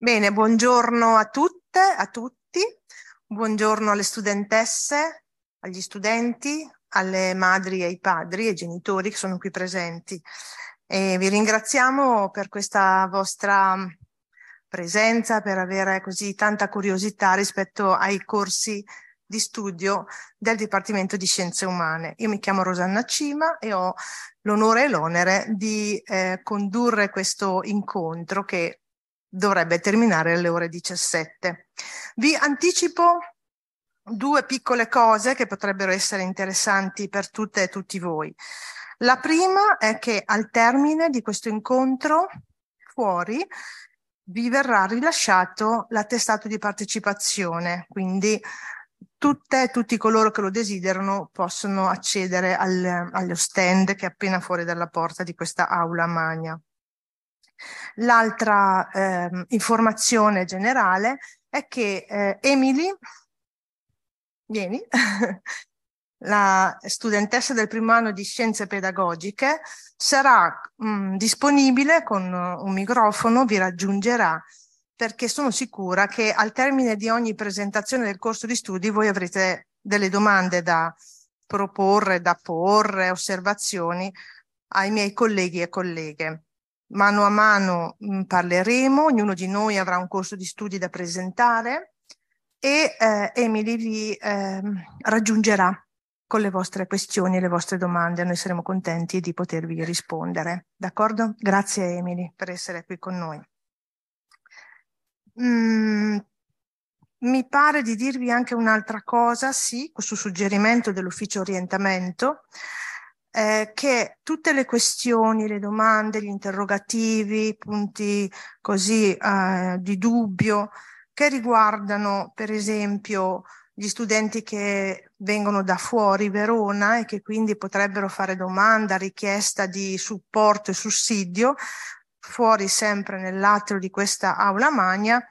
Bene, buongiorno a tutte, a tutti, buongiorno alle studentesse, agli studenti, alle madri e ai padri e genitori che sono qui presenti. E vi ringraziamo per questa vostra mm, presenza, per avere così tanta curiosità rispetto ai corsi di studio del Dipartimento di Scienze Umane. Io mi chiamo Rosanna Cima e ho l'onore e l'onere di eh, condurre questo incontro che dovrebbe terminare alle ore 17. Vi anticipo due piccole cose che potrebbero essere interessanti per tutte e tutti voi. La prima è che al termine di questo incontro fuori vi verrà rilasciato l'attestato di partecipazione, quindi tutte e tutti coloro che lo desiderano possono accedere al, allo stand che è appena fuori dalla porta di questa aula magna. L'altra eh, informazione generale è che eh, Emily, vieni, la studentessa del primo anno di scienze pedagogiche, sarà mh, mm, disponibile con un microfono, vi raggiungerà perché sono sicura che al termine di ogni presentazione del corso di studi voi avrete delle domande da proporre, da porre, osservazioni ai miei colleghi e colleghe. Mano a mano mm, parleremo, ognuno di noi avrà un corso di studi da presentare e eh, Emily vi eh, raggiungerà con le vostre questioni e le vostre domande. Noi saremo contenti di potervi rispondere. D'accordo? Grazie Emily per essere qui con noi. Mm, mi pare di dirvi anche un'altra cosa, sì, su suggerimento dell'ufficio orientamento eh, che tutte le questioni, le domande, gli interrogativi, i punti così eh, di dubbio che riguardano per esempio gli studenti che vengono da fuori Verona e che quindi potrebbero fare domanda, richiesta di supporto e sussidio fuori sempre nell'atrio di questa aula magna,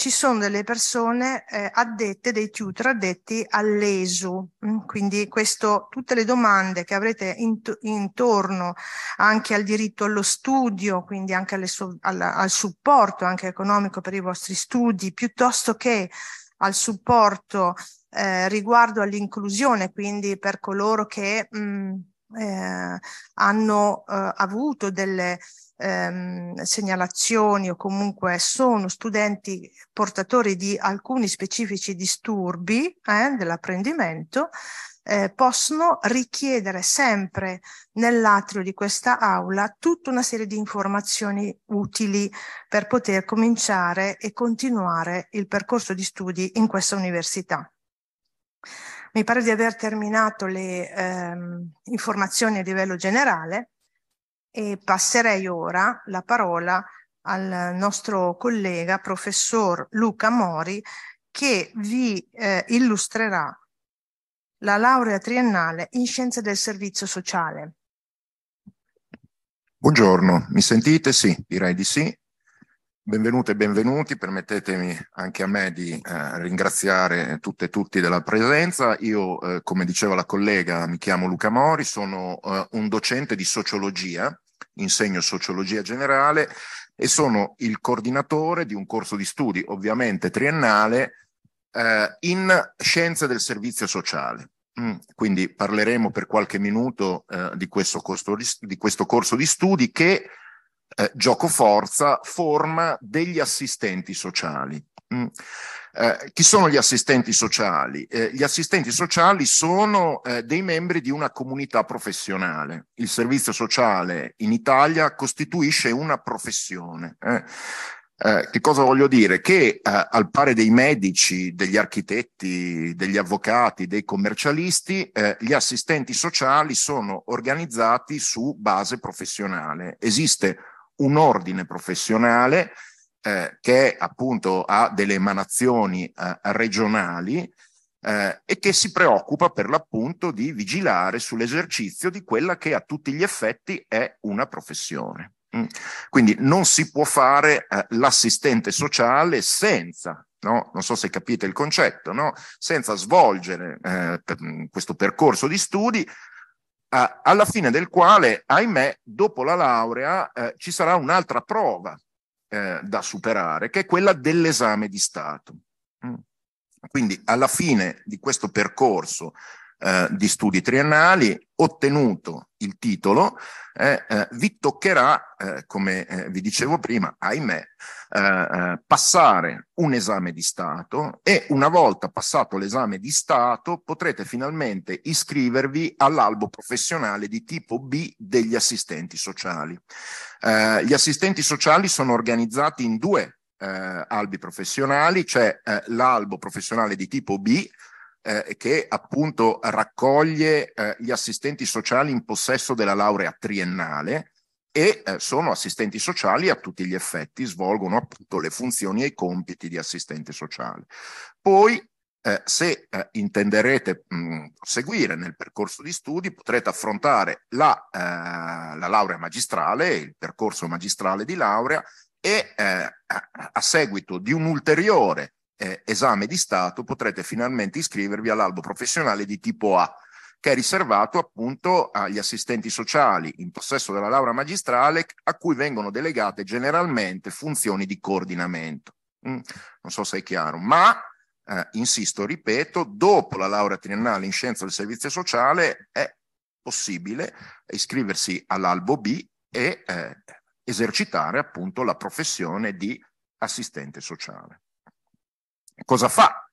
ci sono delle persone eh, addette, dei tutor addetti all'ESU, mm, quindi questo, tutte le domande che avrete int- intorno anche al diritto allo studio, quindi anche so- al-, al supporto anche economico per i vostri studi, piuttosto che al supporto eh, riguardo all'inclusione, quindi per coloro che mh, mm, eh, hanno eh, avuto delle ehm, segnalazioni o comunque sono studenti portatori di alcuni specifici disturbi eh, dell'apprendimento, eh, possono richiedere sempre nell'atrio di questa aula tutta una serie di informazioni utili per poter cominciare e continuare il percorso di studi in questa università. Mi pare di aver terminato le ehm, informazioni a livello generale e passerei ora la parola al nostro collega professor Luca Mori che vi eh, illustrerà la laurea triennale in scienze del servizio sociale. Buongiorno, mi sentite? Sì, direi di sì. Benvenute e benvenuti, permettetemi anche a me di eh, ringraziare tutte e tutti della presenza. Io, eh, come diceva la collega, mi chiamo Luca Mori, sono eh, un docente di sociologia, insegno sociologia generale e sono il coordinatore di un corso di studi, ovviamente triennale, eh, in scienze del servizio sociale. Mm, quindi parleremo per qualche minuto eh, di questo, di, questo corso di studi che eh, gioco forza, forma degli assistenti sociali. Mm. Eh, chi sono gli assistenti sociali? Eh, gli assistenti sociali sono eh, dei membri di una comunità professionale. Il servizio sociale in Italia costituisce una professione. Eh. Eh, che cosa voglio dire? Che eh, al pari dei medici, degli architetti, degli avvocati, dei commercialisti, gli assistenti sociali sono organizzati su base professionale. Esiste un ordine professionale eh, che appunto ha delle emanazioni eh, regionali eh, e che si preoccupa per l'appunto di vigilare sull'esercizio di quella che a tutti gli effetti è una professione. Mm. Quindi non si può fare eh, l'assistente sociale senza No? non so se capite il concetto, no? senza svolgere eh, questo percorso di studi eh, alla fine del quale, ahimè, dopo la laurea eh, ci sarà un'altra prova eh, da superare, che è quella dell'esame di Stato. Mm. Quindi alla fine di questo percorso eh, di studi triennali, ottenuto il titolo, eh, eh, vi toccherà, eh, come eh, vi dicevo prima, ahimè, passare un esame di Stato e una volta passato l'esame di Stato potrete finalmente iscrivervi all'albo professionale di tipo B degli assistenti sociali. gli assistenti sociali sono organizzati in due eh, albi professionali, c'è cioè, eh, l'albo professionale di tipo B, eh, che appunto raccoglie eh, gli assistenti sociali in possesso della laurea triennale e eh, sono assistenti sociali a tutti gli effetti, svolgono appunto le funzioni e i compiti di assistente sociale. Poi eh, se eh, intenderete mh, mm, seguire nel percorso di studi, potrete affrontare la, eh, la, laurea magistrale, il percorso magistrale di laurea e eh, a seguito di un ulteriore eh, esame di Stato potrete finalmente iscrivervi all'albo professionale di tipo A, che è riservato appunto agli assistenti sociali in possesso della laurea magistrale a cui vengono delegate generalmente funzioni di coordinamento. Mm, non so se è chiaro, ma eh, insisto, ripeto, dopo la laurea triennale in scienza del servizio sociale è possibile iscriversi all'albo B e eh, esercitare appunto la professione di assistente sociale. Cosa fa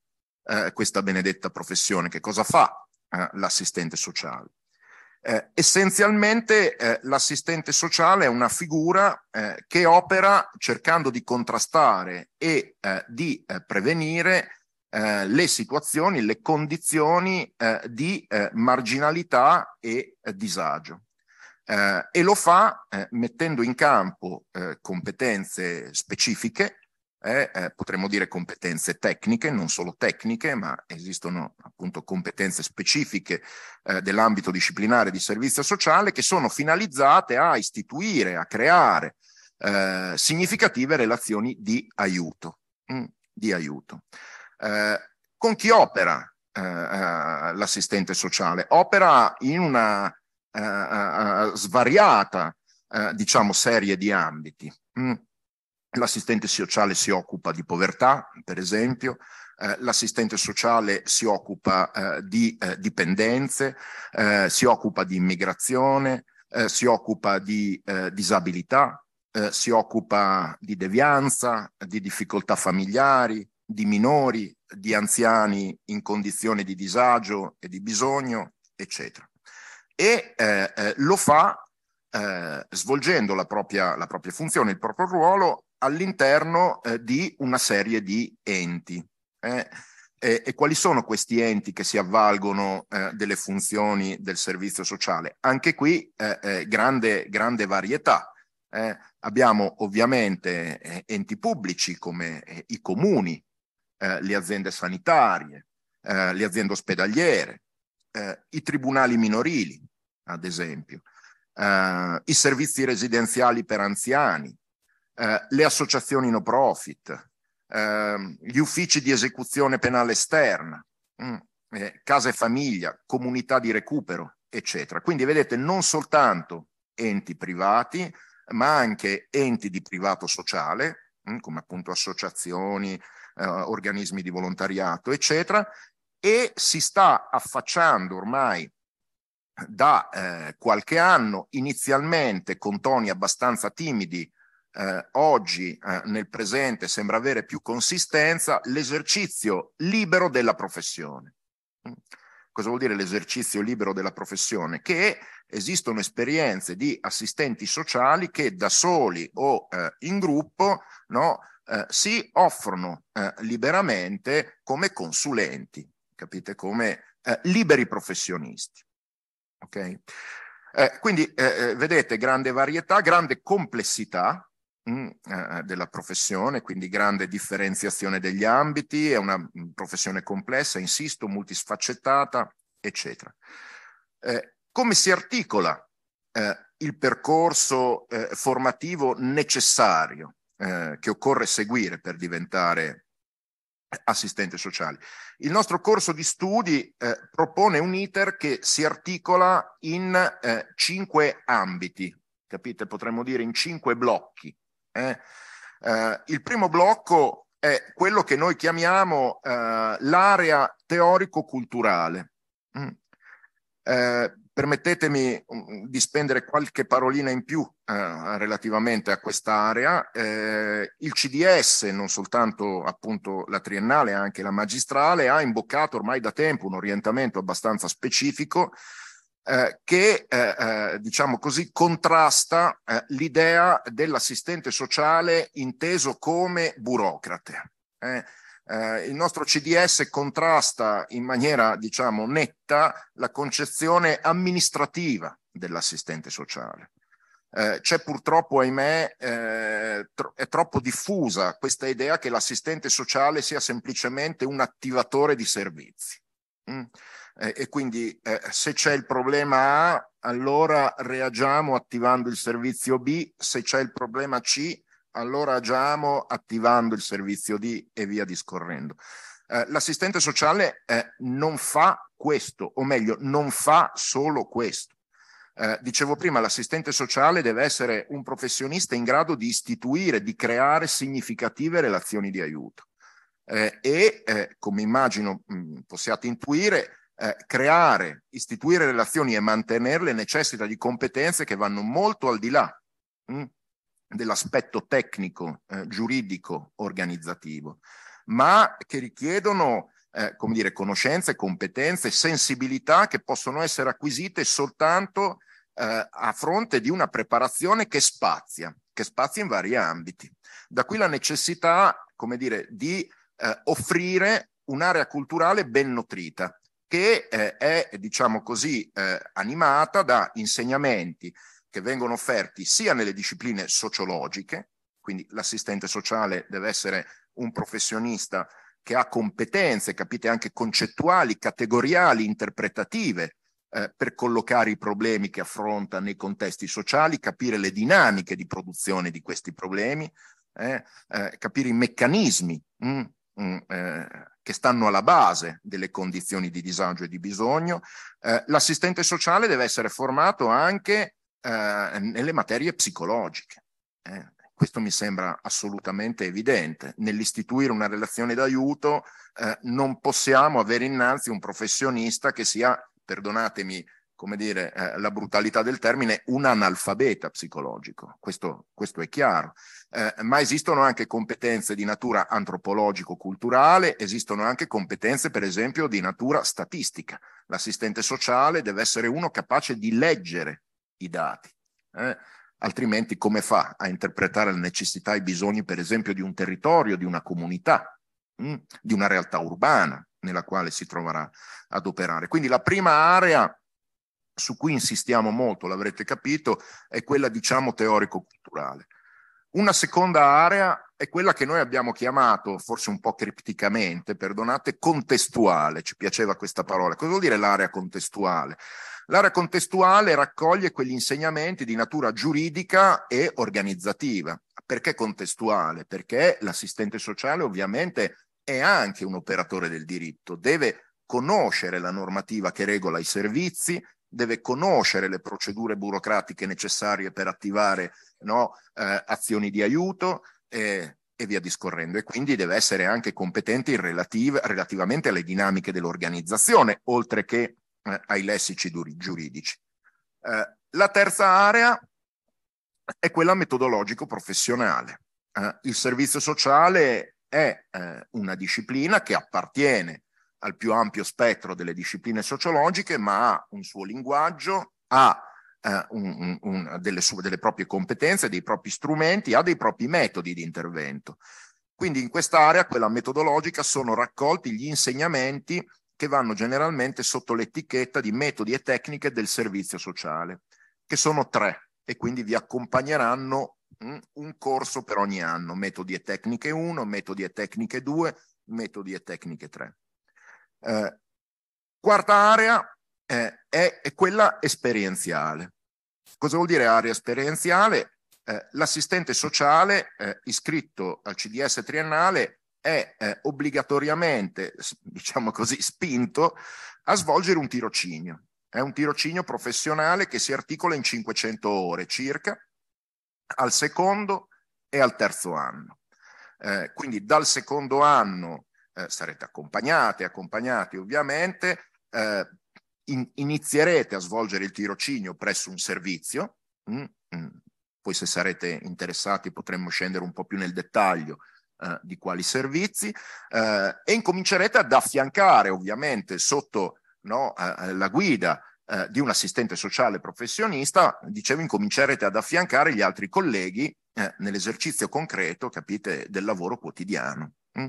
eh, questa benedetta professione? Che cosa fa eh, l'assistente sociale? Eh, essenzialmente eh, l'assistente sociale è una figura eh, che opera cercando di contrastare e eh, di eh, prevenire eh, le situazioni, le condizioni di marginalità e disagio. e lo fa mettendo in campo competenze specifiche è, eh, potremmo dire, competenze tecniche, non solo tecniche, ma esistono appunto competenze specifiche eh, dell'ambito disciplinare di servizio sociale che sono finalizzate a istituire, a creare eh, significative relazioni di aiuto. Mm, di aiuto. Eh, con chi opera eh, eh, l'assistente sociale? Opera in una svariata, diciamo, serie di ambiti. Mm. L'assistente sociale si occupa di povertà, per esempio, eh, l'assistente sociale si occupa eh, di eh, dipendenze, eh, si occupa di immigrazione, eh, si occupa di eh, disabilità, si occupa di devianza, di difficoltà familiari, di minori, di anziani in condizioni di disagio e di bisogno, eccetera. E lo fa svolgendo la propria, la propria funzione, il proprio ruolo all'interno eh, di una serie di enti. Eh, e, e, quali sono questi enti che si avvalgono eh, delle funzioni del servizio sociale? Anche qui eh, eh, grande, grande, varietà. Eh? abbiamo ovviamente enti pubblici come i comuni, le aziende sanitarie, le aziende ospedaliere, i tribunali minorili, ad esempio, i servizi residenziali per anziani, eh, le associazioni no profit, eh, gli uffici di esecuzione penale esterna, mh, mm, eh, casa e famiglia, comunità di recupero, eccetera. Quindi vedete non soltanto enti privati, ma anche enti di privato sociale, mh, mm, come appunto associazioni, eh, organismi di volontariato, eccetera, e si sta affacciando ormai da eh, qualche anno, inizialmente con toni abbastanza timidi eh, oggi eh, nel presente sembra avere più consistenza l'esercizio libero della professione. Mm. Cosa vuol dire l'esercizio libero della professione? Che esistono esperienze di assistenti sociali che da soli o eh, in gruppo no, eh, si offrono eh, liberamente come consulenti, capite? Come eh, liberi professionisti. Okay? quindi vedete grande varietà, grande complessità, Mm, eh, della professione, quindi grande differenziazione degli ambiti, è una mm, professione complessa, insisto, multisfaccettata, eccetera. Eh, come si articola eh, il percorso eh, formativo necessario eh, che occorre seguire per diventare assistente sociale? Il nostro corso di studi eh, propone un iter che si articola in cinque ambiti, capite? Potremmo dire in cinque blocchi eh? Eh, il primo blocco è quello che noi chiamiamo eh, l'area teorico-culturale. Mm. Eh, permettetemi mm, mm, di spendere qualche parolina in più eh, relativamente a quest'area. il CDS, non soltanto appunto la triennale, anche la magistrale, ha imboccato ormai da tempo un orientamento abbastanza specifico eh, che, eh, eh, diciamo così, contrasta eh, l'idea dell'assistente sociale inteso come burocrate. Eh. il nostro CDS contrasta in maniera, diciamo, netta la concezione amministrativa dell'assistente sociale. c'è purtroppo, ahimè, eh, è troppo diffusa questa idea che l'assistente sociale sia semplicemente un attivatore di servizi. Mm eh, e quindi eh, se c'è il problema A, allora reagiamo attivando il servizio B, se c'è il problema C, allora agiamo attivando il servizio D e via discorrendo. Eh, l'assistente sociale eh, non fa questo, o meglio, non fa solo questo. Eh, dicevo prima, l'assistente sociale deve essere un professionista in grado di istituire, di creare significative relazioni di aiuto. Eh, e, eh, come immagino mh, mm, possiate intuire, eh, creare, istituire relazioni e mantenerle necessita di competenze che vanno molto al di là mh, mm, dell'aspetto tecnico, eh, giuridico, organizzativo, ma che richiedono eh, come dire, conoscenze, competenze, sensibilità che possono essere acquisite soltanto eh, a fronte di una preparazione che spazia, che spazia in vari ambiti. Da qui la necessità, come dire, di eh, offrire un'area culturale ben nutrita che eh, è, diciamo così, eh, animata da insegnamenti che vengono offerti sia nelle discipline sociologiche, quindi l'assistente sociale deve essere un professionista che ha competenze, capite, anche concettuali, categoriali, interpretative, eh, per collocare i problemi che affronta nei contesti sociali, capire le dinamiche di produzione di questi problemi, eh, eh, capire i meccanismi mh, mm, mm, eh, che stanno alla base delle condizioni di disagio e di bisogno. Eh, l'assistente sociale deve essere formato anche eh, nelle materie psicologiche. Eh, questo mi sembra assolutamente evidente. Nell'istituire una relazione d'aiuto eh, non possiamo avere innanzi un professionista che sia, perdonatemi come dire, eh, la brutalità del termine, un analfabeta psicologico, questo, questo è chiaro, eh, ma esistono anche competenze di natura antropologico-culturale, esistono anche competenze per esempio di natura statistica. L'assistente sociale deve essere uno capace di leggere i dati, eh? altrimenti come fa a interpretare le necessità e i bisogni per esempio di un territorio, di una comunità, mh? Mm? di una realtà urbana nella quale si troverà ad operare. Quindi la prima area su cui insistiamo molto, l'avrete capito, è quella diciamo teorico-culturale. Una seconda area è quella che noi abbiamo chiamato, forse un po' cripticamente, perdonate, contestuale, ci piaceva questa parola. Cosa vuol dire l'area contestuale? L'area contestuale raccoglie quegli insegnamenti di natura giuridica e organizzativa. Perché contestuale? Perché l'assistente sociale ovviamente è anche un operatore del diritto, deve conoscere la normativa che regola i servizi, deve conoscere le procedure burocratiche necessarie per attivare no, eh, azioni di aiuto e, e, via discorrendo. E quindi deve essere anche competente relativ- relativamente alle dinamiche dell'organizzazione, oltre che eh, ai lessici duri- giuridici. Eh, la terza area è quella metodologico-professionale. Eh, il servizio sociale è eh, una disciplina che appartiene al più ampio spettro delle discipline sociologiche, ma ha un suo linguaggio, ha eh, un, un, delle, sue, delle proprie competenze, dei propri strumenti, ha dei propri metodi di intervento. Quindi in quest'area, quella metodologica, sono raccolti gli insegnamenti che vanno generalmente sotto l'etichetta di metodi e tecniche del servizio sociale, che sono tre e quindi vi accompagneranno mm, un corso per ogni anno, metodi e tecniche 1, metodi e tecniche 2, metodi e tecniche 3. Eh, quarta area eh, è, è, quella esperienziale. Cosa vuol dire area esperienziale? Eh, l'assistente sociale eh, iscritto al CDS triennale è eh, obbligatoriamente, diciamo così, spinto a svolgere un tirocinio. È un tirocinio professionale che si articola in 500 ore circa, al secondo e al terzo anno. Eh, quindi dal secondo anno eh, sarete accompagnati, accompagnati ovviamente, eh, in, inizierete a svolgere il tirocinio presso un servizio, mm, mm. poi se sarete interessati potremmo scendere un po' più nel dettaglio eh, di quali servizi, eh, e incomincerete ad affiancare ovviamente sotto no, la guida eh, di un assistente sociale professionista, dicevo, incomincerete ad affiancare gli altri colleghi eh, nell'esercizio concreto, capite, del lavoro quotidiano. Mm?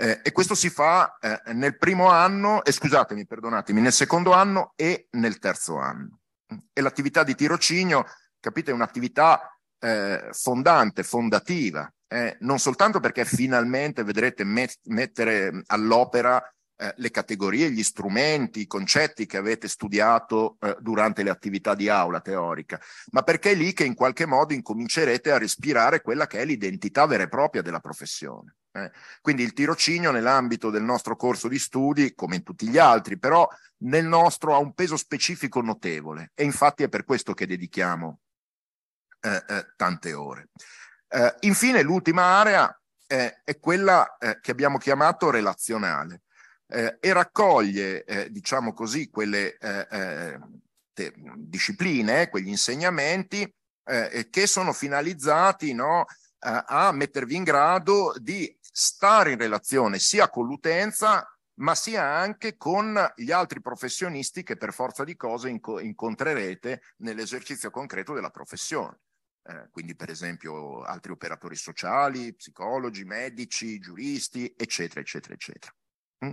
Eh, e questo si fa eh, nel primo anno, e scusatemi, perdonatemi, nel secondo anno e nel terzo anno. Mm? E l'attività di tirocinio, capite, è un'attività eh, fondante, fondativa, eh? non soltanto perché finalmente vedrete met mettere all'opera eh, le categorie, gli strumenti, i concetti che avete studiato eh, durante le attività di aula teorica, ma perché è lì che in qualche modo incomincerete a respirare quella che è l'identità vera e propria della professione. Eh? Quindi il tirocinio nell'ambito del nostro corso di studi, come in tutti gli altri, però nel nostro ha un peso specifico notevole e infatti è per questo che dedichiamo eh, eh, tante ore. Eh, infine l'ultima area eh, è quella eh, che abbiamo chiamato relazionale e raccoglie, diciamo così, quelle te, discipline, quegli insegnamenti che sono finalizzati no, a mettervi in grado di stare in relazione sia con l'utenza ma sia anche con gli altri professionisti che per forza di cose inco incontrerete nell'esercizio concreto della professione. Eh, quindi per esempio altri operatori sociali, psicologi, medici, giuristi, eccetera, eccetera, eccetera. Mm.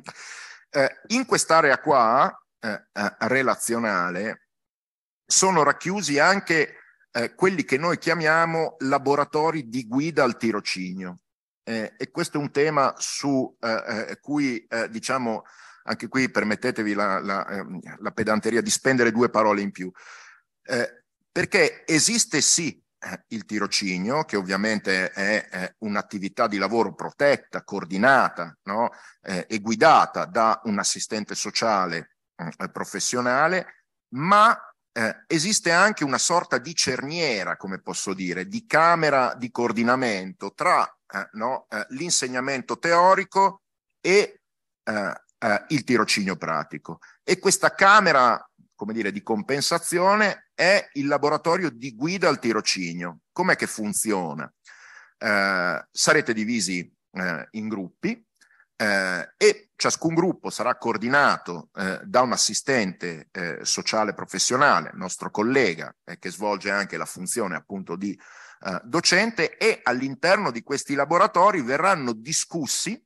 Eh, in quest'area qua, eh, eh relazionale, sono racchiusi anche eh, quelli che noi chiamiamo laboratori di guida al tirocinio. Eh, e questo è un tema su eh, eh, cui, eh, diciamo, anche qui permettetevi la, la, ehm, la, pedanteria di spendere due parole in più, eh, perché esiste sì eh, il tirocinio, che ovviamente è, è un'attività di lavoro protetta, coordinata no? e guidata da un assistente sociale mm, professionale, ma eh, esiste anche una sorta di cerniera, come posso dire, di camera di coordinamento tra eh, no, eh, l'insegnamento teorico e eh, eh, il tirocinio pratico. E questa camera, come dire, di compensazione è il laboratorio di guida al tirocinio. Com'è che funziona? Eh, sarete divisi in gruppi eh, e ciascun gruppo sarà coordinato eh, da un assistente eh, sociale professionale, nostro collega, eh, che svolge anche la funzione appunto di eh, docente e all'interno di questi laboratori verranno discussi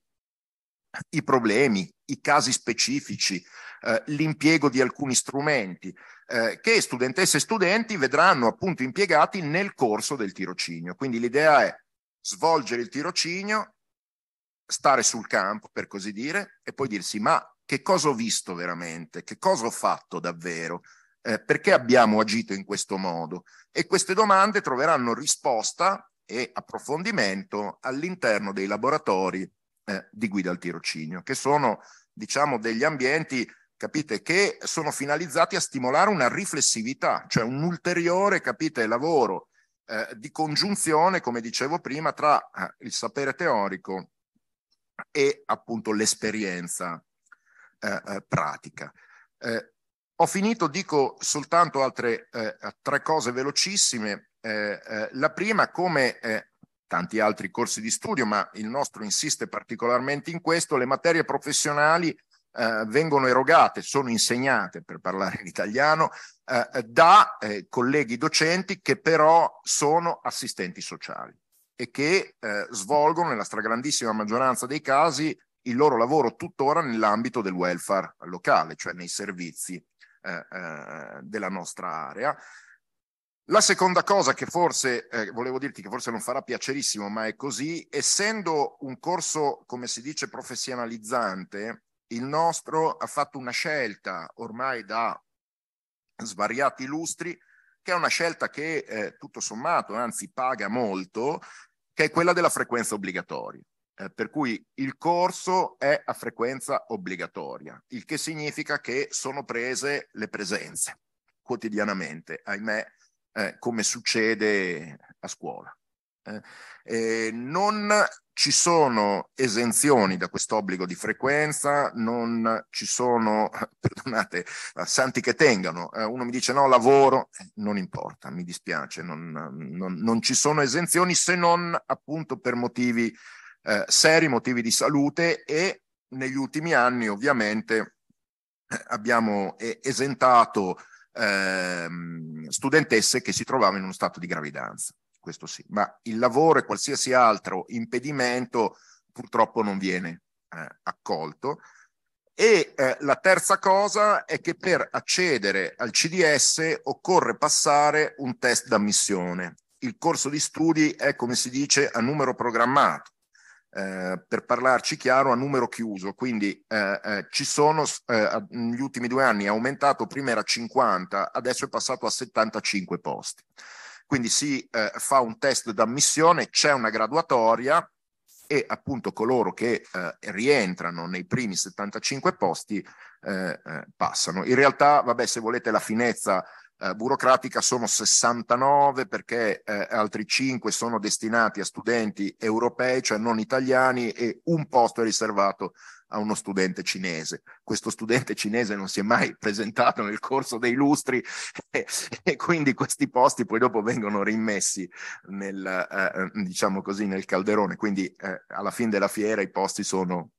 i problemi, i casi specifici, eh, l'impiego di alcuni strumenti che studentesse e studenti vedranno appunto impiegati nel corso del tirocinio. Quindi l'idea è svolgere il tirocinio stare sul campo, per così dire, e poi dirsi ma che cosa ho visto veramente, che cosa ho fatto davvero, eh, perché abbiamo agito in questo modo. E queste domande troveranno risposta e approfondimento all'interno dei laboratori eh, di guida al tirocinio, che sono diciamo degli ambienti capite, che sono finalizzati a stimolare una riflessività, cioè un ulteriore, capite, lavoro eh, di congiunzione, come dicevo prima, tra eh, il sapere teorico e appunto l'esperienza eh, eh, pratica. Eh, ho finito, dico soltanto altre eh, eh tre cose velocissime. Eh, la prima, come tanti altri corsi di studio, ma il nostro insiste particolarmente in questo, le materie professionali eh, vengono erogate, sono insegnate, per parlare in italiano, eh, da eh, colleghi docenti che però sono assistenti sociali e che eh, svolgono nella stragrandissima maggioranza dei casi il loro lavoro tuttora nell'ambito del welfare locale, cioè nei servizi eh, eh, della nostra area. La seconda cosa che forse eh, volevo dirti che forse non farà piacerissimo, ma è così, essendo un corso, come si dice, professionalizzante, il nostro ha fatto una scelta ormai da svariati lustri, che è una scelta che eh, tutto sommato, anzi paga molto, che è quella della frequenza obbligatoria. Eh, per cui il corso è a frequenza obbligatoria, il che significa che sono prese le presenze quotidianamente, ahimè, eh, come succede a scuola. Eh, eh, non ci sono esenzioni da questo obbligo di frequenza, non ci sono, perdonate, santi che tengano. Eh, uno mi dice no, lavoro, eh, non importa, mi dispiace, non, non, non ci sono esenzioni se non appunto per motivi eh, seri, motivi di salute e negli ultimi anni ovviamente eh, abbiamo esentato ehm, studentesse che si trovavano in uno stato di gravidanza questo sì, ma il lavoro e qualsiasi altro impedimento purtroppo non viene eh, accolto. E eh, la terza cosa è che per accedere al CDS occorre passare un test d'ammissione. Il corso di studi è, come si dice, a numero programmato. Eh, per parlarci chiaro, a numero chiuso. Quindi eh, eh, ci sono, eh, negli ultimi due anni è aumentato, prima era 50, adesso è passato a 75 posti. Quindi si eh, fa un test d'ammissione, c'è una graduatoria e appunto coloro che eh, rientrano nei primi 75 posti eh, eh, passano. In realtà, vabbè, se volete la finezza eh, burocratica sono 69 perché eh, altri 5 sono destinati a studenti europei, cioè non italiani, e un posto è riservato a uno studente cinese. Questo studente cinese non si è mai presentato nel corso dei lustri e, e quindi questi posti poi dopo vengono rimessi nel, eh, eh, diciamo così, nel calderone. Quindi eh, alla fine della fiera i posti sono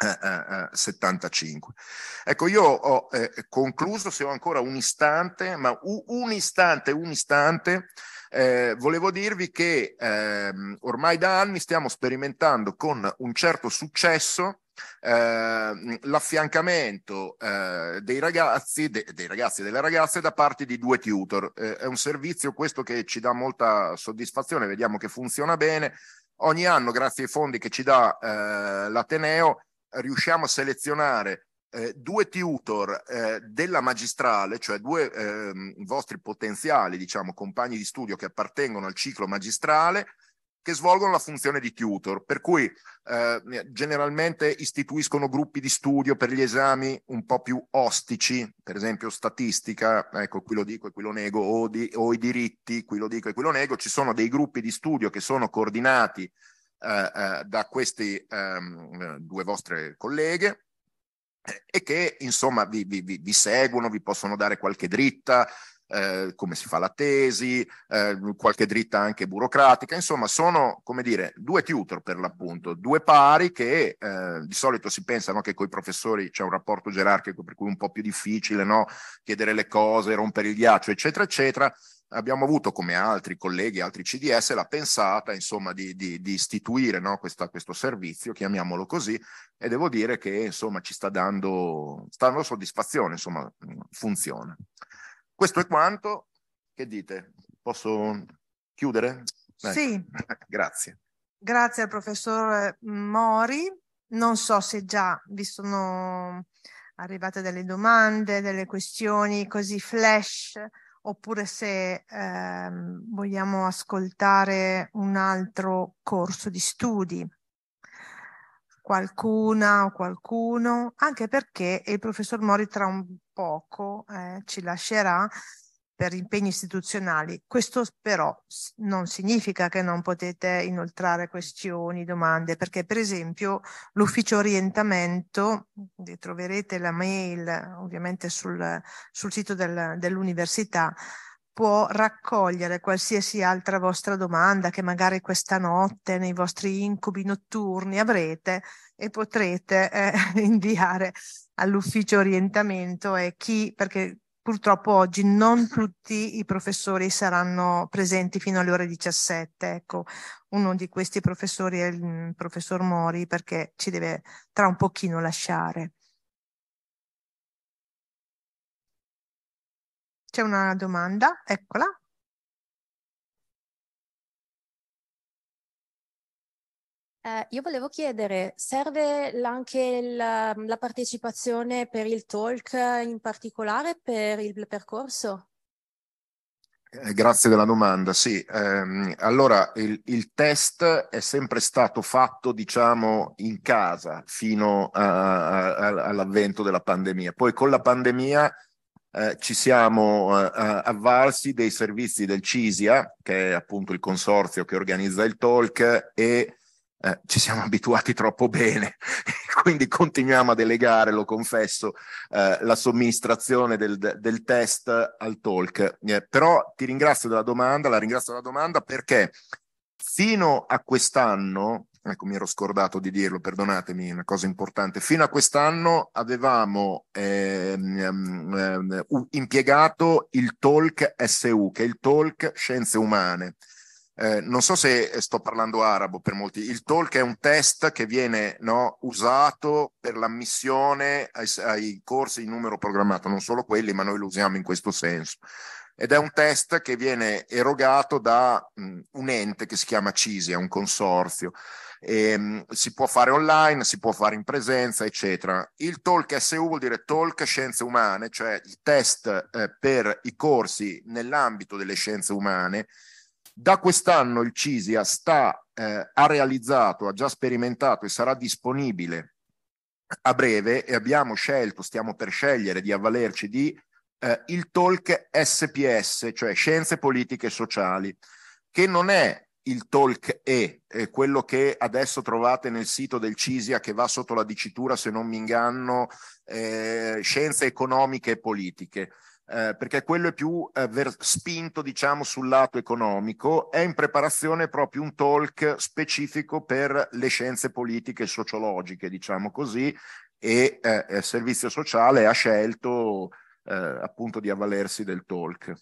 75. Eh, eh, ecco, io ho eh, concluso, se ho ancora un istante, ma un istante, un istante, eh, volevo dirvi che eh, ormai da anni stiamo sperimentando con un certo successo eh, l'affiancamento eh, dei ragazzi, de, dei ragazzi e delle ragazze da parte di due tutor. Eh, è un servizio questo che ci dà molta soddisfazione, vediamo che funziona bene. Ogni anno, grazie ai fondi che ci dà eh, l'Ateneo, riusciamo a selezionare eh, due tutor eh, della magistrale, cioè due eh, vostri potenziali diciamo, compagni di studio che appartengono al ciclo magistrale, che svolgono la funzione di tutor, per cui eh, generalmente istituiscono gruppi di studio per gli esami un po' più ostici, per esempio statistica, ecco qui lo dico e qui lo nego, o, di, o i diritti, qui lo dico e qui lo nego, ci sono dei gruppi di studio che sono coordinati eh, eh da queste ehm, due vostre colleghe, e che insomma vi, vi, vi, seguono, vi possono dare qualche dritta, eh, come si fa la tesi, eh, qualche dritta anche burocratica, insomma sono come dire due tutor per l'appunto, due pari che eh, di solito si pensa no, che con i professori c'è un rapporto gerarchico per cui è un po' più difficile no, chiedere le cose, rompere il ghiaccio eccetera eccetera, abbiamo avuto, come altri colleghi, altri CDS, la pensata insomma, di, di, di istituire no, questa, questo servizio, chiamiamolo così, e devo dire che insomma, ci sta dando, sta dando soddisfazione, insomma, funziona. Questo è quanto. Che dite? Posso chiudere? Ecco. Sì. Grazie. Grazie al professor eh, Mori. Non so se già vi sono arrivate delle domande, delle questioni così flash, oppure se ehm, vogliamo ascoltare un altro corso di studi qualcuna o qualcuno, anche perché il professor Mori tra un poco eh, ci lascerà per impegni istituzionali. Questo però non significa che non potete inoltrare questioni, domande, perché per esempio l'ufficio orientamento, troverete la mail ovviamente sul, sul sito del, dell'università, può raccogliere qualsiasi altra vostra domanda che magari questa notte nei vostri incubi notturni avrete e potrete eh, inviare all'ufficio orientamento e chi, perché purtroppo oggi non tutti i professori saranno presenti fino alle ore 17. Ecco, uno di questi professori è il mm, professor Mori perché ci deve tra un pochino lasciare. c'è una domanda, eccola. Eh, io volevo chiedere, serve anche la, mm, la, partecipazione per il talk in particolare per il percorso? Eh, grazie della domanda, sì. Eh, allora, il, il, test è sempre stato fatto, diciamo, in casa fino all'avvento della pandemia. Poi con la pandemia eh, ci siamo eh, eh, avvalsi dei servizi del CISIA, che è appunto il consorzio che organizza il talk, e eh, ci siamo abituati troppo bene, quindi continuiamo a delegare, lo confesso, eh, la somministrazione del, del, test al talk. Eh, però ti ringrazio della domanda, la ringrazio della domanda perché fino a quest'anno ecco mi ero scordato di dirlo, perdonatemi, una cosa importante, fino a quest'anno avevamo ehm, ehm, ehm impiegato il talk SU, che è il talk Scienze Umane. Eh, non so se eh, sto parlando arabo per molti, il talk è un test che viene no, usato per l'ammissione ai, ai, corsi in numero programmato, non solo quelli, ma noi lo usiamo in questo senso. Ed è un test che viene erogato da mh, un ente che si chiama CISI, è un consorzio. E, ehm, si può fare online, si può fare in presenza, eccetera. Il talk SU vuol dire talk scienze umane, cioè il test eh, per i corsi nell'ambito delle scienze umane. Da quest'anno il CISIA sta, eh, ha realizzato, ha già sperimentato e sarà disponibile a breve e abbiamo scelto, stiamo per scegliere di avvalerci di eh, il talk SPS, cioè scienze politiche e sociali, che non è il talk è, quello che adesso trovate nel sito del Cisia che va sotto la dicitura, se non mi inganno, eh, scienze economiche e politiche. Eh, perché quello è più eh, ver- spinto diciamo sul lato economico è in preparazione proprio un talk specifico per le scienze politiche e sociologiche diciamo così e il eh, eh, servizio sociale ha scelto eh, appunto di avvalersi del talk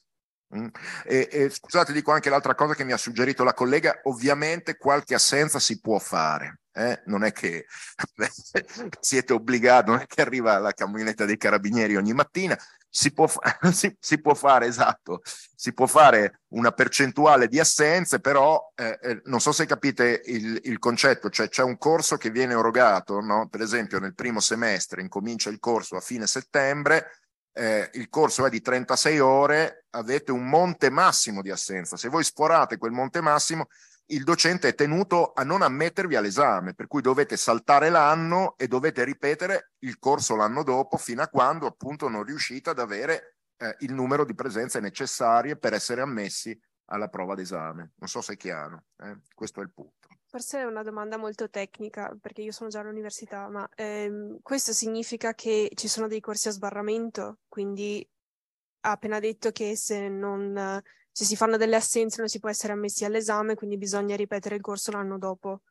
Mm. E, e, scusate, dico anche l'altra cosa che mi ha suggerito la collega, ovviamente qualche assenza si può fare, eh? non è che siete obbligati, non è che arriva la camionetta dei carabinieri ogni mattina, si può, si, si può, fare, esatto, si può fare una percentuale di assenze, però eh, eh, non so se capite il, il concetto, cioè c'è un corso che viene erogato, no? per esempio nel primo semestre incomincia il corso a fine settembre, eh, il corso è di 36 ore, avete un monte massimo di assenza. Se voi sforate quel monte massimo, il docente è tenuto a non ammettervi all'esame, per cui dovete saltare l'anno e dovete ripetere il corso l'anno dopo fino a quando appunto non riuscite ad avere eh, il numero di presenze necessarie per essere ammessi alla prova d'esame. Non so se è chiaro, eh? questo è il punto forse è una domanda molto tecnica, perché io sono già all'università, ma ehm, questo significa che ci sono dei corsi a sbarramento, quindi ha appena detto che se, non, se si fanno delle assenze non si può essere ammessi all'esame, quindi bisogna ripetere il corso l'anno dopo.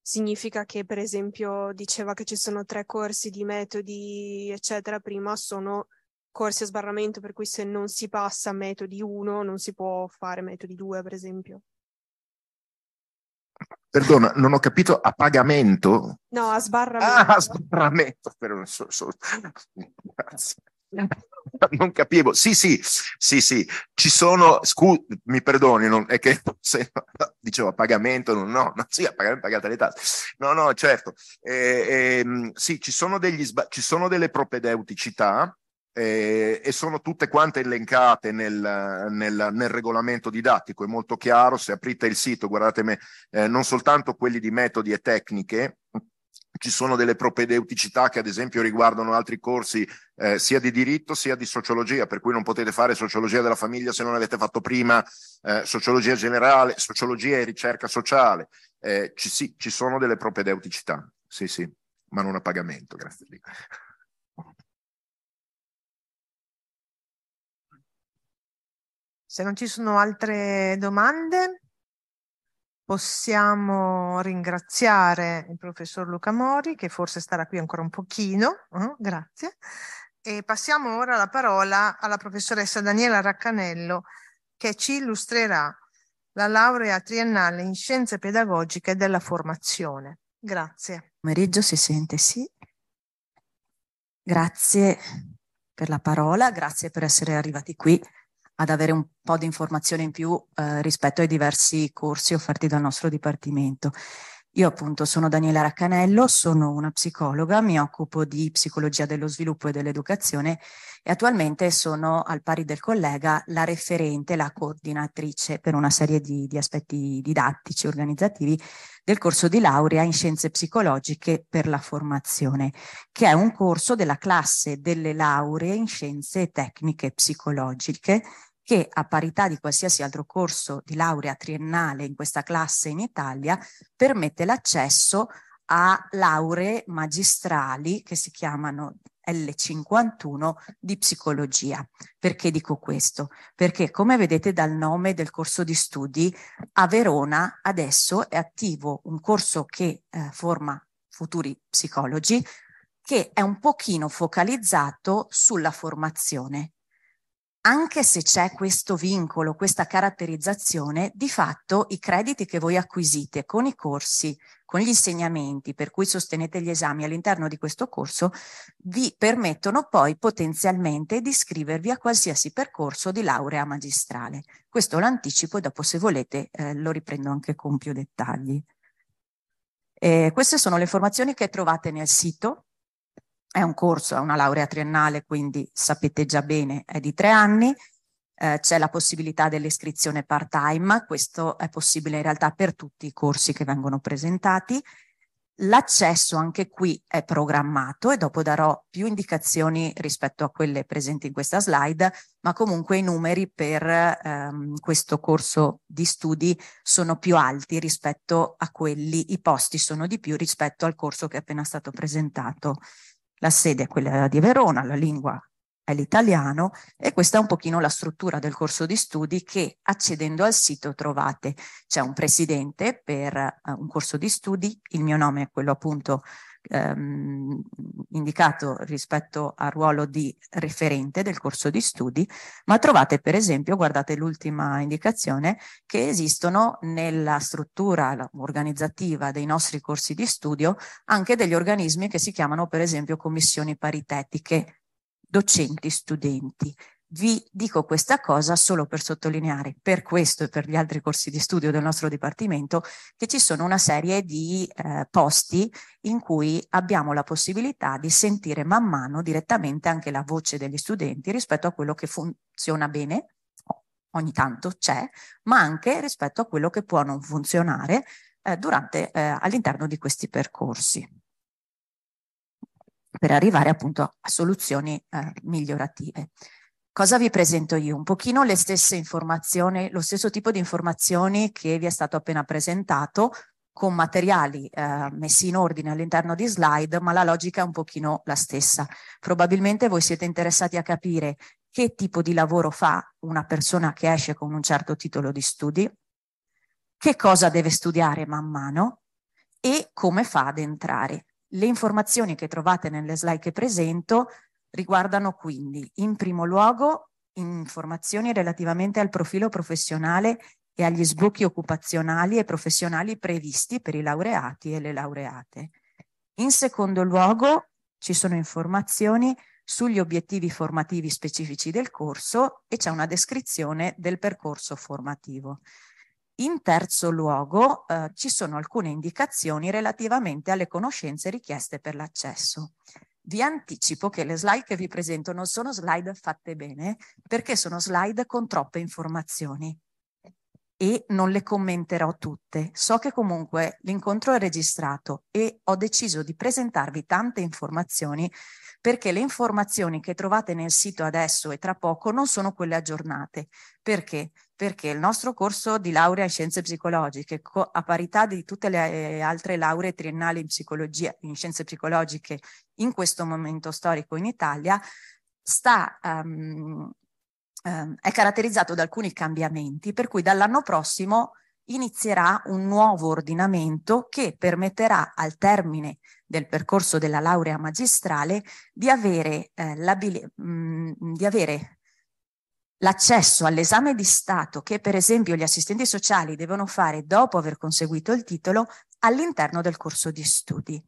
Significa che, per esempio, diceva che ci sono tre corsi di metodi, eccetera, prima sono corsi a sbarramento, per cui se non si passa metodi 1 non si può fare metodi 2, per esempio. Perdona, non ho capito, a pagamento? No, a sbarramento. Ah, a sbarramento, però so, so. Non capivo. Sì, sì, sì, sì. Ci sono, scu- mi perdoni, non, è che se, no, dicevo a pagamento, non, no, no, sì, a pagamento pagate le tasse. No, no, certo. Eh, eh, sì, ci sono, degli sba- ci sono delle propedeuticità eh, e sono tutte quante elencate nel, nel, nel, regolamento didattico, è molto chiaro, se aprite il sito guardate me, eh, non soltanto quelli di metodi e tecniche, ci sono delle propedeuticità che ad esempio riguardano altri corsi eh, sia di diritto sia di sociologia, per cui non potete fare sociologia della famiglia se non avete fatto prima eh, sociologia generale, sociologia e ricerca sociale. Eh, ci, sì, ci sono delle propedeuticità, sì, sì, ma non a pagamento, grazie a Dio. Se non ci sono altre domande, possiamo ringraziare il professor Luca Mori, che forse starà qui ancora un pochino. Eh? Grazie. E passiamo ora la parola alla professoressa Daniela Raccanello, che ci illustrerà la laurea triennale in scienze pedagogiche della formazione. Grazie. Pomeriggio si sente, sì. Grazie per la parola, grazie per essere arrivati qui ad avere un po' di informazione in più eh, rispetto ai diversi corsi offerti dal nostro dipartimento. Io appunto sono Daniela Raccanello, sono una psicologa, mi occupo di psicologia dello sviluppo e dell'educazione e attualmente sono al pari del collega la referente, la coordinatrice per una serie di, di aspetti didattici, e organizzativi del corso di laurea in scienze psicologiche per la formazione, che è un corso della classe delle lauree in scienze tecniche psicologiche che a parità di qualsiasi altro corso di laurea triennale in questa classe in Italia permette l'accesso a lauree magistrali che si chiamano L51 di psicologia. Perché dico questo? Perché come vedete dal nome del corso di studi a Verona adesso è attivo un corso che eh, forma futuri psicologi che è un pochino focalizzato sulla formazione anche se c'è questo vincolo, questa caratterizzazione, di fatto i crediti che voi acquisite con i corsi, con gli insegnamenti per cui sostenete gli esami all'interno di questo corso, vi permettono poi potenzialmente di iscrivervi a qualsiasi percorso di laurea magistrale. Questo l'anticipo e dopo se volete eh, lo riprendo anche con più dettagli. Eh, queste sono le informazioni che trovate nel sito è un corso, è una laurea triennale, quindi sapete già bene, è di tre anni, eh, c'è la possibilità dell'iscrizione part-time, questo è possibile in realtà per tutti i corsi che vengono presentati. L'accesso anche qui è programmato e dopo darò più indicazioni rispetto a quelle presenti in questa slide, ma comunque i numeri per ehm, questo corso di studi sono più alti rispetto a quelli, i posti sono di più rispetto al corso che è appena stato presentato la sede è quella di Verona, la lingua è l'italiano e questa è un pochino la struttura del corso di studi che accedendo al sito trovate. C'è un presidente per eh, un corso di studi, il mio nome è quello appunto ehm, indicato rispetto al ruolo di referente del corso di studi, ma trovate per esempio, guardate l'ultima indicazione, che esistono nella struttura organizzativa dei nostri corsi di studio anche degli organismi che si chiamano per esempio commissioni paritetiche docenti-studenti vi dico questa cosa solo per sottolineare, per questo e per gli altri corsi di studio del nostro Dipartimento, che ci sono una serie di eh, posti in cui abbiamo la possibilità di sentire man mano direttamente anche la voce degli studenti rispetto a quello che funziona bene, ogni tanto c'è, ma anche rispetto a quello che può non funzionare eh, durante, eh, all'interno di questi percorsi per arrivare appunto a soluzioni eh, migliorative. Cosa vi presento io? Un pochino le stesse informazioni, lo stesso tipo di informazioni che vi è stato appena presentato, con materiali eh, messi in ordine all'interno di slide, ma la logica è un pochino la stessa. Probabilmente voi siete interessati a capire che tipo di lavoro fa una persona che esce con un certo titolo di studi, che cosa deve studiare man mano e come fa ad entrare. Le informazioni che trovate nelle slide che presento riguardano quindi in primo luogo informazioni relativamente al profilo professionale e agli sbocchi occupazionali e professionali previsti per i laureati e le laureate. In secondo luogo ci sono informazioni sugli obiettivi formativi specifici del corso e c'è una descrizione del percorso formativo. In terzo luogo eh, ci sono alcune indicazioni relativamente alle conoscenze richieste per l'accesso vi anticipo che le slide che vi presento non sono slide fatte bene perché sono slide con troppe informazioni e non le commenterò tutte. So che comunque l'incontro è registrato e ho deciso di presentarvi tante informazioni perché le informazioni che trovate nel sito adesso e tra poco non sono quelle aggiornate. Perché? perché il nostro corso di laurea in scienze psicologiche, a parità di tutte le eh, altre lauree triennali in psicologia, in scienze psicologiche in questo momento storico in Italia, sta, um, um, è caratterizzato da alcuni cambiamenti, per cui dall'anno prossimo inizierà un nuovo ordinamento che permetterà al termine del percorso della laurea magistrale di avere, eh, mh, mm, di avere l'accesso all'esame di Stato che per esempio gli assistenti sociali devono fare dopo aver conseguito il titolo all'interno del corso di studi.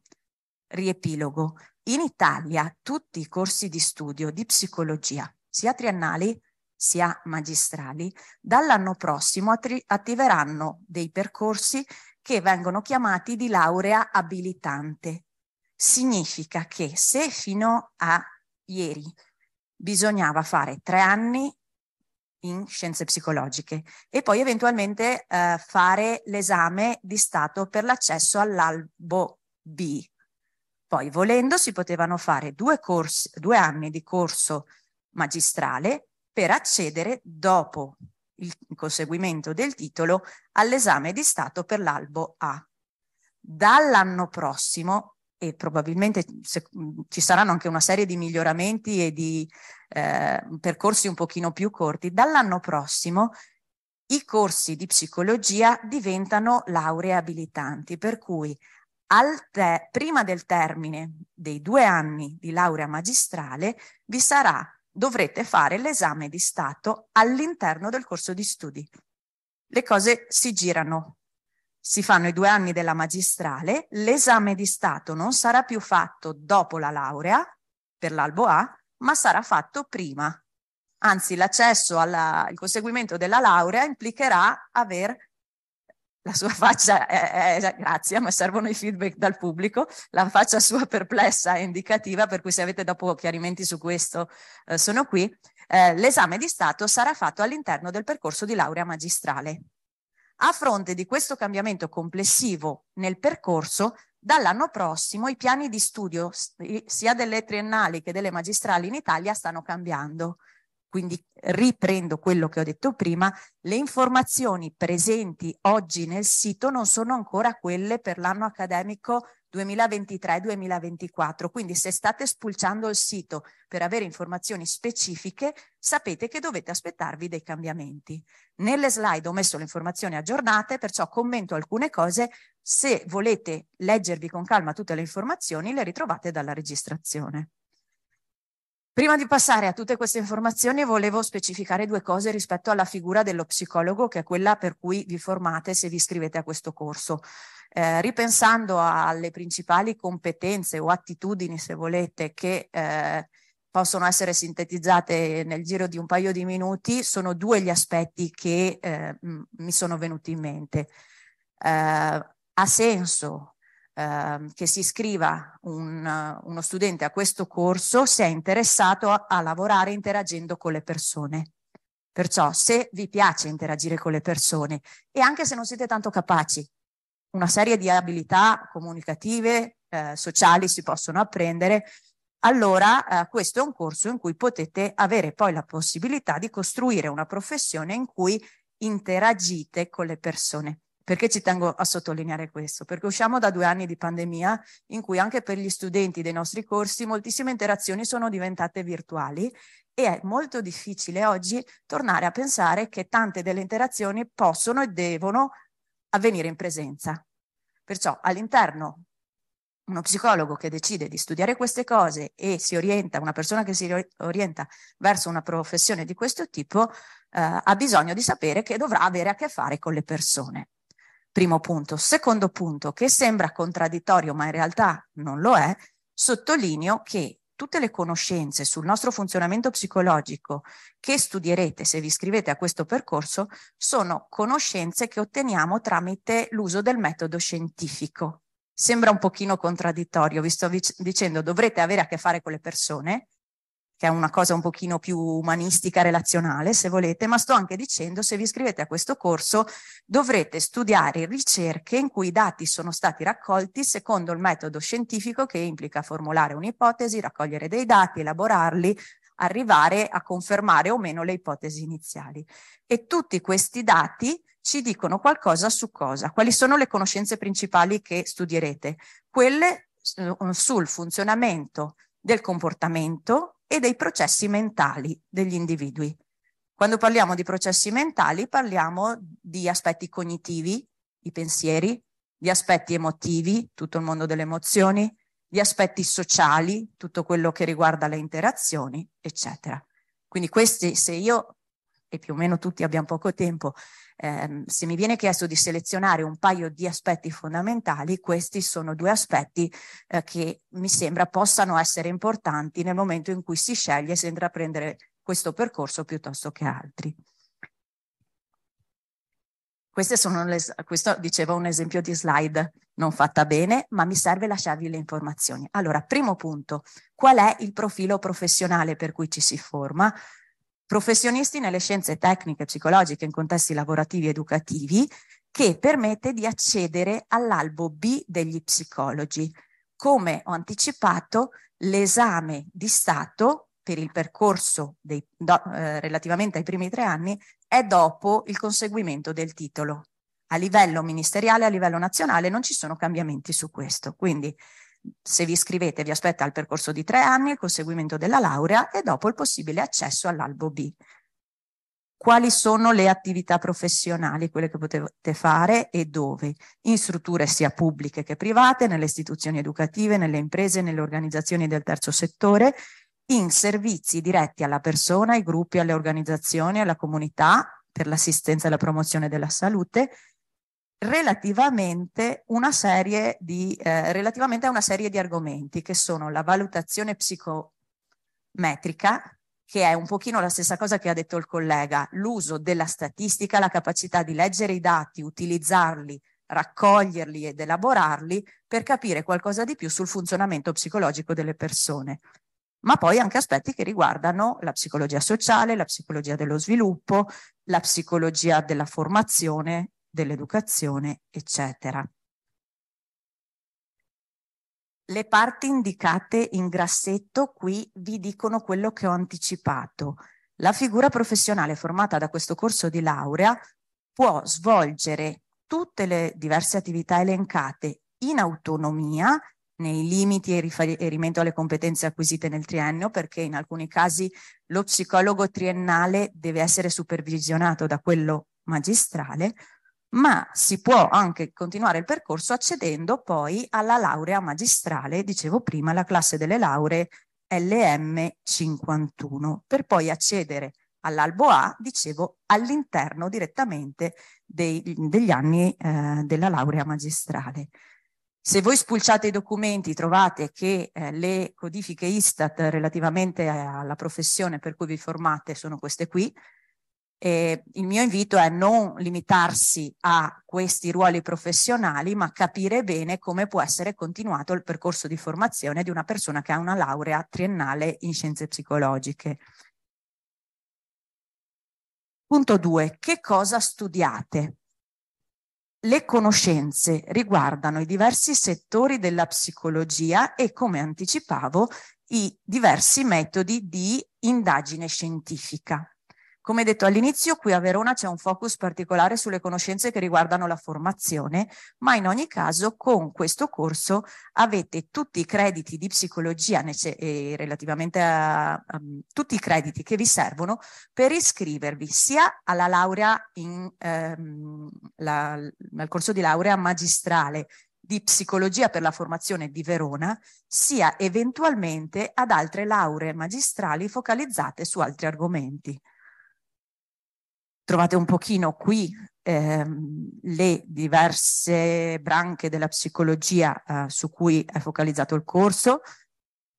Riepilogo. In Italia tutti i corsi di studio di psicologia, sia triennali sia magistrali, dall'anno prossimo attiveranno dei percorsi che vengono chiamati di laurea abilitante. Significa che se fino a ieri bisognava fare tre anni in scienze psicologiche e poi eventualmente eh, fare l'esame di stato per l'accesso all'albo B. Poi volendo si potevano fare due, corsi, due anni di corso magistrale per accedere dopo il conseguimento del titolo all'esame di stato per l'albo A. Dall'anno prossimo e probabilmente ci saranno anche una serie di miglioramenti e di eh, percorsi un pochino più corti, dall'anno prossimo i corsi di psicologia diventano lauree abilitanti, per cui te, prima del termine dei due anni di laurea magistrale vi sarà, dovrete fare l'esame di Stato all'interno del corso di studi. Le cose si girano si fanno i due anni della magistrale, l'esame di Stato non sarà più fatto dopo la laurea per l'albo A, ma sarà fatto prima. Anzi, l'accesso al conseguimento della laurea implicherà aver la sua faccia, è, eh, eh, eh, grazie, ma servono i feedback dal pubblico, la faccia sua perplessa e indicativa, per cui se avete dopo chiarimenti su questo eh, sono qui, eh, l'esame di Stato sarà fatto all'interno del percorso di laurea magistrale. A fronte di questo cambiamento complessivo nel percorso, dall'anno prossimo i piani di studio sia delle triennali che delle magistrali in Italia stanno cambiando. Quindi riprendo quello che ho detto prima, le informazioni presenti oggi nel sito non sono ancora quelle per l'anno accademico 2023-2024. Quindi se state spulciando il sito per avere informazioni specifiche, sapete che dovete aspettarvi dei cambiamenti. Nelle slide ho messo le informazioni aggiornate, perciò commento alcune cose. Se volete leggervi con calma tutte le informazioni, le ritrovate dalla registrazione. Prima di passare a tutte queste informazioni volevo specificare due cose rispetto alla figura dello psicologo che è quella per cui vi formate se vi iscrivete a questo corso. Eh, ripensando alle principali competenze o attitudini, se volete, che eh, possono essere sintetizzate nel giro di un paio di minuti, sono due gli aspetti che eh, mi sono venuti in mente. Eh, ha senso ehm, che si iscriva un, uno studente a questo corso se è interessato a, a lavorare interagendo con le persone. Perciò se vi piace interagire con le persone e anche se non siete tanto capaci, una serie di abilità comunicative, eh, sociali si possono apprendere, allora eh, questo è un corso in cui potete avere poi la possibilità di costruire una professione in cui interagite con le persone. Perché ci tengo a sottolineare questo? Perché usciamo da due anni di pandemia in cui anche per gli studenti dei nostri corsi moltissime interazioni sono diventate virtuali e è molto difficile oggi tornare a pensare che tante delle interazioni possono e devono avvenire in presenza. Perciò all'interno uno psicologo che decide di studiare queste cose e si orienta, una persona che si orienta verso una professione di questo tipo, eh, ha bisogno di sapere che dovrà avere a che fare con le persone. Primo punto. Secondo punto, che sembra contraddittorio ma in realtà non lo è, sottolineo che tutte le conoscenze sul nostro funzionamento psicologico che studierete se vi iscrivete a questo percorso sono conoscenze che otteniamo tramite l'uso del metodo scientifico. Sembra un pochino contraddittorio, vi sto dicendo dovrete avere a che fare con le persone, che è una cosa un pochino più umanistica, relazionale, se volete, ma sto anche dicendo se vi iscrivete a questo corso dovrete studiare ricerche in cui i dati sono stati raccolti secondo il metodo scientifico che implica formulare un'ipotesi, raccogliere dei dati, elaborarli, arrivare a confermare o meno le ipotesi iniziali. E tutti questi dati ci dicono qualcosa su cosa, quali sono le conoscenze principali che studierete, quelle eh, sul funzionamento del comportamento e dei processi mentali degli individui. Quando parliamo di processi mentali parliamo di aspetti cognitivi, i pensieri, gli aspetti emotivi, tutto il mondo delle emozioni, gli aspetti sociali, tutto quello che riguarda le interazioni, eccetera. Quindi questi, se io e più o meno tutti abbiamo poco tempo, eh, se mi viene chiesto di selezionare un paio di aspetti fondamentali, questi sono due aspetti eh, che mi sembra possano essere importanti nel momento in cui si sceglie se intraprendere questo percorso piuttosto che altri. Queste sono le, questo dicevo un esempio di slide non fatta bene, ma mi serve lasciarvi le informazioni. Allora, primo punto, qual è il profilo professionale per cui ci si forma? professionisti nelle scienze tecniche psicologiche in contesti lavorativi educativi che permette di accedere all'albo B degli psicologi. Come ho anticipato, l'esame di Stato per il percorso dei, do, eh, relativamente ai primi tre anni è dopo il conseguimento del titolo. A livello ministeriale, a livello nazionale non ci sono cambiamenti su questo. Quindi se vi iscrivete vi aspetta il percorso di tre anni, il conseguimento della laurea e dopo il possibile accesso all'albo B. Quali sono le attività professionali, quelle che potete fare e dove? In strutture sia pubbliche che private, nelle istituzioni educative, nelle imprese, nelle organizzazioni del terzo settore, in servizi diretti alla persona, ai gruppi, alle organizzazioni, alla comunità, per l'assistenza e la promozione della salute, relativamente, una serie di, eh, relativamente a una serie di argomenti che sono la valutazione psicometrica, che è un pochino la stessa cosa che ha detto il collega, l'uso della statistica, la capacità di leggere i dati, utilizzarli, raccoglierli ed elaborarli per capire qualcosa di più sul funzionamento psicologico delle persone, ma poi anche aspetti che riguardano la psicologia sociale, la psicologia dello sviluppo, la psicologia della formazione dell'educazione, eccetera. Le parti indicate in grassetto qui vi dicono quello che ho anticipato. La figura professionale formata da questo corso di laurea può svolgere tutte le diverse attività elencate in autonomia, nei limiti e riferimento alle competenze acquisite nel triennio, perché in alcuni casi lo psicologo triennale deve essere supervisionato da quello magistrale, ma si può anche continuare il percorso accedendo poi alla laurea magistrale, dicevo prima, la classe delle lauree LM51, per poi accedere all'albo A, dicevo, all'interno direttamente dei, degli anni eh, della laurea magistrale. Se voi spulciate i documenti trovate che eh, le codifiche Istat relativamente alla professione per cui vi formate sono queste qui, eh, il mio invito è non limitarsi a questi ruoli professionali, ma capire bene come può essere continuato il percorso di formazione di una persona che ha una laurea triennale in scienze psicologiche. Punto 2. Che cosa studiate? Le conoscenze riguardano i diversi settori della psicologia e, come anticipavo, i diversi metodi di indagine scientifica. Come detto all'inizio, qui a Verona c'è un focus particolare sulle conoscenze che riguardano la formazione, ma in ogni caso con questo corso avete tutti i crediti di psicologia e relativamente a, a, tutti i crediti che vi servono per iscrivervi sia alla laurea in, ehm, la, al corso di laurea magistrale di psicologia per la formazione di Verona, sia eventualmente ad altre lauree magistrali focalizzate su altri argomenti. Trovate un pochino qui ehm, le diverse branche della psicologia eh, su cui è focalizzato il corso.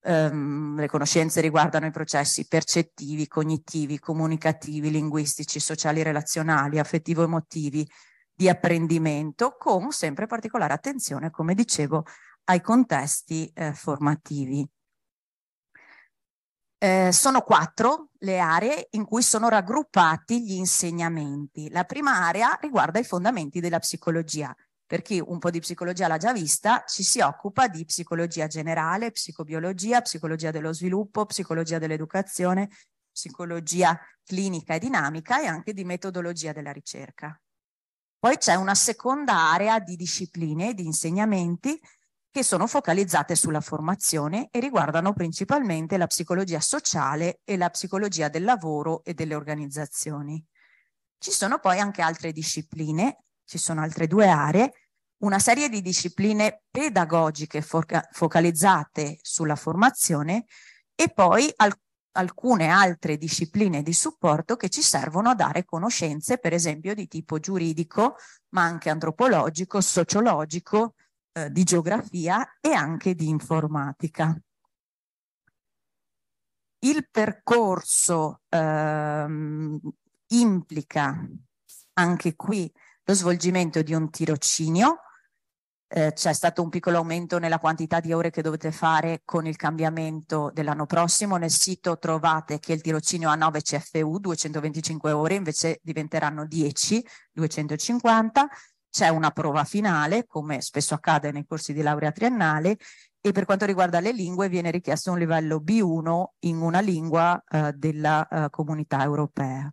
Um, le conoscenze riguardano i processi percettivi, cognitivi, comunicativi, linguistici, sociali, relazionali, affettivo-emotivi, di apprendimento, con sempre particolare attenzione, come dicevo, ai contesti eh, formativi. Eh, sono quattro le aree in cui sono raggruppati gli insegnamenti. La prima area riguarda i fondamenti della psicologia. Per chi un po' di psicologia l'ha già vista, ci si occupa di psicologia generale, psicobiologia, psicologia dello sviluppo, psicologia dell'educazione, psicologia clinica e dinamica e anche di metodologia della ricerca. Poi c'è una seconda area di discipline e di insegnamenti che sono focalizzate sulla formazione e riguardano principalmente la psicologia sociale e la psicologia del lavoro e delle organizzazioni. Ci sono poi anche altre discipline, ci sono altre due aree, una serie di discipline pedagogiche foca focalizzate sulla formazione e poi alc alcune altre discipline di supporto che ci servono a dare conoscenze, per esempio di tipo giuridico, ma anche antropologico, sociologico, eh, di geografia e anche di informatica. Il percorso ehm, implica anche qui lo svolgimento di un tirocinio, eh, c'è stato un piccolo aumento nella quantità di ore che dovete fare con il cambiamento dell'anno prossimo. Nel sito trovate che il tirocinio ha 9 CFU, 225 ore, invece diventeranno 10, 250 c'è una prova finale, come spesso accade nei corsi di laurea triennale, e per quanto riguarda le lingue viene richiesto un livello B1 in una lingua eh, della eh, comunità europea.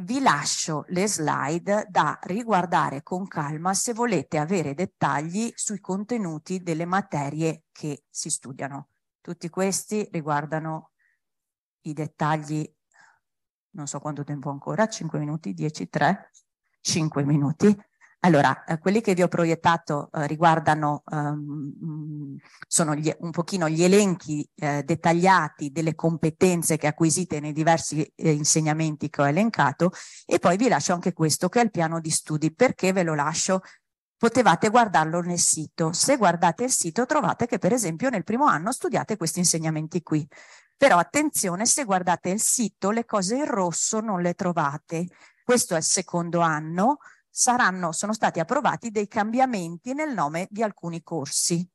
Vi lascio le slide da riguardare con calma se volete avere dettagli sui contenuti delle materie che si studiano. Tutti questi riguardano i dettagli non so quanto tempo ancora, 5 minuti, 10, 3, 5 minuti. Allora, eh, quelli che vi ho proiettato eh, riguardano, ehm, mm, sono gli, un pochino gli elenchi eh, dettagliati delle competenze che acquisite nei diversi eh, insegnamenti che ho elencato e poi vi lascio anche questo che è il piano di studi. Perché ve lo lascio? Potevate guardarlo nel sito. Se guardate il sito trovate che per esempio nel primo anno studiate questi insegnamenti qui. Però attenzione, se guardate il sito, le cose in rosso non le trovate. Questo è il secondo anno, saranno, sono stati approvati dei cambiamenti nel nome di alcuni corsi.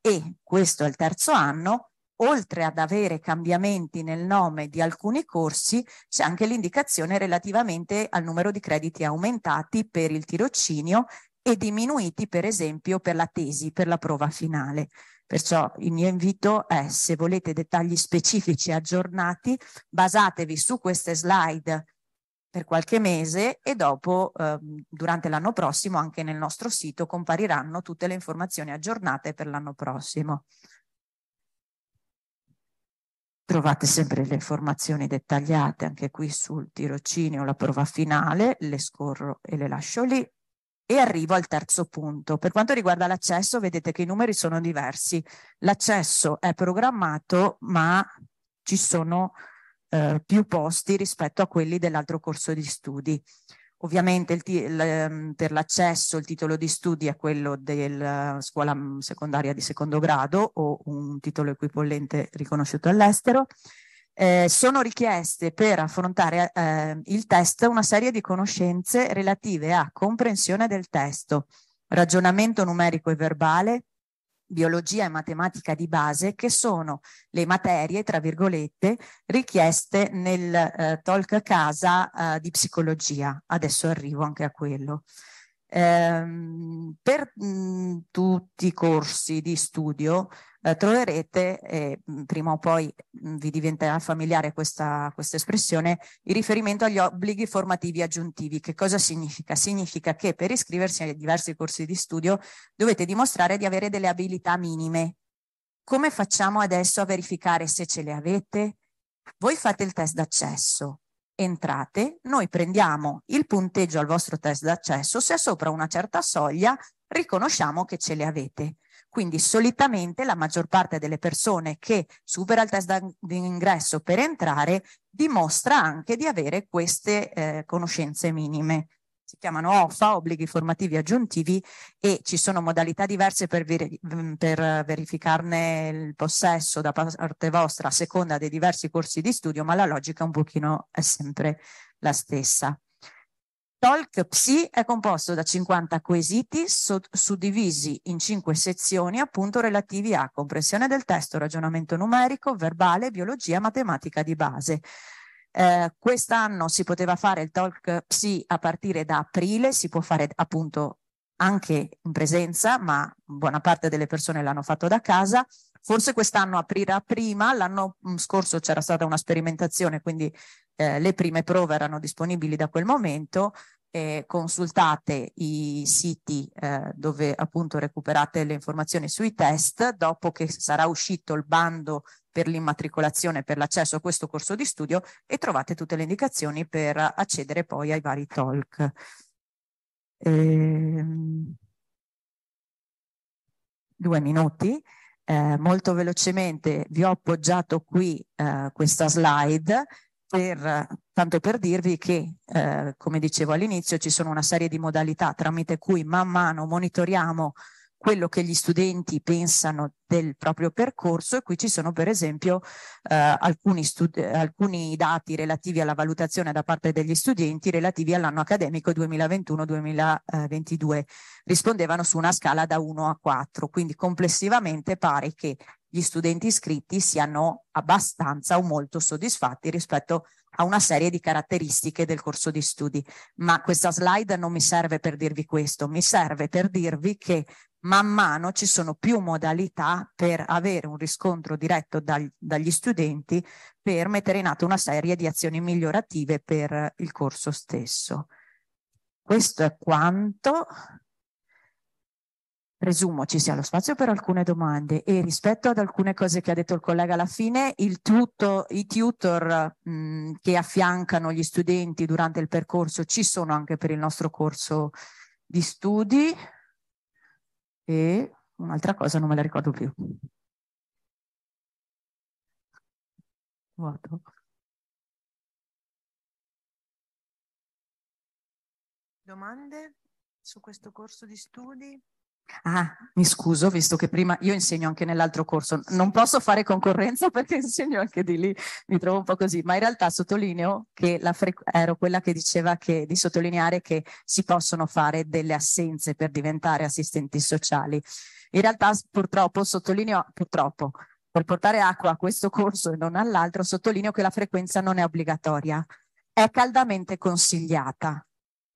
E questo è il terzo anno, oltre ad avere cambiamenti nel nome di alcuni corsi, c'è anche l'indicazione relativamente al numero di crediti aumentati per il tirocinio e diminuiti per esempio per la tesi, per la prova finale. Perciò il mio invito è, se volete dettagli specifici aggiornati, basatevi su queste slide per qualche mese e dopo, eh, durante l'anno prossimo, anche nel nostro sito compariranno tutte le informazioni aggiornate per l'anno prossimo. Trovate sempre le informazioni dettagliate anche qui sul tirocinio, la prova finale, le scorro e le lascio lì. E arrivo al terzo punto. Per quanto riguarda l'accesso, vedete che i numeri sono diversi. L'accesso è programmato, ma ci sono eh, più posti rispetto a quelli dell'altro corso di studi. Ovviamente il, il, ehm, per l'accesso il titolo di studi è quello della eh, scuola mm, secondaria di secondo grado o un titolo equipollente riconosciuto all'estero. Eh, sono richieste per affrontare eh, il test una serie di conoscenze relative a comprensione del testo, ragionamento numerico e verbale, biologia e matematica di base, che sono le materie, tra virgolette, richieste nel eh, talk a casa eh, di psicologia. Adesso arrivo anche a quello. Ehm, per mh, mm, tutti i corsi di studio eh, troverete, eh, prima o poi mh, mm, vi diventerà familiare questa, questa espressione, il riferimento agli obblighi formativi aggiuntivi. Che cosa significa? Significa che per iscriversi ai diversi corsi di studio dovete dimostrare di avere delle abilità minime. Come facciamo adesso a verificare se ce le avete? Voi fate il test d'accesso, entrate, noi prendiamo il punteggio al vostro test d'accesso, se è sopra una certa soglia riconosciamo che ce le avete. Quindi solitamente la maggior parte delle persone che supera il test d'ingresso per entrare dimostra anche di avere queste eh, conoscenze minime si chiamano OFA, obblighi formativi aggiuntivi, e ci sono modalità diverse per, veri mm, per, verificarne il possesso da parte vostra a seconda dei diversi corsi di studio, ma la logica un pochino è sempre la stessa. Talk Psi è composto da 50 quesiti suddivisi in 5 sezioni appunto relativi a comprensione del testo, ragionamento numerico, verbale, biologia, matematica di base. Eh, quest'anno si poteva fare il talk sì a partire da aprile, si può fare appunto anche in presenza, ma buona parte delle persone l'hanno fatto da casa. Forse quest'anno aprirà prima, l'anno mm, scorso c'era stata una sperimentazione, quindi eh, le prime prove erano disponibili da quel momento. Eh, consultate i siti eh, dove appunto recuperate le informazioni sui test. Dopo che sarà uscito il bando per l'immatricolazione, per l'accesso a questo corso di studio e trovate tutte le indicazioni per accedere poi ai vari talk. Ehm, due minuti. Eh, molto velocemente vi ho appoggiato qui eh, questa slide per, tanto per dirvi che, eh, come dicevo all'inizio, ci sono una serie di modalità tramite cui man mano monitoriamo quello che gli studenti pensano del proprio percorso e qui ci sono per esempio eh, alcuni, alcuni dati relativi alla valutazione da parte degli studenti relativi all'anno accademico 2021-2022. Rispondevano su una scala da 1 a 4, quindi complessivamente pare che gli studenti iscritti siano abbastanza o molto soddisfatti rispetto a una serie di caratteristiche del corso di studi. Ma questa slide non mi serve per dirvi questo, mi serve per dirvi che man mano ci sono più modalità per avere un riscontro diretto dagli, dagli studenti per mettere in atto una serie di azioni migliorative per il corso stesso. Questo è quanto. Presumo ci sia lo spazio per alcune domande e rispetto ad alcune cose che ha detto il collega alla fine, tuto, i tutor mh, mm, che affiancano gli studenti durante il percorso ci sono anche per il nostro corso di studi e un'altra cosa non me la ricordo più. Vuoto. Domande su questo corso di studi? Ah, mi scuso, visto che prima io insegno anche nell'altro corso, non posso fare concorrenza perché insegno anche di lì, mi trovo un po' così, ma in realtà sottolineo che la ero quella che diceva che, di sottolineare che si possono fare delle assenze per diventare assistenti sociali. In realtà purtroppo sottolineo, purtroppo, per portare acqua a questo corso e non all'altro, sottolineo che la frequenza non è obbligatoria, è caldamente consigliata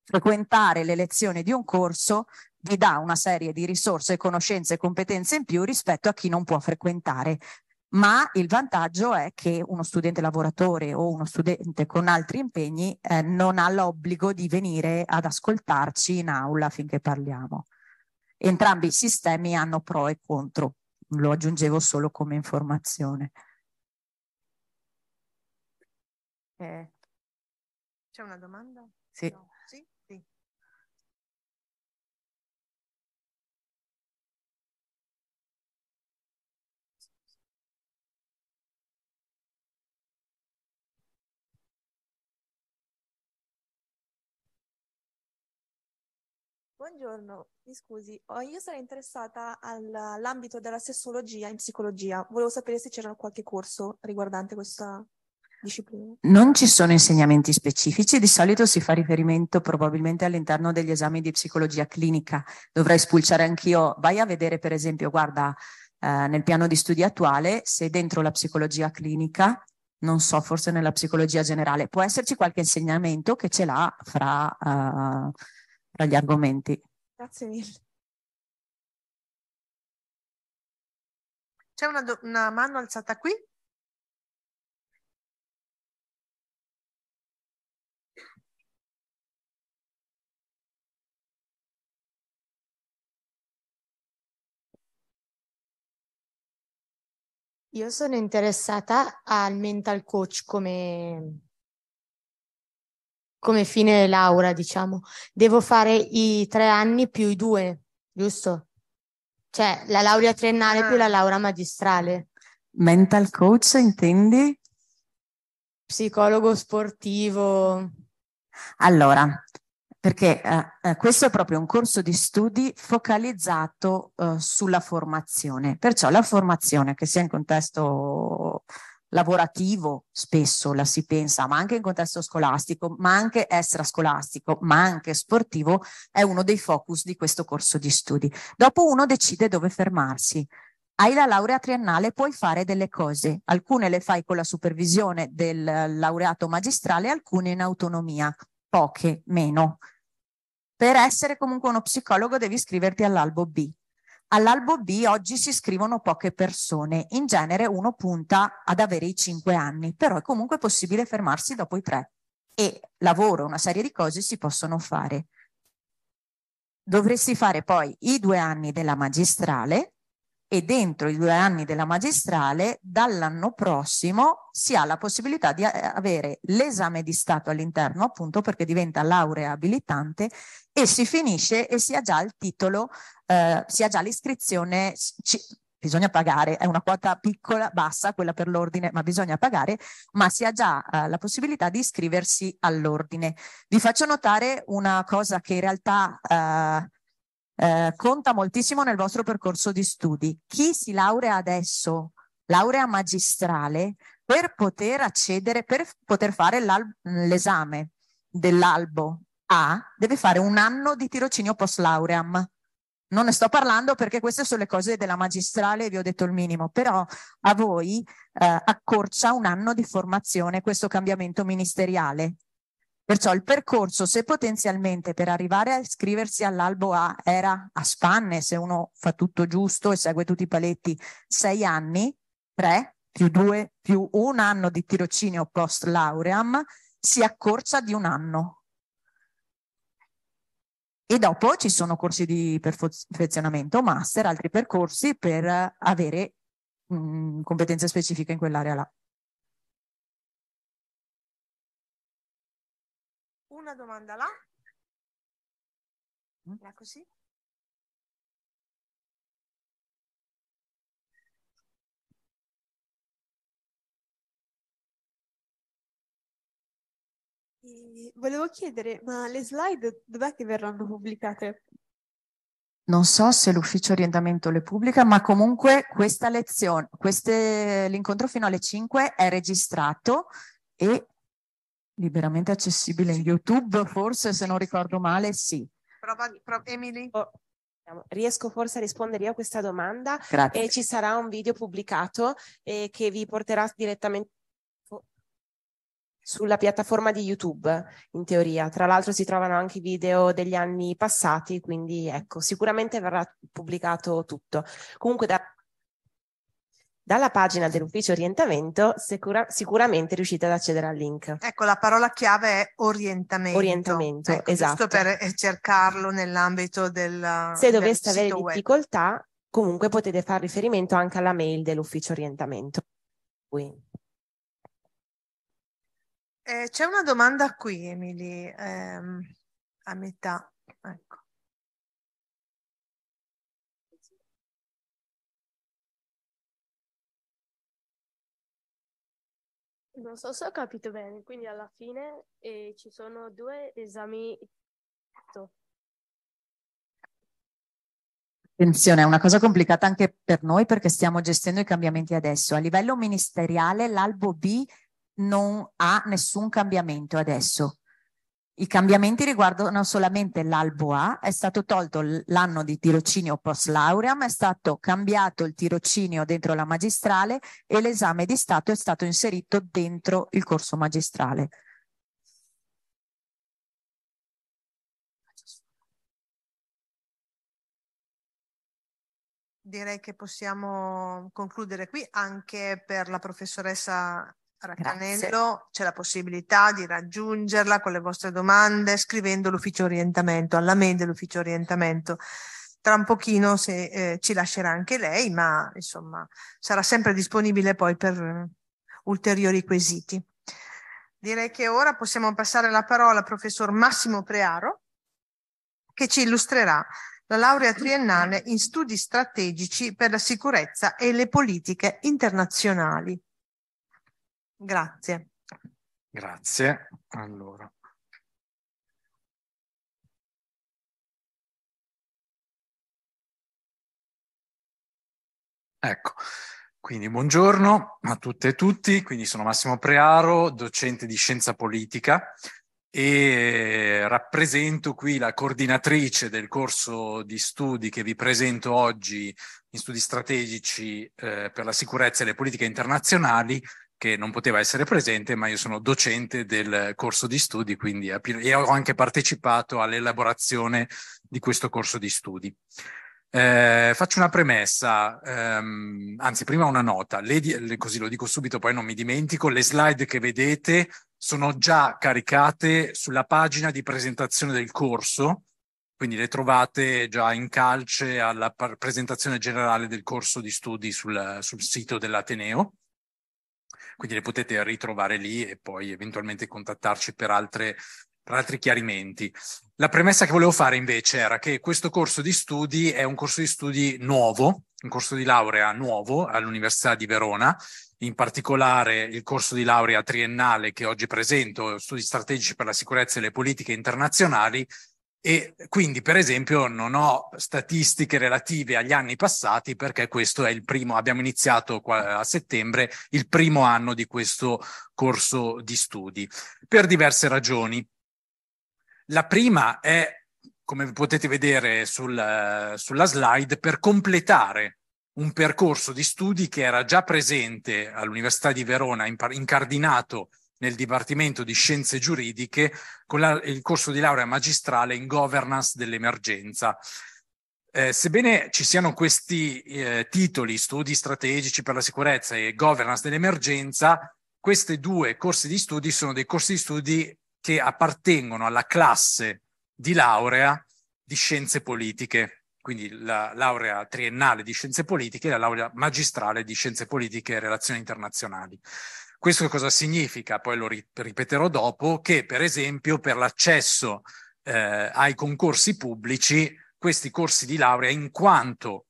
frequentare le lezioni di un corso vi dà una serie di risorse, conoscenze e competenze in più rispetto a chi non può frequentare. Ma il vantaggio è che uno studente lavoratore o uno studente con altri impegni eh, non ha l'obbligo di venire ad ascoltarci in aula finché parliamo. Entrambi i sistemi hanno pro e contro, lo aggiungevo solo come informazione. Eh. C'è una domanda? Sì. No. buongiorno, mi scusi, oh, io sarei interessata all'ambito della sessologia in psicologia. Volevo sapere se c'era qualche corso riguardante questa disciplina. Non ci sono insegnamenti specifici, di solito si fa riferimento probabilmente all'interno degli esami di psicologia clinica. Dovrei spulciare anch'io, vai a vedere per esempio, guarda, eh, nel piano di studi attuale, se dentro la psicologia clinica non so, forse nella psicologia generale, può esserci qualche insegnamento che ce l'ha fra uh, tra gli argomenti. Grazie mille. C'è una, una mano alzata qui? Io sono interessata al mental coach come come fine Laura, diciamo, devo fare i tre anni più i due, giusto? Cioè la laurea triennale più la ah. laurea magistrale. Mental coach intendi? Psicologo sportivo. Allora, perché eh, eh, questo è proprio un corso di studi focalizzato eh, sulla formazione, perciò la formazione, che sia in contesto lavorativo spesso la si pensa, ma anche in contesto scolastico, ma anche extrascolastico, ma anche sportivo, è uno dei focus di questo corso di studi. Dopo uno decide dove fermarsi. Hai la laurea triennale, puoi fare delle cose, alcune le fai con la supervisione del laureato magistrale, alcune in autonomia, poche meno. Per essere comunque uno psicologo devi iscriverti all'albo B, All'albo B oggi si iscrivono poche persone, in genere uno punta ad avere i 5 anni, però è comunque possibile fermarsi dopo i 3 e lavoro, una serie di cose si possono fare. Dovresti fare poi i due anni della magistrale, e dentro i due anni della magistrale dall'anno prossimo si ha la possibilità di eh, avere l'esame di Stato all'interno appunto perché diventa laurea abilitante e si finisce e si ha già il titolo, eh, si ha già l'iscrizione, bisogna pagare, è una quota piccola, bassa quella per l'ordine, ma bisogna pagare, ma si ha già eh, la possibilità di iscriversi all'ordine. Vi faccio notare una cosa che in realtà... Eh, eh, conta moltissimo nel vostro percorso di studi. Chi si laurea adesso, laurea magistrale, per poter accedere, per poter fare l'esame dell'albo A, deve fare un anno di tirocinio post lauream. Non ne sto parlando perché queste sono le cose della magistrale, vi ho detto il minimo, però a voi eh, accorcia un anno di formazione questo cambiamento ministeriale Perciò il percorso, se potenzialmente per arrivare a iscriversi all'albo A era a spanne, se uno fa tutto giusto e segue tutti i paletti, sei anni, tre più due più un anno di tirocinio post lauream, si accorcia di un anno. E dopo ci sono corsi di perfezionamento, master, altri percorsi per avere mh, mm, competenze specifiche in quell'area là. una domanda là. Mm. Era così? E volevo chiedere, ma le slide dov'è che verranno pubblicate? Non so se l'ufficio orientamento le pubblica, ma comunque questa lezione, l'incontro fino alle 5 è registrato e liberamente accessibile in YouTube, forse se non ricordo male, sì. Prova, prova Emily. Oh, riesco forse a rispondere io a questa domanda Grazie. e ci sarà un video pubblicato eh, che vi porterà direttamente sulla piattaforma di YouTube, in teoria. Tra l'altro si trovano anche video degli anni passati, quindi ecco, sicuramente verrà pubblicato tutto. Comunque da dalla pagina dell'ufficio orientamento sicura, sicuramente riuscite ad accedere al link. Ecco, la parola chiave è orientamento. Orientamento, ecco, esatto. Giusto per eh, cercarlo nell'ambito del Se del doveste avere web. difficoltà, comunque potete fare riferimento anche alla mail dell'ufficio orientamento. Qui. Eh, c'è una domanda qui, Emily, ehm, a metà. Non so se ho capito bene, quindi alla fine eh, ci sono due esami. Attenzione, è una cosa complicata anche per noi perché stiamo gestendo i cambiamenti adesso. A livello ministeriale l'albo B non ha nessun cambiamento adesso, i cambiamenti riguardano solamente l'albo A, è stato tolto l'anno di tirocinio post lauream, è stato cambiato il tirocinio dentro la magistrale e l'esame di Stato è stato inserito dentro il corso magistrale. Direi che possiamo concludere qui anche per la professoressa Raccanello, c'è la possibilità di raggiungerla con le vostre domande scrivendo l'ufficio orientamento, alla mail dell'ufficio orientamento. Tra un pochino se, eh, ci lascerà anche lei, ma insomma sarà sempre disponibile poi per eh, ulteriori quesiti. Direi che ora possiamo passare la parola al professor Massimo Prearo che ci illustrerà la laurea triennale in studi strategici per la sicurezza e le politiche internazionali. Grazie. Grazie. Allora. Ecco, quindi buongiorno a tutte e tutti, quindi sono Massimo Prearo, docente di scienza politica e rappresento qui la coordinatrice del corso di studi che vi presento oggi in studi strategici eh, per la sicurezza e le politiche internazionali che non poteva essere presente, ma io sono docente del corso di studi, quindi e ho anche partecipato all'elaborazione di questo corso di studi. Eh, faccio una premessa, ehm, anzi prima una nota, le, le, così lo dico subito, poi non mi dimentico, le slide che vedete sono già caricate sulla pagina di presentazione del corso, quindi le trovate già in calce alla presentazione generale del corso di studi sul, sul sito dell'Ateneo quindi le potete ritrovare lì e poi eventualmente contattarci per altre per altri chiarimenti. La premessa che volevo fare invece era che questo corso di studi è un corso di studi nuovo, un corso di laurea nuovo all'Università di Verona, in particolare il corso di laurea triennale che oggi presento, studi strategici per la sicurezza e le politiche internazionali, e quindi, per esempio, non ho statistiche relative agli anni passati perché questo è il primo, abbiamo iniziato a settembre, il primo anno di questo corso di studi, per diverse ragioni. La prima è, come potete vedere sul, sulla slide, per completare un percorso di studi che era già presente all'Università di Verona, incardinato nel Dipartimento di Scienze Giuridiche con la, il corso di laurea magistrale in governance dell'emergenza. Eh, sebbene ci siano questi eh, titoli, studi strategici per la sicurezza e governance dell'emergenza, questi due corsi di studi sono dei corsi di studi che appartengono alla classe di laurea di scienze politiche, quindi la laurea triennale di scienze politiche e la laurea magistrale di scienze politiche e relazioni internazionali. Questo cosa significa? Poi lo ripeterò dopo, che per esempio per l'accesso eh, ai concorsi pubblici, questi corsi di laurea, in quanto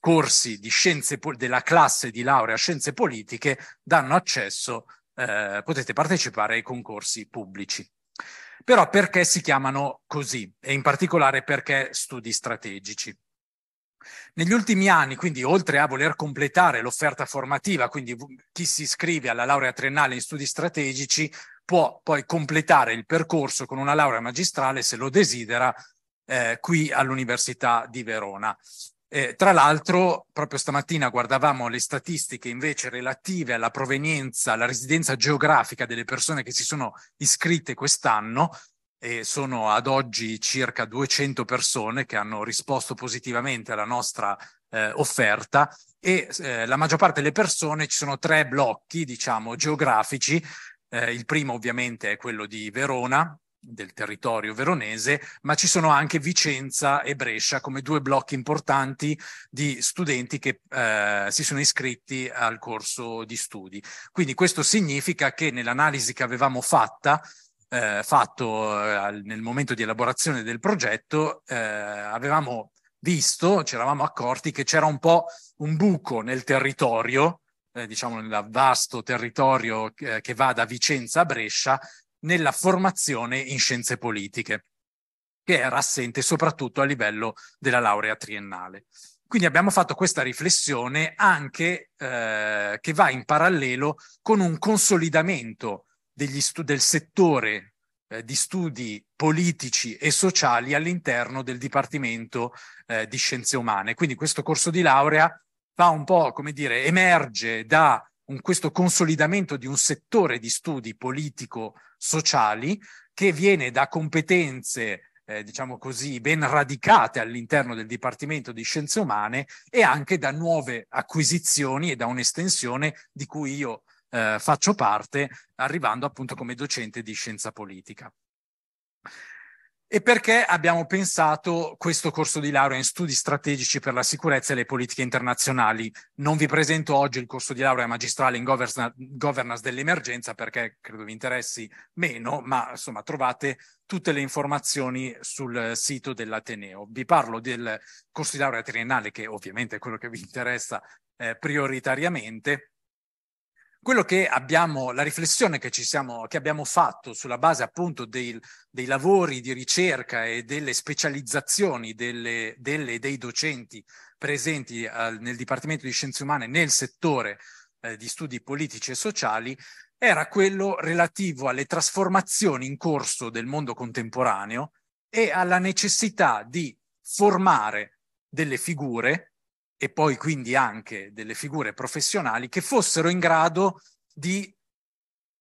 corsi di scienze della classe di laurea scienze politiche, danno accesso, eh, potete partecipare ai concorsi pubblici. Però perché si chiamano così e in particolare perché studi strategici? Negli ultimi anni, quindi oltre a voler completare l'offerta formativa, quindi chi si iscrive alla laurea triennale in studi strategici può poi completare il percorso con una laurea magistrale se lo desidera eh, qui all'Università di Verona. Eh, tra l'altro, proprio stamattina guardavamo le statistiche invece relative alla provenienza, alla residenza geografica delle persone che si sono iscritte quest'anno e sono ad oggi circa 200 persone che hanno risposto positivamente alla nostra eh, offerta e eh, la maggior parte delle persone ci sono tre blocchi, diciamo, geografici. Eh, il primo ovviamente è quello di Verona, del territorio veronese, ma ci sono anche Vicenza e Brescia come due blocchi importanti di studenti che eh, si sono iscritti al corso di studi. Quindi questo significa che nell'analisi che avevamo fatta eh, fatto eh, nel momento di elaborazione del progetto, eh, avevamo visto, ci eravamo accorti che c'era un po' un buco nel territorio, eh, diciamo nel vasto territorio eh, che va da Vicenza a Brescia, nella formazione in scienze politiche, che era assente soprattutto a livello della laurea triennale. Quindi abbiamo fatto questa riflessione anche eh, che va in parallelo con un consolidamento del settore eh, di studi politici e sociali all'interno del Dipartimento eh, di Scienze Umane. Quindi questo corso di laurea fa un po', come dire, emerge da un, questo consolidamento di un settore di studi politico-sociali che viene da competenze eh, diciamo così, ben radicate all'interno del Dipartimento di Scienze Umane e anche da nuove acquisizioni e da un'estensione di cui io eh, faccio parte, arrivando appunto come docente di scienza politica. E perché abbiamo pensato questo corso di laurea in studi strategici per la sicurezza e le politiche internazionali? Non vi presento oggi il corso di laurea magistrale in governance dell'emergenza perché credo vi interessi meno, ma insomma trovate tutte le informazioni sul sito dell'Ateneo. Vi parlo del corso di laurea triennale che ovviamente è quello che vi interessa eh, prioritariamente quello che abbiamo, la riflessione che, siamo, che abbiamo fatto sulla base appunto dei, dei, lavori di ricerca e delle specializzazioni delle, delle, dei docenti presenti al, nel Dipartimento di Scienze Umane nel settore eh, di studi politici e sociali era quello relativo alle trasformazioni in corso del mondo contemporaneo e alla necessità di formare delle figure e poi quindi anche delle figure professionali che fossero in grado di,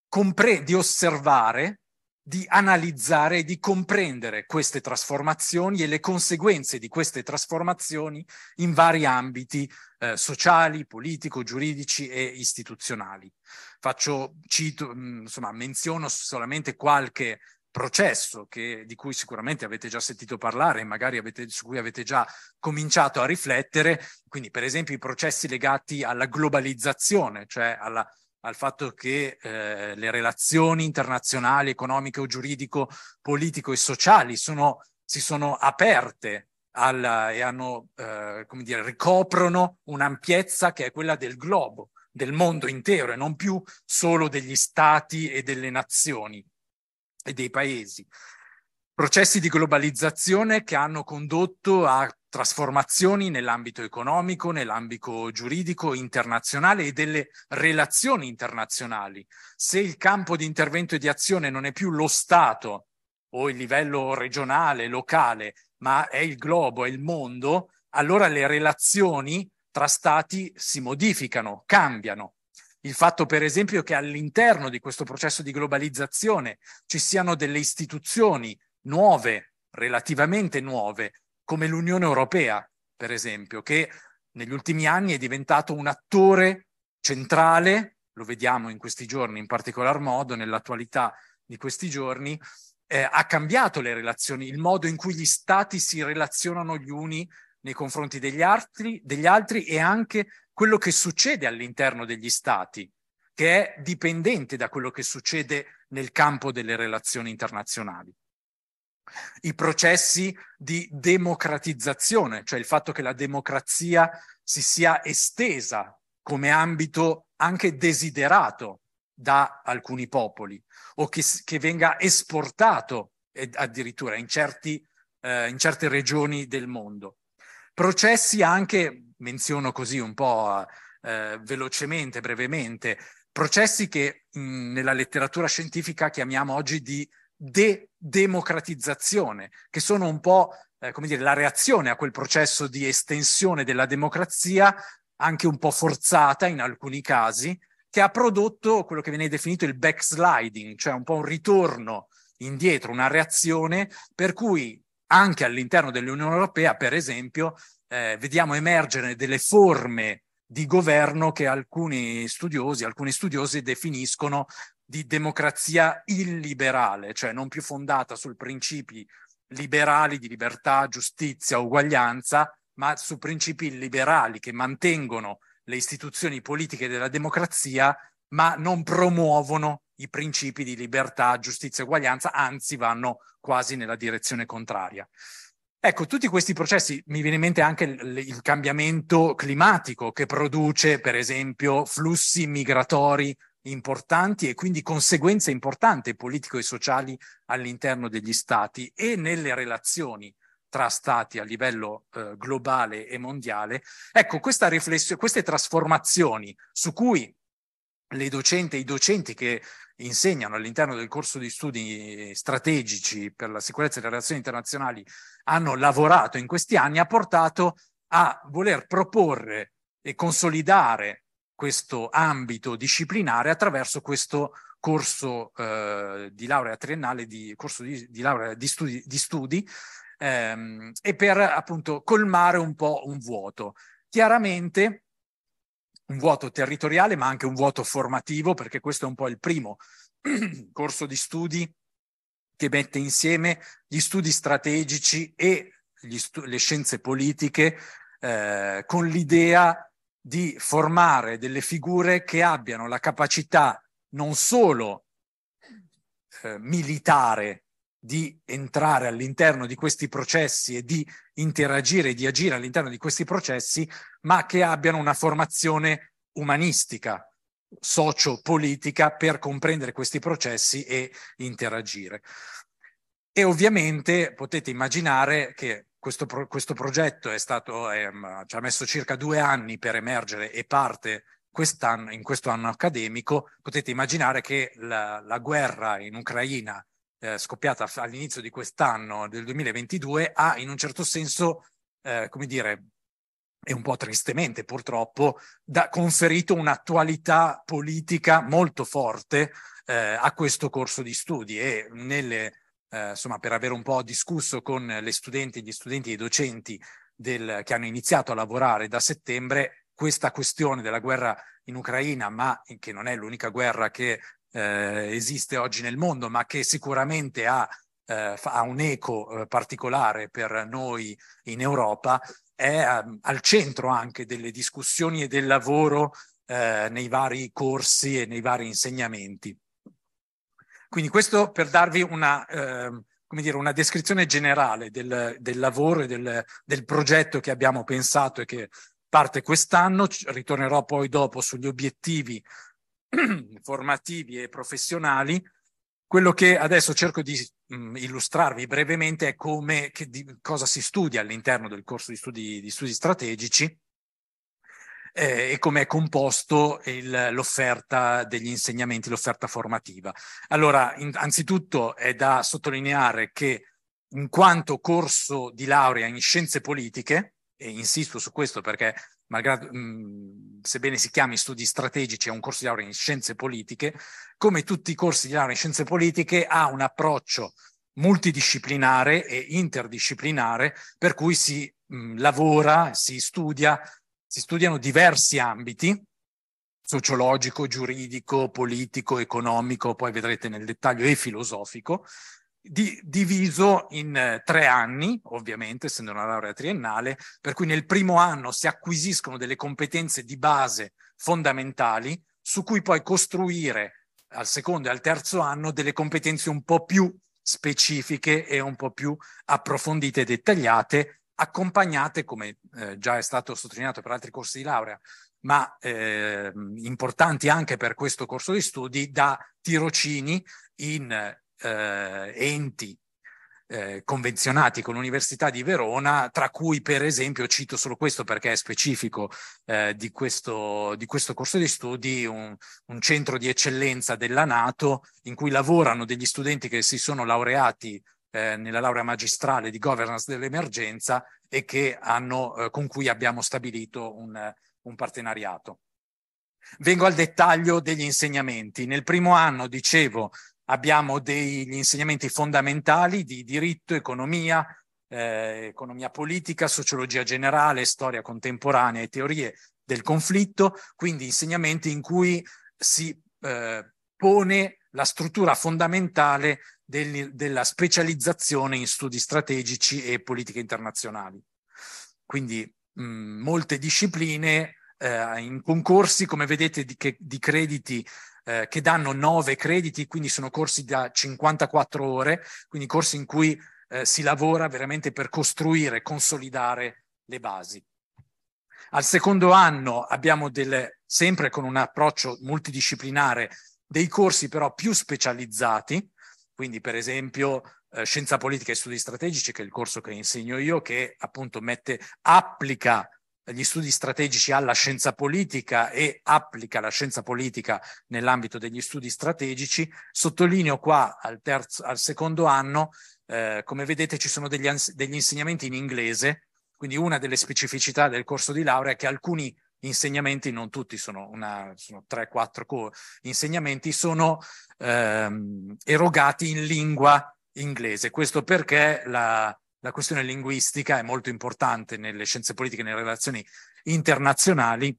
compre- di osservare, di analizzare e di comprendere queste trasformazioni e le conseguenze di queste trasformazioni in vari ambiti eh, sociali, politico, giuridici e istituzionali. Faccio, cito, mm, insomma, menziono solamente qualche processo che, di cui sicuramente avete già sentito parlare e magari avete, su cui avete già cominciato a riflettere, quindi per esempio i processi legati alla globalizzazione, cioè alla, al fatto che eh, le relazioni internazionali, economiche o giuridico, politico e sociali sono, si sono aperte alla, e hanno, eh, come dire, ricoprono un'ampiezza che è quella del globo, del mondo intero e non più solo degli stati e delle nazioni e dei paesi. Processi di globalizzazione che hanno condotto a trasformazioni nell'ambito economico, nell'ambito giuridico internazionale e delle relazioni internazionali. Se il campo di intervento e di azione non è più lo Stato o il livello regionale, locale, ma è il globo, è il mondo, allora le relazioni tra stati si modificano, cambiano il fatto per esempio che all'interno di questo processo di globalizzazione ci siano delle istituzioni nuove, relativamente nuove, come l'Unione Europea, per esempio, che negli ultimi anni è diventato un attore centrale, lo vediamo in questi giorni in particolar modo, nell'attualità di questi giorni, eh, ha cambiato le relazioni, il modo in cui gli stati si relazionano gli uni nei confronti degli altri, degli altri e anche quello che succede all'interno degli stati, che è dipendente da quello che succede nel campo delle relazioni internazionali. I processi di democratizzazione, cioè il fatto che la democrazia si sia estesa come ambito anche desiderato da alcuni popoli o che, che venga esportato addirittura in, certi, eh, in certe regioni del mondo. Processi anche, menziono così un po' eh, velocemente, brevemente, processi che mh, mm, nella letteratura scientifica chiamiamo oggi di de-democratizzazione, che sono un po' eh, come dire, la reazione a quel processo di estensione della democrazia, anche un po' forzata in alcuni casi, che ha prodotto quello che viene definito il backsliding, cioè un po' un ritorno indietro, una reazione per cui anche all'interno dell'Unione Europea, per esempio, eh, vediamo emergere delle forme di governo che alcuni studiosi, alcuni studiosi definiscono di democrazia illiberale, cioè non più fondata su principi liberali di libertà, giustizia, uguaglianza, ma su principi liberali che mantengono le istituzioni politiche della democrazia ma non promuovono i principi di libertà, giustizia e uguaglianza, anzi vanno quasi nella direzione contraria. Ecco, tutti questi processi, mi viene in mente anche il, il cambiamento climatico che produce, per esempio, flussi migratori importanti e quindi conseguenze importanti politico e sociali all'interno degli stati e nelle relazioni tra stati a livello eh, globale e mondiale. Ecco, questa riflessione, queste trasformazioni su cui le docenti e i docenti che insegnano all'interno del corso di studi strategici per la sicurezza e le relazioni internazionali hanno lavorato in questi anni ha portato a voler proporre e consolidare questo ambito disciplinare attraverso questo corso eh, di laurea triennale, di corso di, di laurea di studi, di studi ehm, e per appunto colmare un po' un vuoto. Chiaramente un vuoto territoriale ma anche un vuoto formativo perché questo è un po' il primo corso di studi che mette insieme gli studi strategici e stu- le scienze politiche eh, con l'idea di formare delle figure che abbiano la capacità non solo eh, militare di entrare all'interno di questi processi e di interagire e di agire all'interno di questi processi, ma che abbiano una formazione umanistica, socio-politica per comprendere questi processi e interagire. E ovviamente potete immaginare che questo, pro- questo progetto è stato, è, ehm, ci ha messo circa due anni per emergere e parte quest'anno, in questo anno accademico. Potete immaginare che la, la guerra in Ucraina eh, scoppiata all'inizio di quest'anno, del 2022, ha in un certo senso, eh, come dire, e un po' tristemente purtroppo, da, conferito un'attualità politica molto forte eh, a questo corso di studi e nelle, eh, insomma, per aver un po' discusso con le studenti, gli studenti e i docenti del, che hanno iniziato a lavorare da settembre, questa questione della guerra in Ucraina, ma che non è l'unica guerra che eh, esiste oggi nel mondo, ma che sicuramente ha, eh, ha un eco eh, particolare per noi in Europa, è ehm, al centro anche delle discussioni e del lavoro eh, nei vari corsi e nei vari insegnamenti. Quindi questo per darvi una, ehm, come dire, una descrizione generale del, del lavoro e del, del, progetto che abbiamo pensato e che parte quest'anno. Ritornerò poi dopo sugli obiettivi formativi e professionali, quello che adesso cerco di mh, mm, illustrarvi brevemente è come, che, di, cosa si studia all'interno del corso di studi, di studi strategici eh, e come è composto il, l'offerta degli insegnamenti, l'offerta formativa. Allora, in, anzitutto è da sottolineare che in quanto corso di laurea in scienze politiche, e insisto su questo perché malgrado, mh, sebbene si chiami studi strategici, è un corso di laurea in scienze politiche, come tutti i corsi di laurea in scienze politiche ha un approccio multidisciplinare e interdisciplinare, per cui si mh, lavora, si studia, si studiano diversi ambiti, sociologico, giuridico, politico, economico, poi vedrete nel dettaglio e filosofico, di, diviso in eh, tre anni, ovviamente, essendo una laurea triennale, per cui nel primo anno si acquisiscono delle competenze di base fondamentali su cui poi costruire al secondo e al terzo anno delle competenze un po' più specifiche e un po' più approfondite e dettagliate, accompagnate, come eh, già è stato sottolineato per altri corsi di laurea, ma eh, importanti anche per questo corso di studi, da tirocini in eh, eh, enti eh, convenzionati con l'Università di Verona, tra cui per esempio, cito solo questo perché è specifico eh, di, questo, di, questo, corso di studi, un, un centro di eccellenza della Nato in cui lavorano degli studenti che si sono laureati eh, nella laurea magistrale di governance dell'emergenza e che hanno, eh, con cui abbiamo stabilito un, un partenariato. Vengo al dettaglio degli insegnamenti. Nel primo anno, dicevo, abbiamo degli insegnamenti fondamentali di diritto, economia, eh, economia politica, sociologia generale, storia contemporanea e teorie del conflitto, quindi insegnamenti in cui si eh, pone la struttura fondamentale del, della specializzazione in studi strategici e politiche internazionali. Quindi mh, mm, molte discipline eh, in concorsi, come vedete, di, che, di crediti eh, che danno 9 crediti, quindi sono corsi da 54 ore, quindi corsi in cui eh, si lavora veramente per costruire, consolidare le basi. Al secondo anno abbiamo delle, sempre con un approccio multidisciplinare, dei corsi però più specializzati, quindi per esempio eh, Scienza Politica e Studi Strategici, che è il corso che insegno io, che appunto mette, applica gli studi strategici alla scienza politica e applica la scienza politica nell'ambito degli studi strategici. Sottolineo qua al, terzo, al secondo anno, eh, come vedete ci sono degli, degli insegnamenti in inglese, quindi una delle specificità del corso di laurea è che alcuni insegnamenti, non tutti, sono, una, sono 3-4 co- insegnamenti, sono ehm, erogati in lingua inglese. Questo perché la, la questione linguistica è molto importante nelle scienze politiche, e nelle relazioni internazionali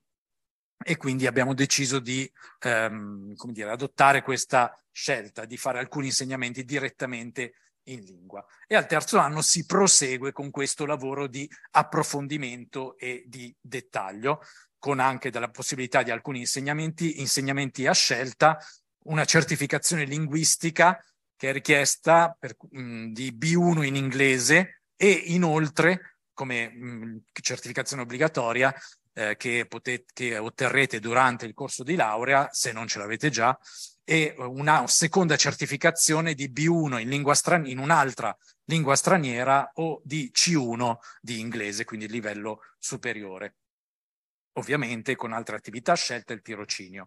e quindi abbiamo deciso di ehm, dire, adottare questa scelta di fare alcuni insegnamenti direttamente in lingua. E al terzo anno si prosegue con questo lavoro di approfondimento e di dettaglio, con anche della possibilità di alcuni insegnamenti, insegnamenti a scelta, una certificazione linguistica che è richiesta per, mh, mm, di B1 in inglese e inoltre come mh, mm, certificazione obbligatoria eh, che, potete, che otterrete durante il corso di laurea, se non ce l'avete già, e una seconda certificazione di B1 in, lingua stran- in un'altra lingua straniera o di C1 di inglese, quindi livello superiore. Ovviamente con altre attività scelte il tirocinio.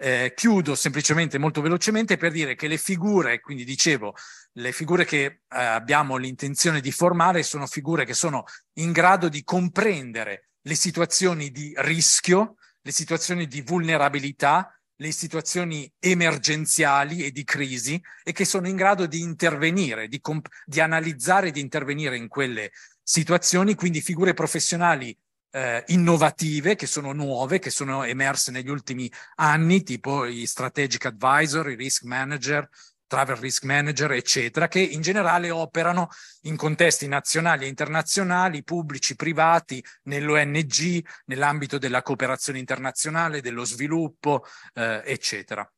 Eh, chiudo semplicemente molto velocemente per dire che le figure, quindi dicevo, le figure che eh, abbiamo l'intenzione di formare sono figure che sono in grado di comprendere le situazioni di rischio, le situazioni di vulnerabilità, le situazioni emergenziali e di crisi e che sono in grado di intervenire, di, comp- di analizzare e di intervenire in quelle situazioni, quindi figure professionali eh, innovative, che sono nuove, che sono emerse negli ultimi anni, tipo i strategic advisor, i risk manager, travel risk manager, eccetera, che in generale operano in contesti nazionali e internazionali, pubblici, privati, nell'ONG, nell'ambito della cooperazione internazionale, dello sviluppo, eh, eccetera.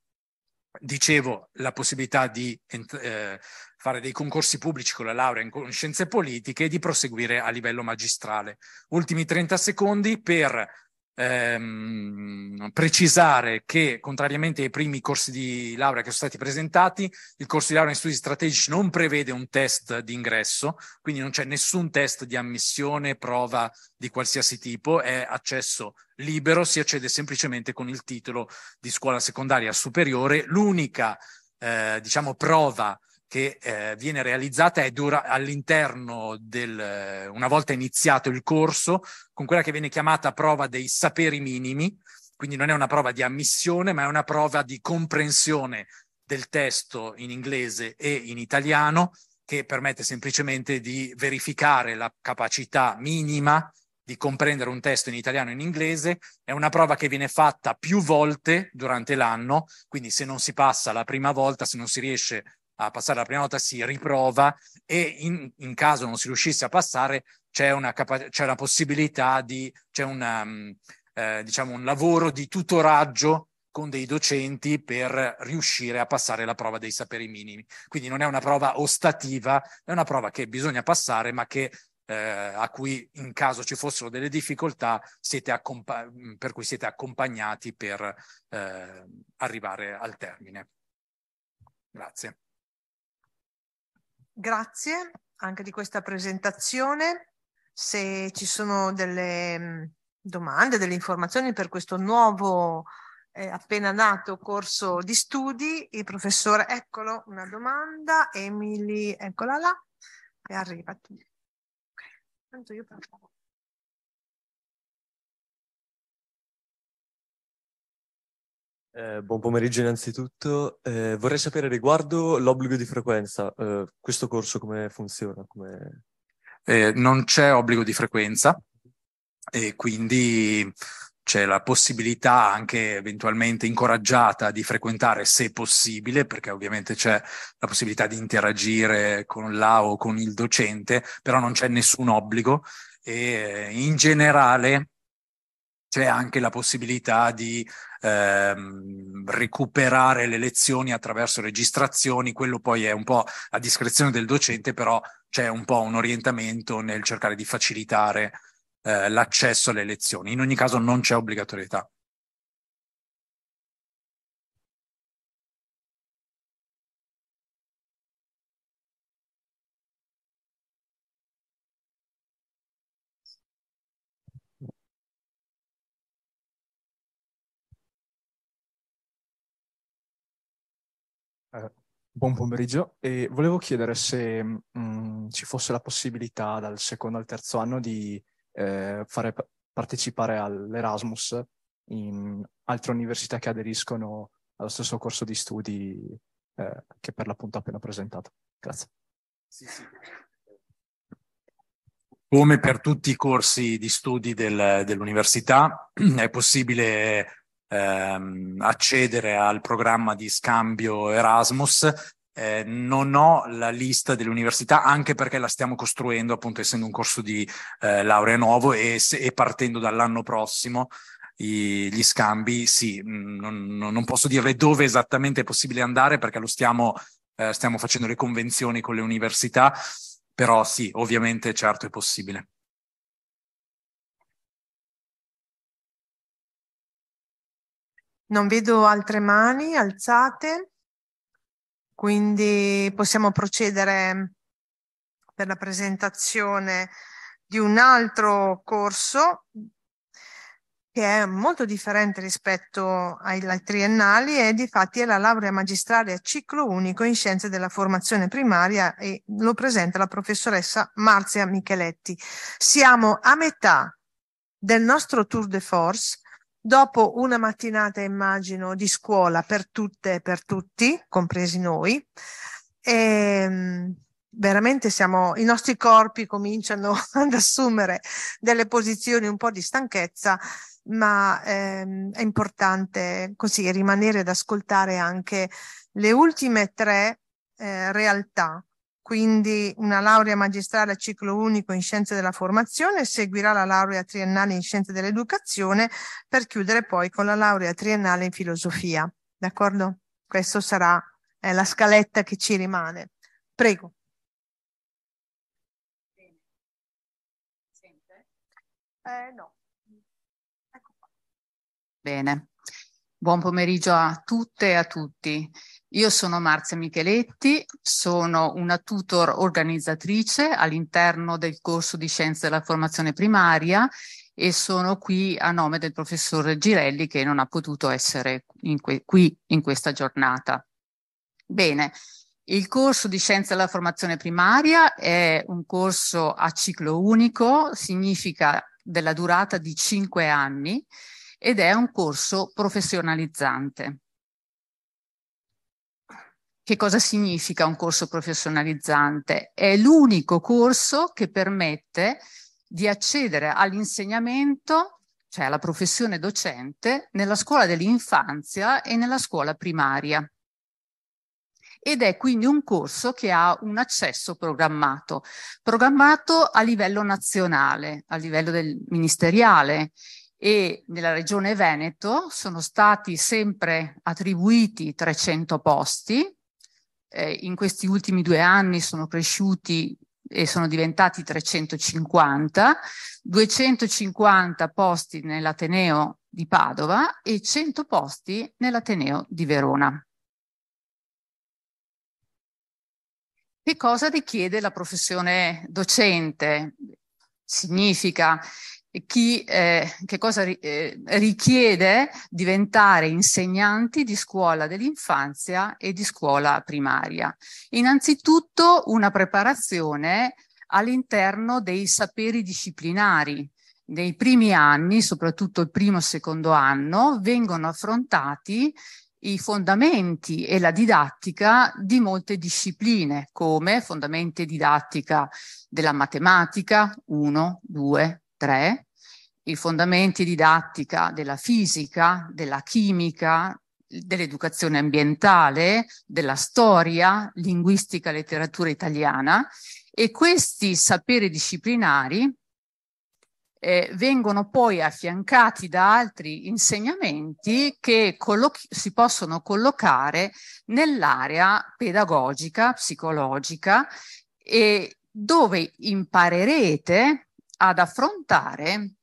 Dicevo, la possibilità di eh, fare dei concorsi pubblici con la laurea in scienze politiche e di proseguire a livello magistrale. Ultimi 30 secondi per ehm, precisare che, contrariamente ai primi corsi di laurea che sono stati presentati, il corso di laurea in studi strategici non prevede un test di ingresso, quindi non c'è nessun test di ammissione, prova di qualsiasi tipo, è accesso libero, si accede semplicemente con il titolo di scuola secondaria superiore. L'unica eh, diciamo prova che eh, viene realizzata è dura all'interno del, eh, una volta iniziato il corso, con quella che viene chiamata prova dei saperi minimi, quindi non è una prova di ammissione, ma è una prova di comprensione del testo in inglese e in italiano, che permette semplicemente di verificare la capacità minima di comprendere un testo in italiano e in inglese. È una prova che viene fatta più volte durante l'anno, quindi se non si passa la prima volta, se non si riesce a passare la prima volta si riprova e in, in caso non si riuscisse a passare c'è una, capa- c'è una possibilità di, c'è una, um, eh, diciamo un lavoro di tutoraggio con dei docenti per riuscire a passare la prova dei saperi minimi. Quindi non è una prova ostativa, è una prova che bisogna passare, ma che eh, a cui in caso ci fossero delle difficoltà accompa- mm, per cui siete accompagnati per eh, arrivare al termine. Grazie. Grazie anche di questa presentazione. Se ci sono delle mm, domande, delle informazioni per questo nuovo eh, appena nato corso di studi, il professore, eccolo, una domanda, Emily, eccola là, e arriva tu. Okay. Tanto io parlo. Eh, buon pomeriggio innanzitutto. Eh, vorrei sapere riguardo l'obbligo di frequenza, eh, questo corso come funziona? Come... Eh, non c'è obbligo di frequenza e quindi c'è la possibilità anche eventualmente incoraggiata di frequentare se possibile, perché ovviamente c'è la possibilità di interagire con la o con il docente, però non c'è nessun obbligo e eh, in generale c'è anche la possibilità di ehm, recuperare le lezioni attraverso registrazioni, quello poi è un po' a discrezione del docente, però c'è un po' un orientamento nel cercare di facilitare eh, l'accesso alle lezioni. In ogni caso non c'è obbligatorietà. Buon pomeriggio e volevo chiedere se mh, mm, ci fosse la possibilità dal secondo al terzo anno di eh, fare, partecipare all'Erasmus in altre università che aderiscono allo stesso corso di studi eh, che per l'appunto appena presentato. Grazie. Sì, sì. Come per tutti i corsi di studi del, dell'università è possibile ehm, accedere al programma di scambio Erasmus. Eh, non ho la lista dell'università anche perché la stiamo costruendo appunto essendo un corso di eh, laurea nuovo e, se, e partendo dall'anno prossimo i, gli scambi, sì, mm, non, non, posso dirle dove esattamente è possibile andare perché lo stiamo, eh, stiamo facendo le convenzioni con le università, però sì, ovviamente certo è possibile. Non vedo altre mani alzate, quindi possiamo procedere per la presentazione di un altro corso che è molto differente rispetto ai, triennali e di fatti è la laurea magistrale a ciclo unico in scienze della formazione primaria e lo presenta la professoressa Marzia Micheletti. Siamo a metà del nostro tour de force Dopo una mattinata, immagino, di scuola per tutte e per tutti, compresi noi, e, ehm, veramente siamo, i nostri corpi cominciano ad assumere delle posizioni un po' di stanchezza, ma ehm, è importante così rimanere ad ascoltare anche le ultime tre eh, realtà quindi una laurea magistrale a ciclo unico in scienze della formazione, seguirà la laurea triennale in scienze dell'educazione per chiudere poi con la laurea triennale in filosofia. D'accordo? Questa sarà eh, la scaletta che ci rimane. Prego. Eh, no. ecco Bene, buon pomeriggio a tutte e a tutti. Io sono Marzia Micheletti, sono una tutor organizzatrice all'interno del corso di Scienze della Formazione Primaria e sono qui a nome del professor Girelli che non ha potuto essere in que- qui in questa giornata. Bene, il corso di Scienze della Formazione Primaria è un corso a ciclo unico, significa della durata di cinque anni ed è un corso professionalizzante. Che cosa significa un corso professionalizzante? È l'unico corso che permette di accedere all'insegnamento cioè alla professione docente, nella scuola dell'infanzia e nella scuola primaria. Ed è quindi un corso che ha un accesso programmato, programmato a livello nazionale, a livello del ministeriale e nella regione Veneto sono stati sempre attribuiti 300 posti eh, in questi ultimi due anni sono cresciuti e sono diventati 350, 250 posti nell'Ateneo di Padova e 100 posti nell'Ateneo di Verona. Che cosa richiede la professione docente? Significa chi, eh, che cosa ri, eh, richiede diventare insegnanti di scuola dell'infanzia e di scuola primaria. Innanzitutto una preparazione all'interno dei saperi disciplinari. Nei primi anni, soprattutto il primo e secondo anno, vengono affrontati i fondamenti e la didattica di molte discipline, come fondamenti didattica della matematica 1, 2, 3, i fondamenti didattica della fisica, della chimica, dell'educazione ambientale, della storia, linguistica, letteratura italiana e questi saperi disciplinari eh, vengono poi affiancati da altri insegnamenti che si possono collocare nell'area pedagogica, psicologica e dove imparerete ad affrontare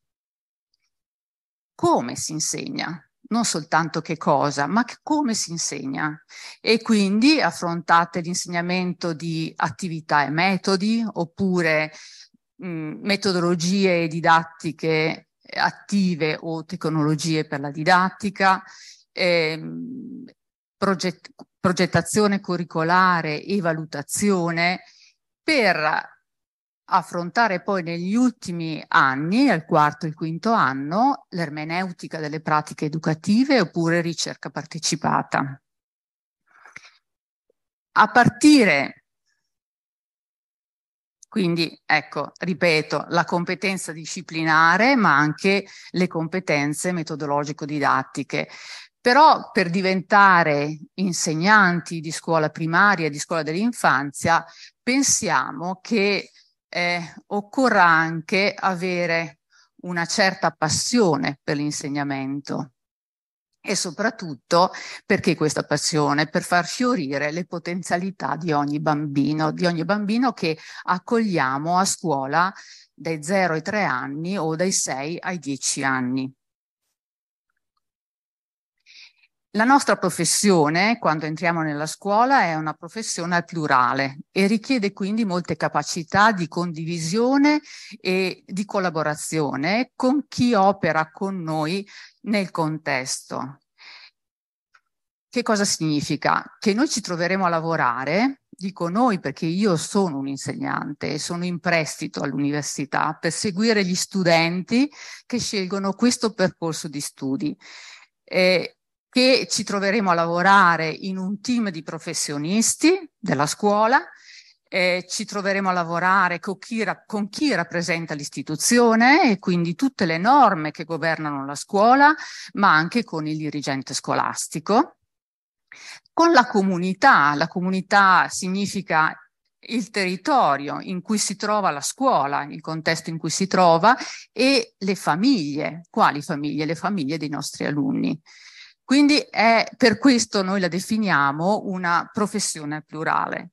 come si insegna, non soltanto che cosa, ma come si insegna. E quindi affrontate l'insegnamento di attività e metodi, oppure mh, mm, metodologie didattiche attive o tecnologie per la didattica, eh, proget progettazione curricolare e valutazione per affrontare poi negli ultimi anni, al quarto e il quinto anno, l'ermeneutica delle pratiche educative oppure ricerca partecipata. A partire, quindi ecco, ripeto, la competenza disciplinare, ma anche le competenze metodologico-didattiche. Però per diventare insegnanti di scuola primaria, di scuola dell'infanzia, pensiamo che eh, occorra anche avere una certa passione per l'insegnamento e soprattutto perché questa passione? Per far fiorire le potenzialità di ogni bambino, di ogni bambino che accogliamo a scuola dai 0 ai 3 anni o dai 6 ai 10 anni. La nostra professione, quando entriamo nella scuola, è una professione al plurale e richiede quindi molte capacità di condivisione e di collaborazione con chi opera con noi nel contesto. Che cosa significa? Che noi ci troveremo a lavorare, dico noi perché io sono un insegnante e sono in prestito all'università per seguire gli studenti che scelgono questo percorso di studi. Eh, che ci troveremo a lavorare in un team di professionisti della scuola, eh, ci troveremo a lavorare con chi, con chi, rappresenta l'istituzione e quindi tutte le norme che governano la scuola, ma anche con il dirigente scolastico. Con la comunità, la comunità significa il territorio in cui si trova la scuola, il contesto in cui si trova e le famiglie. Quali famiglie? Le famiglie dei nostri alunni. Quindi è per questo noi la definiamo una professione plurale.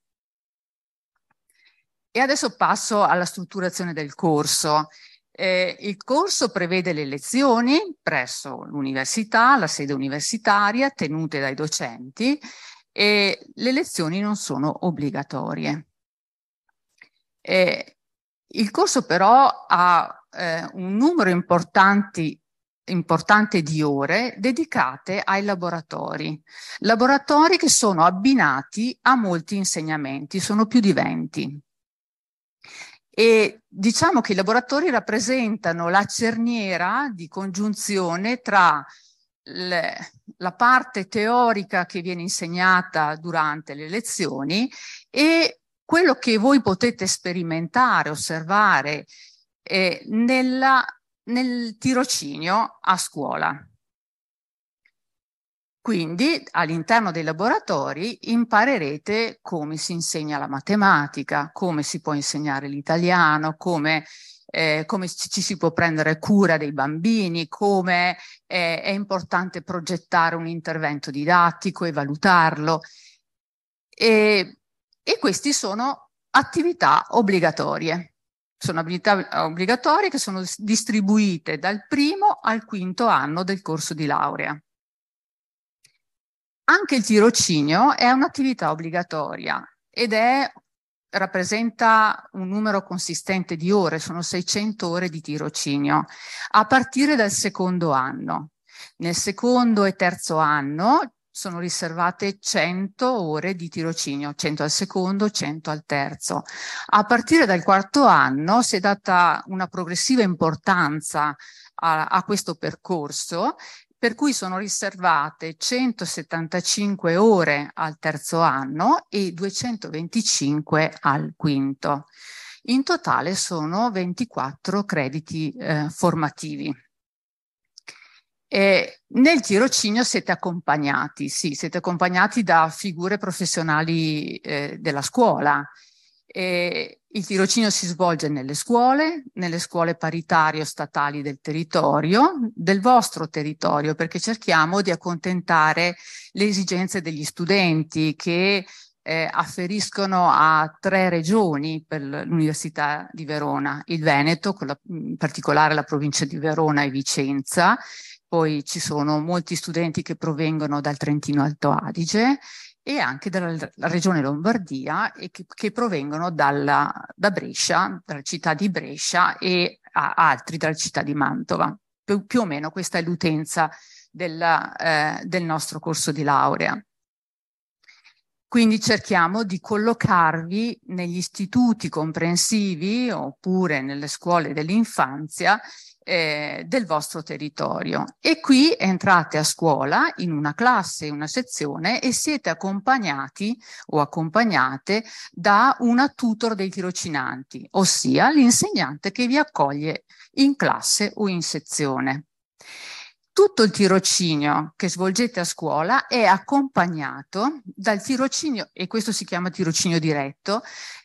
E adesso passo alla strutturazione del corso. Eh, il corso prevede le lezioni presso l'università, la sede universitaria, tenute dai docenti e le lezioni non sono obbligatorie. Eh, il corso però ha eh, un numero importante importante di ore dedicate ai laboratori. Laboratori che sono abbinati a molti insegnamenti, sono più di 20. E diciamo che i laboratori rappresentano la cerniera di congiunzione tra le, la parte teorica che viene insegnata durante le lezioni e quello che voi potete sperimentare, osservare eh, nella nel tirocinio a scuola. Quindi all'interno dei laboratori imparerete come si insegna la matematica, come si può insegnare l'italiano, come, eh, come ci si può prendere cura dei bambini, come eh, è importante progettare un intervento didattico e valutarlo. E, e queste sono attività obbligatorie sono abilità obbligatorie che sono distribuite dal primo al quinto anno del corso di laurea. Anche il tirocinio è un'attività obbligatoria ed è, rappresenta un numero consistente di ore, sono 600 ore di tirocinio, a partire dal secondo anno. Nel secondo e terzo anno sono riservate 100 ore di tirocinio, 100 al secondo, 100 al terzo. A partire dal quarto anno si è data una progressiva importanza a, a questo percorso per cui sono riservate 175 ore al terzo anno e 225 al quinto. In totale sono 24 crediti eh, formativi. E nel tirocinio siete accompagnati, sì, siete accompagnati da figure professionali eh, della scuola. E il tirocinio si svolge nelle scuole, nelle scuole paritario statali del territorio, del vostro territorio, perché cerchiamo di accontentare le esigenze degli studenti che eh, afferiscono a tre regioni per l'Università di Verona, il Veneto, con la, in particolare la provincia di Verona e Vicenza, poi ci sono molti studenti che provengono dal Trentino Alto Adige e anche dalla regione Lombardia e che, che provengono dalla, da Brescia, dalla città di Brescia e a, altri dalla città di Mantova. Più, più o meno questa è l'utenza della, eh, del nostro corso di laurea. Quindi cerchiamo di collocarvi negli istituti comprensivi oppure nelle scuole dell'infanzia eh, del vostro territorio. E qui entrate a scuola in una classe, una sezione e siete accompagnati o accompagnate da una tutor dei tirocinanti, ossia l'insegnante che vi accoglie in classe o in sezione. Tutto il tirocinio che svolgete a scuola è accompagnato dal tirocinio, e questo si chiama tirocinio diretto,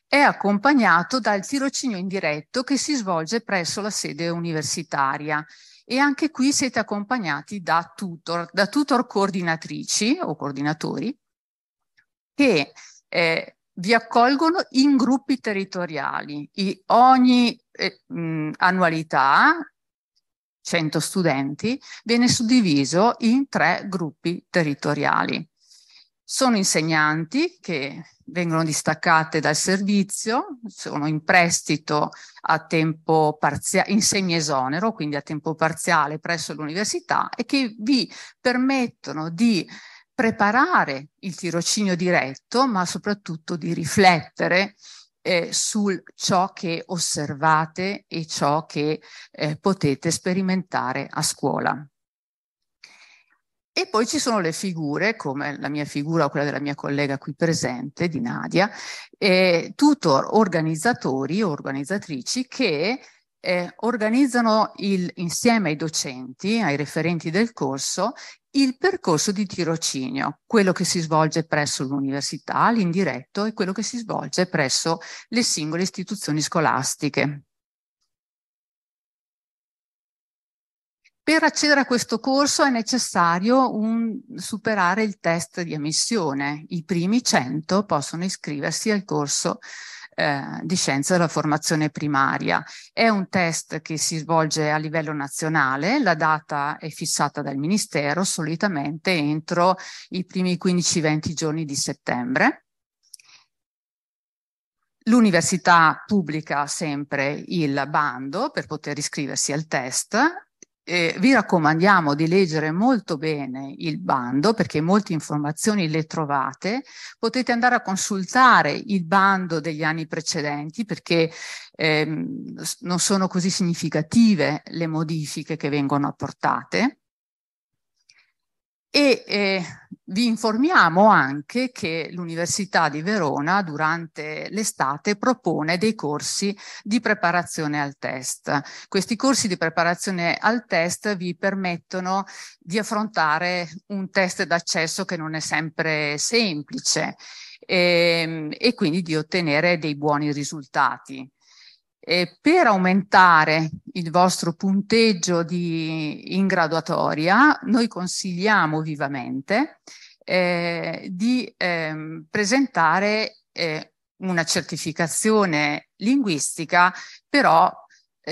è accompagnato dal tirocinio indiretto che si svolge presso la sede universitaria e anche qui siete accompagnati da tutor, da tutor coordinatrici o coordinatori che eh, vi accolgono in gruppi territoriali. I, ogni eh, mh, mm, annualità, 100 studenti, viene suddiviso in tre gruppi territoriali. Sono insegnanti che vengono distaccate dal servizio, sono in prestito a tempo parziale, in semiesonero, quindi a tempo parziale presso l'università e che vi permettono di preparare il tirocinio diretto, ma soprattutto di riflettere eh, su ciò che osservate e ciò che eh, potete sperimentare a scuola. E poi ci sono le figure, come la mia figura o quella della mia collega qui presente, di Nadia, eh, tutor organizzatori o organizzatrici che eh, organizzano il, insieme ai docenti, ai referenti del corso, il percorso di tirocinio, quello che si svolge presso l'università, l'indiretto, e quello che si svolge presso le singole istituzioni scolastiche. Per accedere a questo corso è necessario un, superare il test di ammissione. I primi 100 possono iscriversi al corso eh, di scienza della formazione primaria. È un test che si svolge a livello nazionale, la data è fissata dal Ministero solitamente entro i primi 15-20 giorni di settembre. L'università pubblica sempre il bando per poter iscriversi al test eh, vi raccomandiamo di leggere molto bene il bando perché molte informazioni le trovate. Potete andare a consultare il bando degli anni precedenti perché ehm, non sono così significative le modifiche che vengono apportate e eh, vi informiamo anche che l'Università di Verona durante l'estate propone dei corsi di preparazione al test. Questi corsi di preparazione al test vi permettono di affrontare un test d'accesso che non è sempre semplice e, ehm, e quindi di ottenere dei buoni risultati eh, per aumentare il vostro punteggio di, in graduatoria, noi consigliamo vivamente eh, di ehm, presentare eh, una certificazione linguistica, però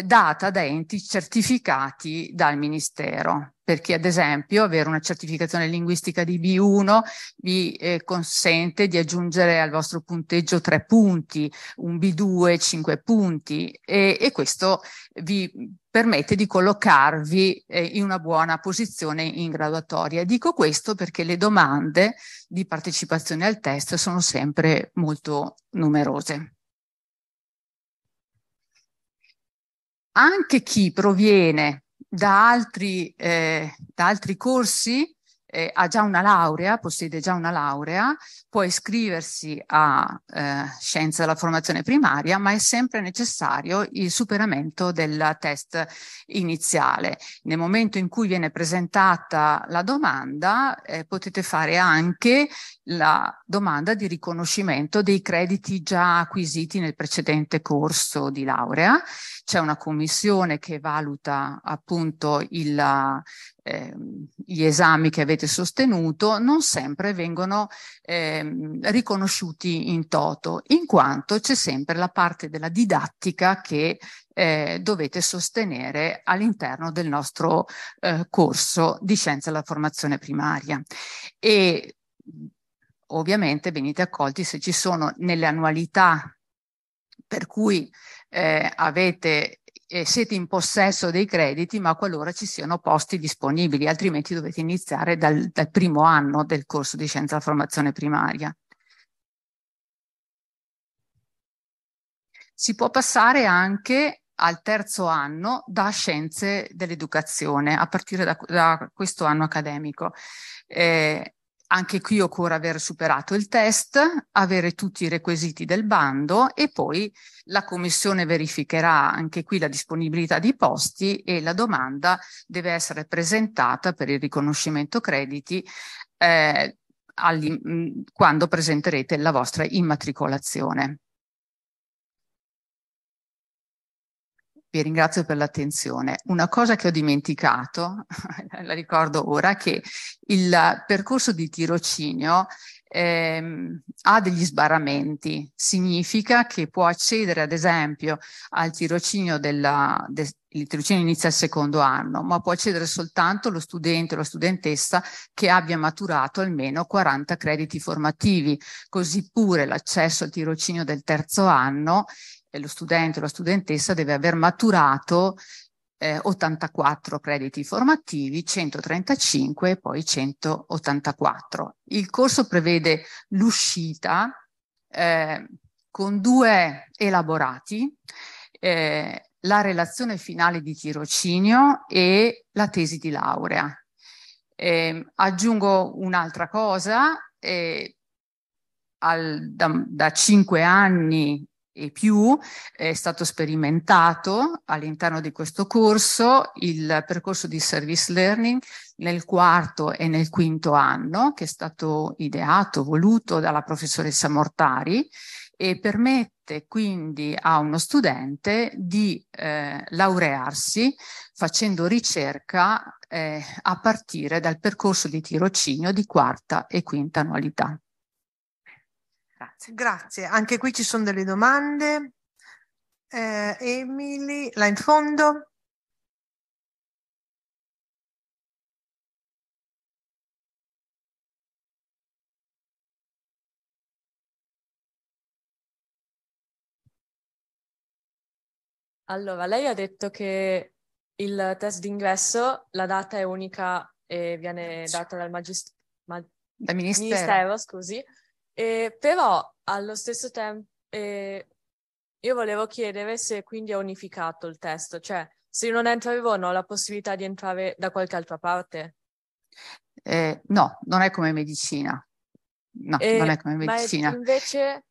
data da enti certificati dal Ministero. Perché, ad esempio, avere una certificazione linguistica di B1 vi eh, consente di aggiungere al vostro punteggio tre punti, un B2 cinque punti, e, e questo vi permette di collocarvi eh, in una buona posizione in graduatoria. Dico questo perché le domande di partecipazione al test sono sempre molto numerose. anche chi proviene da altri, eh, da altri corsi eh, ha già una laurea, possiede già una laurea, può iscriversi a eh, scienza della formazione primaria, ma è sempre necessario il superamento del test iniziale. Nel momento in cui viene presentata la domanda, eh, potete fare anche la domanda di riconoscimento dei crediti già acquisiti nel precedente corso di laurea. C'è una commissione che valuta appunto il eh, gli esami che avete sostenuto non sempre vengono eh, riconosciuti in toto, in quanto c'è sempre la parte della didattica che eh, dovete sostenere all'interno del nostro eh, corso di scienza della formazione primaria. E ovviamente venite accolti se ci sono nelle annualità per cui eh, avete eh, siete in possesso dei crediti, ma qualora ci siano posti disponibili, altrimenti dovete iniziare dal, dal primo anno del corso di scienza della formazione primaria. Si può passare anche al terzo anno da scienze dell'educazione, a partire da, da questo anno accademico. Eh, anche qui occorre aver superato il test, avere tutti i requisiti del bando e poi la commissione verificherà anche qui la disponibilità di posti e la domanda deve essere presentata per il riconoscimento crediti eh, mm, quando presenterete la vostra immatricolazione. vi ringrazio per l'attenzione. Una cosa che ho dimenticato, la ricordo ora, che il percorso di tirocinio ehm, ha degli sbarramenti. Significa che può accedere, ad esempio, al tirocinio della, de, il tirocinio inizia il secondo anno, ma può accedere soltanto lo studente o la studentessa che abbia maturato almeno 40 crediti formativi. Così pure l'accesso al tirocinio del terzo anno lo studente o la studentessa deve aver maturato eh, 84 crediti formativi, 135 e poi 184. Il corso prevede l'uscita eh, con due elaborati, eh, la relazione finale di tirocinio e la tesi di laurea. Ehm, aggiungo un'altra cosa, eh, al, da, da cinque anni e più, eh, è stato sperimentato all'interno di questo corso il percorso di service learning nel quarto e nel quinto anno, che è stato ideato, voluto dalla professoressa Mortari e permette quindi a uno studente di eh, laurearsi facendo ricerca eh, a partire dal percorso di tirocinio di quarta e quinta annualità. Grazie. Grazie. Anche qui ci sono delle domande. Eh, Emily, là in fondo. Allora, lei ha detto che il test d'ingresso, la data è unica e viene data dal, magist- ma- dal ministero. ministero. scusi. Eh, però allo stesso tempo eh, io volevo chiedere se quindi è unificato il testo, cioè se io non entro in Livorno ho la possibilità di entrare da qualche altra parte? Eh, no, non è come medicina. No, eh, non è come medicina. invece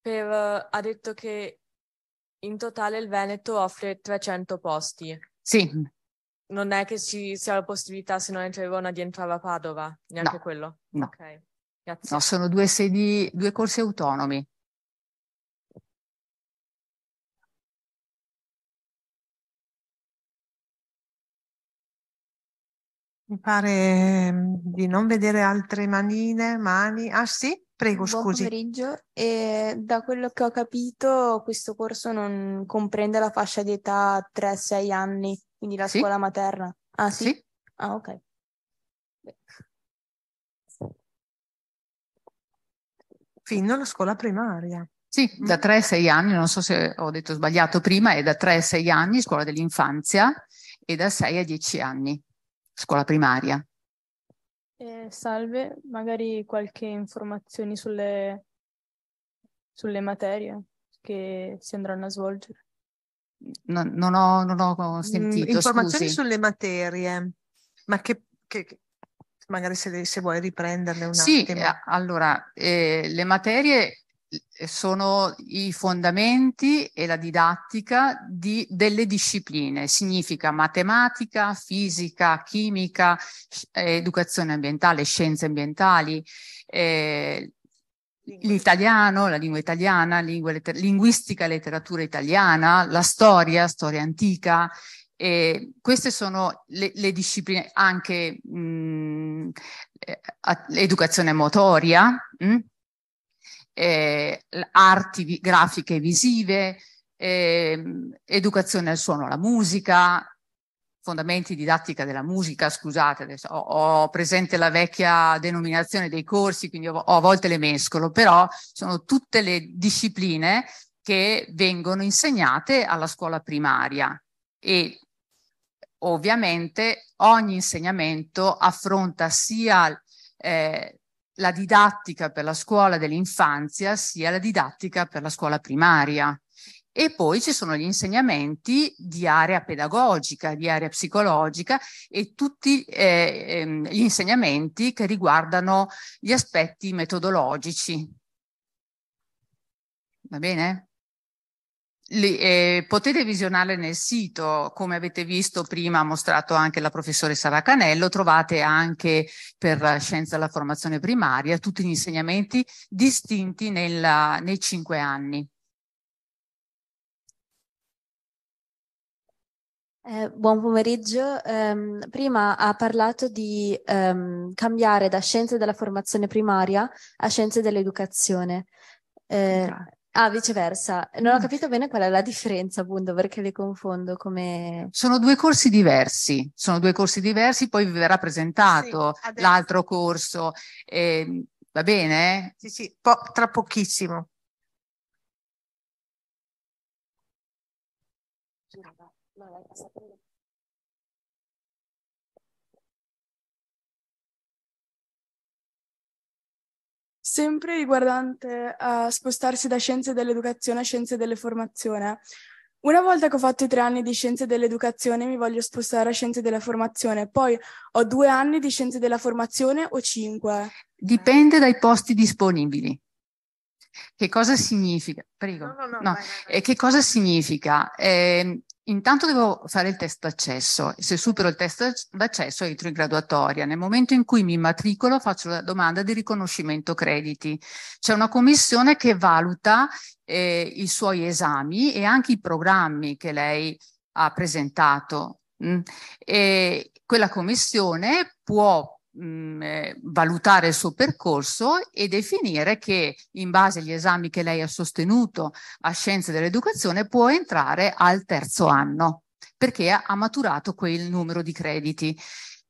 per, ha detto che in totale il Veneto offre 300 posti. Sì, non è che ci sia la possibilità, se non entrevo una di entrare a Padova, neanche no, quello. No. Okay. No, sono due, sedi, due corsi autonomi. Mi pare mm, di non vedere altre manine, mani. Ah sì, prego, scusi. Buon pomeriggio. E da quello che ho capito, questo corso non comprende la fascia di età 3-6 anni, quindi la sì? scuola materna. Ah sì? sì. Ah ok. Beh. fino alla scuola primaria. Sì, mm. da 3 a 6 anni, non so se ho detto sbagliato prima, è da 3 a 6 anni scuola dell'infanzia e da 6 a 10 anni scuola primaria. Eh, salve, magari qualche informazione sulle, sulle materie che si andranno a svolgere. No, non, ho, non, ho, mm, sentito. informazioni scusi. sulle materie, ma che, che, magari se, se vuoi riprenderle una. Sì, attimo. Eh, allora, eh, le materie eh, sono i fondamenti e la didattica di, delle discipline, significa matematica, fisica, chimica, eh, educazione ambientale, scienze ambientali, eh, l'italiano, la lingua italiana, lingua letter- linguistica letteratura italiana, la storia, storia antica, e queste sono le, le discipline, anche mh, mm, eh, l'educazione motoria, mh, mm, eh, arti vi, grafiche visive, eh, educazione al suono, alla musica, fondamenti didattica della musica, scusate, adesso ho, ho, presente la vecchia denominazione dei corsi, quindi ho, ho, a volte le mescolo, però sono tutte le discipline che vengono insegnate alla scuola primaria e Ovviamente ogni insegnamento affronta sia eh, la didattica per la scuola dell'infanzia sia la didattica per la scuola primaria. E poi ci sono gli insegnamenti di area pedagogica, di area psicologica e tutti eh, ehm, gli insegnamenti che riguardano gli aspetti metodologici. Va bene? Le, eh, potete visionarle nel sito, come avete visto prima, ha mostrato anche la professoressa Racanello, trovate anche per Scienza della Formazione Primaria tutti gli insegnamenti distinti nella, nei cinque anni. Eh, buon pomeriggio. Um, prima ha parlato di um, cambiare da scienze della formazione primaria a scienze dell'educazione. Eh, esatto. Ah, viceversa. Non ho mm. capito bene qual è la differenza, appunto, perché le confondo come... Sono due corsi diversi, sono due corsi diversi, poi vi verrà presentato sì, l'altro corso. Eh, va bene? Sì, sì, po- tra pochissimo. sempre riguardante a spostarsi da scienze dell'educazione a scienze delle formazione. Una volta che ho fatto i tre anni di scienze dell'educazione mi voglio spostare a scienze della formazione, poi ho due anni di scienze della formazione o cinque? Dipende dai posti disponibili. Che cosa significa? Prego. No, no, no, vai, vai. Eh, che cosa significa? Eh, Intanto devo fare il test d'accesso. Se supero il test d'accesso entro in graduatoria. Nel momento in cui mi immatricolo faccio la domanda di riconoscimento crediti. C'è una commissione che valuta eh, i suoi esami e anche i programmi che lei ha presentato. Mm. E quella commissione può mh, mm, eh, valutare il suo percorso e definire che in base agli esami che lei ha sostenuto a Scienze dell'Educazione può entrare al terzo anno perché ha maturato quel numero di crediti.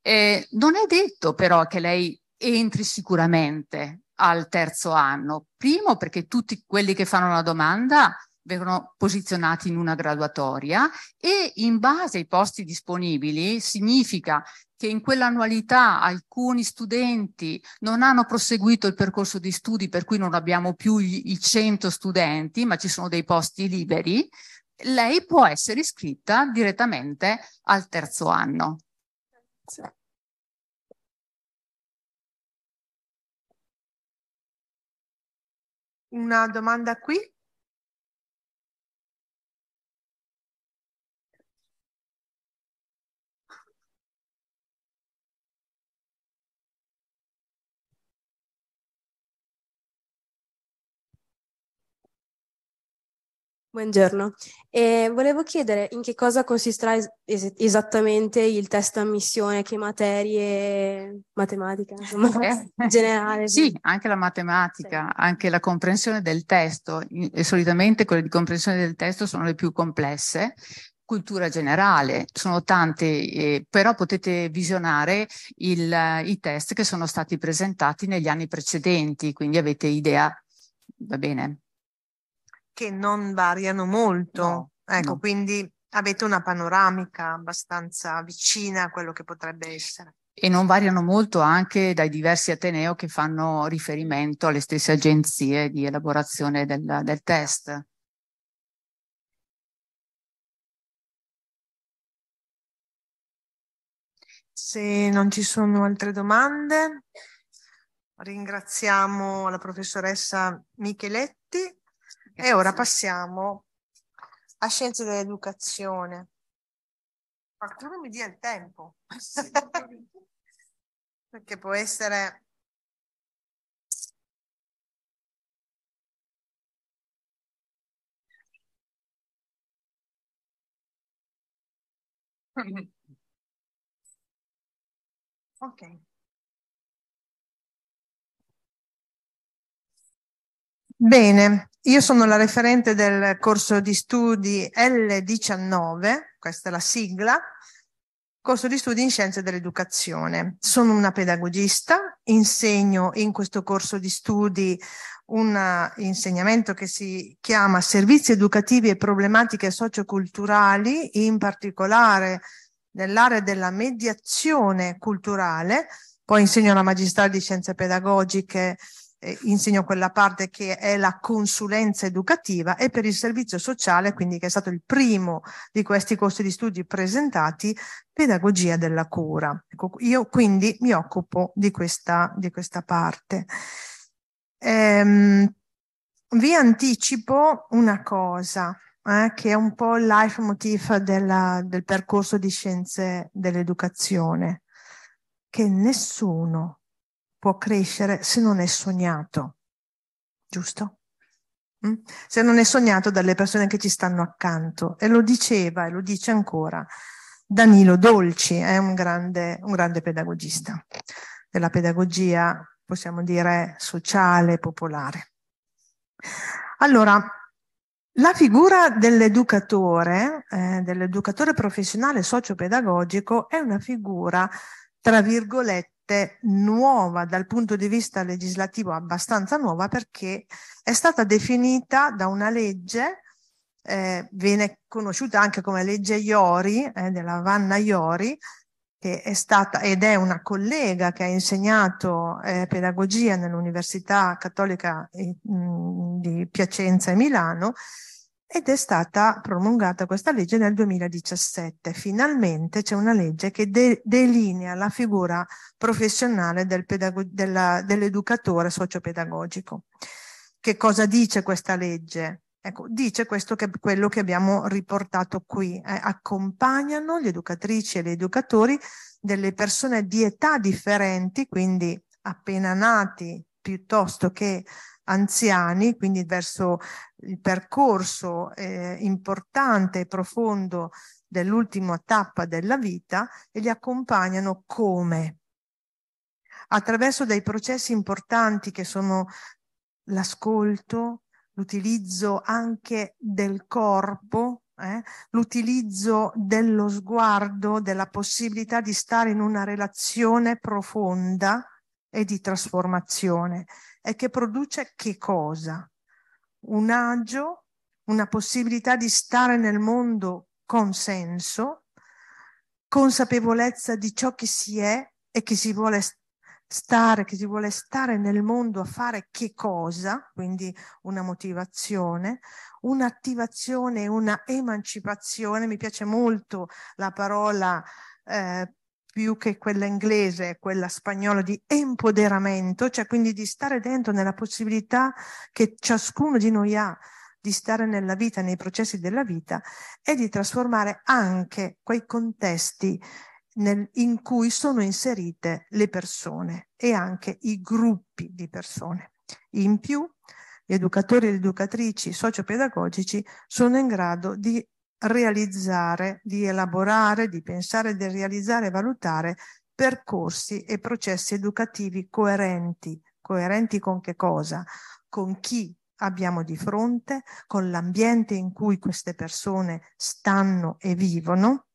Eh, non è detto però che lei entri sicuramente al terzo anno, primo perché tutti quelli che fanno una domanda vengono posizionati in una graduatoria e in base ai posti disponibili significa che in quell'annualità alcuni studenti non hanno proseguito il percorso di studi per cui non abbiamo più i 100 studenti ma ci sono dei posti liberi, lei può essere iscritta direttamente al terzo anno. Grazie. Una domanda qui? Buongiorno, eh, volevo chiedere in che cosa consisterà es- es- esattamente il test ammissione, che materie, matematica, insomma, okay. in eh. generale. Sì, anche la matematica, sì. anche la comprensione del testo, e solitamente quelle di comprensione del testo sono le più complesse, cultura generale, sono tante, eh, però potete visionare il, i test che sono stati presentati negli anni precedenti, quindi avete idea, va bene, che non variano molto. No, ecco, no. quindi avete una panoramica abbastanza vicina a quello che potrebbe essere. E non variano molto anche dai diversi Ateneo che fanno riferimento alle stesse agenzie di elaborazione del, del test. Se non ci sono altre domande, ringraziamo la professoressa Micheletti e ora passiamo a scienze dell'educazione. Qualcuno mi dia il tempo, perché può essere Ok. Bene, io sono la referente del corso di studi L19, questa è la sigla, corso di studi in scienze dell'educazione. Sono una pedagogista, insegno in questo corso di studi un insegnamento che si chiama Servizi educativi e problematiche socioculturali, in particolare nell'area della mediazione culturale. Poi insegno alla magistrale di scienze pedagogiche eh, insegno quella parte che è la consulenza educativa e per il servizio sociale, quindi che è stato il primo di questi corsi di studi presentati, pedagogia della cura. Ecco, io quindi mi occupo di questa, di questa parte. Ehm, vi anticipo una cosa. Eh, che è un po' il life motif della, del percorso di scienze dell'educazione, che nessuno può crescere se non è sognato, giusto? Mm? Se non è sognato dalle persone che ci stanno accanto. E lo diceva e lo dice ancora Danilo Dolci, è un grande, un grande pedagogista della pedagogia, possiamo dire, sociale, popolare. Allora, la figura dell'educatore, eh, dell'educatore professionale socio-pedagogico, è una figura, tra virgolette, parte nuova dal punto di vista legislativo, abbastanza nuova perché è stata definita da una legge, eh, viene conosciuta anche come legge Iori, eh, della Vanna Iori, che è stata ed è una collega che ha insegnato eh, pedagogia nell'Università Cattolica eh, di Piacenza e Milano ed è stata promulgata questa legge nel 2017. Finalmente c'è una legge che de delinea la figura professionale del dell'educatore sociopedagogico. Che cosa dice questa legge? Ecco, dice questo che, quello che abbiamo riportato qui. Eh, accompagnano gli educatrici e gli educatori delle persone di età differenti, quindi appena nati piuttosto che anziani, quindi verso il percorso eh, importante e profondo dell'ultima tappa della vita e li accompagnano come? Attraverso dei processi importanti che sono l'ascolto, l'utilizzo anche del corpo, eh? l'utilizzo dello sguardo, della possibilità di stare in una relazione profonda e di trasformazione e che produce che cosa? Un agio, una possibilità di stare nel mondo con senso, consapevolezza di ciò che si è e che si vuole stare, che si vuole stare nel mondo a fare che cosa, quindi una motivazione, un'attivazione, una emancipazione, mi piace molto la parola eh, più che quella inglese, quella spagnola di empoderamento, cioè quindi di stare dentro nella possibilità che ciascuno di noi ha di stare nella vita, nei processi della vita e di trasformare anche quei contesti nel, in cui sono inserite le persone e anche i gruppi di persone. In più, gli educatori e le educatrici sociopedagogici sono in grado di realizzare, di elaborare, di pensare, di realizzare e valutare percorsi e processi educativi coerenti. Coerenti con che cosa? Con chi abbiamo di fronte, con l'ambiente in cui queste persone stanno e vivono,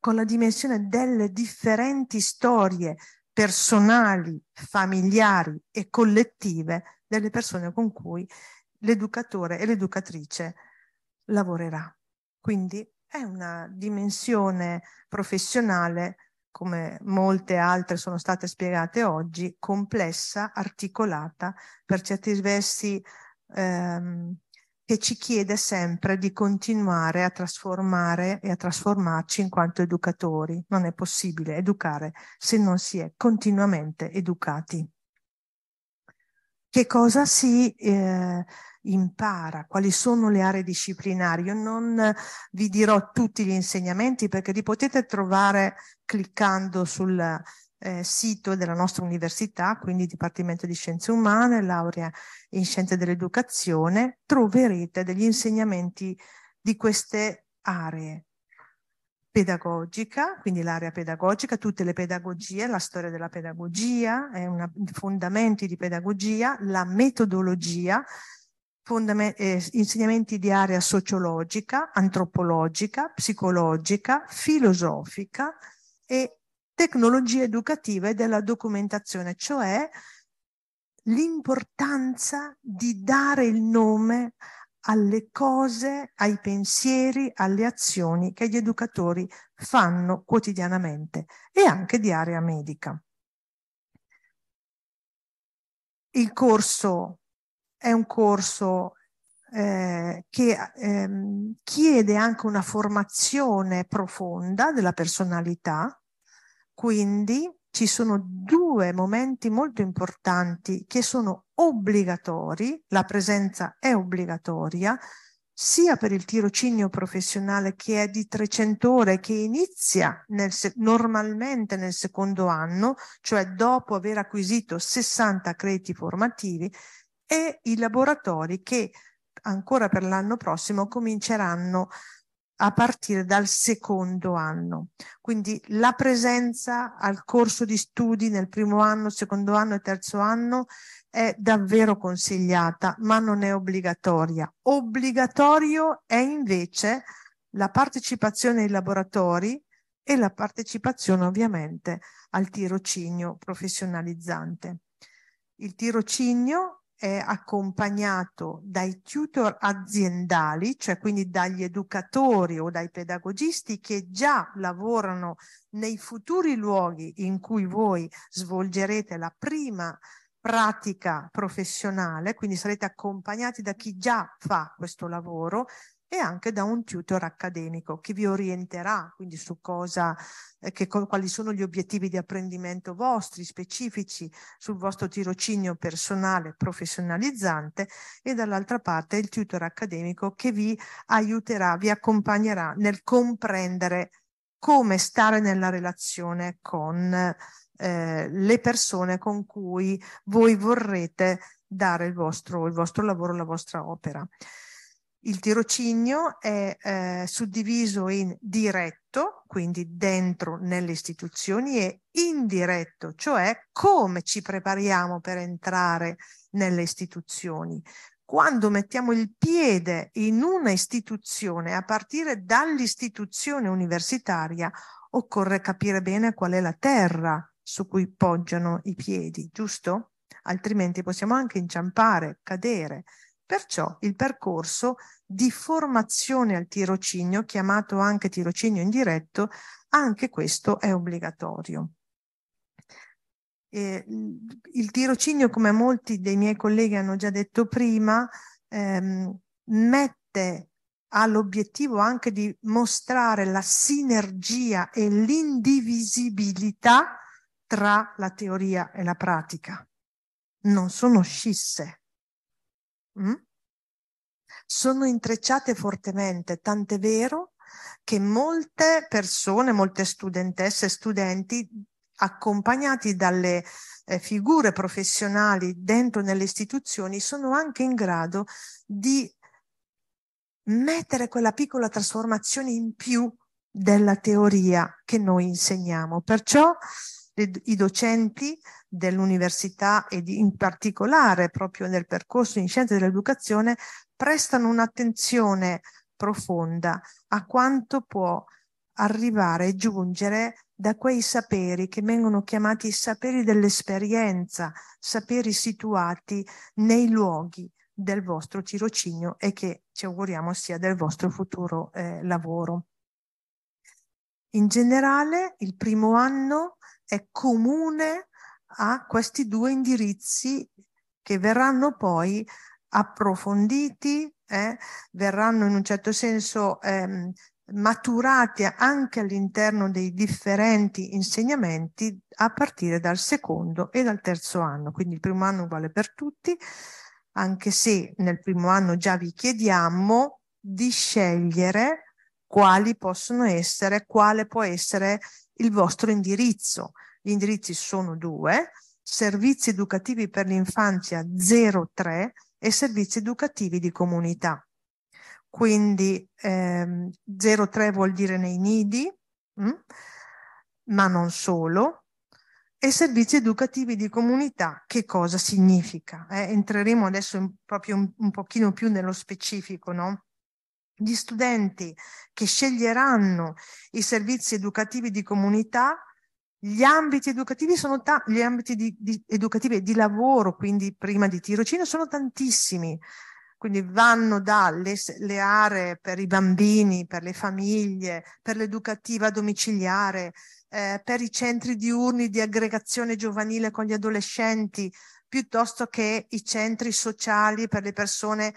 con la dimensione delle differenti storie personali, familiari e collettive delle persone con cui l'educatore e l'educatrice lavorerà. Quindi è una dimensione professionale, come molte altre sono state spiegate oggi, complessa, articolata, per certi versi ehm, che ci chiede sempre di continuare a trasformare e a trasformarci in quanto educatori. Non è possibile educare se non si è continuamente educati. Che cosa si... Eh, impara, quali sono le aree disciplinari. Io non vi dirò tutti gli insegnamenti perché li potete trovare cliccando sul eh, sito della nostra università, quindi Dipartimento di Scienze Umane, laurea in Scienze dell'Educazione, troverete degli insegnamenti di queste aree pedagogica, quindi l'area pedagogica, tutte le pedagogie, la storia della pedagogia, i fondamenti di pedagogia, la metodologia, eh, insegnamenti di area sociologica, antropologica, psicologica, filosofica e tecnologie educative della documentazione, cioè l'importanza di dare il nome alle cose, ai pensieri, alle azioni che gli educatori fanno quotidianamente e anche di area medica. Il corso è un corso eh, che ehm, chiede anche una formazione profonda della personalità, quindi ci sono due momenti molto importanti che sono obbligatori, la presenza è obbligatoria, sia per il tirocinio professionale che è di 300 ore, che inizia nel normalmente nel secondo anno, cioè dopo aver acquisito 60 crediti formativi, e i laboratori che ancora per l'anno prossimo cominceranno a partire dal secondo anno. Quindi la presenza al corso di studi nel primo anno, secondo anno e terzo anno è davvero consigliata, ma non è obbligatoria. Obbligatorio è invece la partecipazione ai laboratori e la partecipazione ovviamente al tirocinio professionalizzante. Il tirocinio è accompagnato dai tutor aziendali, cioè quindi dagli educatori o dai pedagogisti che già lavorano nei futuri luoghi in cui voi svolgerete la prima pratica professionale, quindi sarete accompagnati da chi già fa questo lavoro, e anche da un tutor accademico che vi orienterà quindi su cosa, eh, che, quali sono gli obiettivi di apprendimento vostri specifici sul vostro tirocinio personale professionalizzante e dall'altra parte il tutor accademico che vi aiuterà, vi accompagnerà nel comprendere come stare nella relazione con eh, le persone con cui voi vorrete dare il vostro, il vostro lavoro, la vostra opera. Il tirocinio è eh, suddiviso in diretto, quindi dentro nelle istituzioni, e indiretto, cioè come ci prepariamo per entrare nelle istituzioni. Quando mettiamo il piede in una istituzione, a partire dall'istituzione universitaria, occorre capire bene qual è la terra su cui poggiano i piedi, giusto? Altrimenti possiamo anche inciampare, cadere. Perciò il percorso di formazione al tirocinio, chiamato anche tirocinio indiretto, anche questo è obbligatorio. E il tirocinio, come molti dei miei colleghi hanno già detto prima, ehm, mette all'obiettivo anche di mostrare la sinergia e l'indivisibilità tra la teoria e la pratica. Non sono scisse, Mm? Sono intrecciate fortemente, tant'è vero che molte persone, molte studentesse e studenti accompagnati dalle eh, figure professionali dentro nelle istituzioni sono anche in grado di mettere quella piccola trasformazione in più della teoria che noi insegniamo. Perciò i docenti dell'università e di, in particolare proprio nel percorso in scienze dell'educazione prestano un'attenzione profonda a quanto può arrivare e giungere da quei saperi che vengono chiamati saperi dell'esperienza, saperi situati nei luoghi del vostro tirocinio e che ci auguriamo sia del vostro futuro eh, lavoro. In generale, il primo anno è comune a questi due indirizzi che verranno poi approfonditi, eh, verranno in un certo senso ehm, maturati anche all'interno dei differenti insegnamenti a partire dal secondo e dal terzo anno. Quindi il primo anno vale per tutti, anche se nel primo anno già vi chiediamo di scegliere quali possono essere, quale può essere il vostro indirizzo. Gli indirizzi sono due, servizi educativi per l'infanzia 03 e servizi educativi di comunità. Quindi ehm, 03 vuol dire nei nidi, mh? Mm, ma non solo, e servizi educativi di comunità, che cosa significa? Eh, entreremo adesso in, proprio un, un pochino più nello specifico, no? Gli studenti che sceglieranno i servizi educativi di comunità gli ambiti educativi sono ta- gli ambiti di, di, educativi di lavoro, quindi prima di tirocino, sono tantissimi. Quindi vanno dalle aree per i bambini, per le famiglie, per l'educativa domiciliare, eh, per i centri diurni di aggregazione giovanile con gli adolescenti, piuttosto che i centri sociali per le persone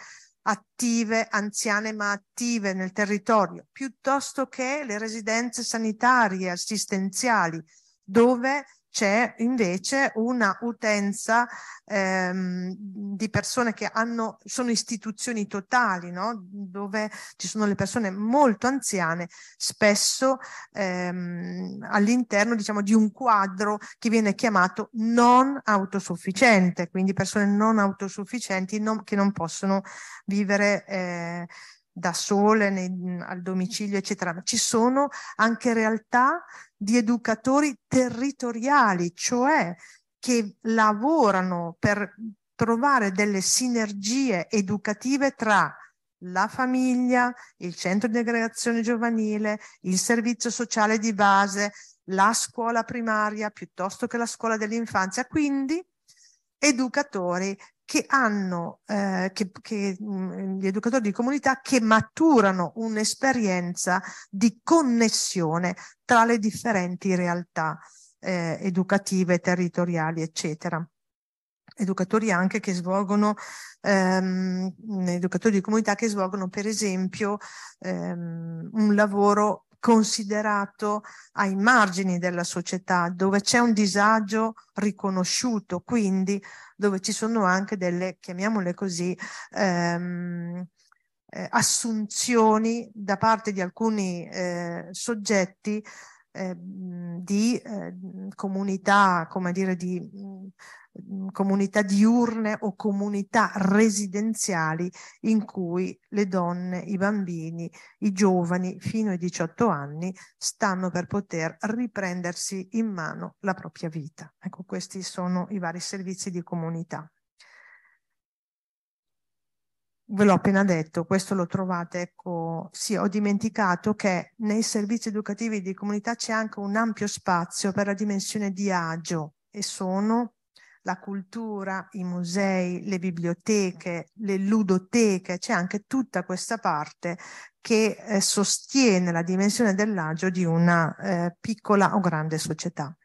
attive, anziane ma attive nel territorio, piuttosto che le residenze sanitarie assistenziali, dove c'è invece una utenza ehm, di persone che hanno, sono istituzioni totali, no? dove ci sono le persone molto anziane, spesso ehm, all'interno diciamo, di un quadro che viene chiamato non autosufficiente, quindi persone non autosufficienti non, che non possono vivere eh, da sole nei, al domicilio, eccetera, ma ci sono anche realtà di educatori territoriali, cioè che lavorano per trovare delle sinergie educative tra la famiglia, il centro di aggregazione giovanile, il servizio sociale di base, la scuola primaria piuttosto che la scuola dell'infanzia, quindi educatori che hanno, eh, che, che, mh, mm, gli educatori di comunità che maturano un'esperienza di connessione tra le differenti realtà eh, educative, territoriali, eccetera. Educatori anche che svolgono, ehm, educatori di comunità che svolgono per esempio ehm, un lavoro considerato ai margini della società, dove c'è un disagio riconosciuto, quindi dove ci sono anche delle, chiamiamole così, ehm, eh, assunzioni da parte di alcuni eh, soggetti eh, di eh, comunità, come dire, di comunità diurne o comunità residenziali in cui le donne, i bambini, i giovani fino ai 18 anni stanno per poter riprendersi in mano la propria vita. Ecco, questi sono i vari servizi di comunità. Ve l'ho appena detto, questo lo trovate, ecco, sì, ho dimenticato che nei servizi educativi di comunità c'è anche un ampio spazio per la dimensione di agio e sono la cultura, i musei, le biblioteche, le ludoteche, c'è anche tutta questa parte che eh, sostiene la dimensione dell'agio di una eh, piccola o grande società.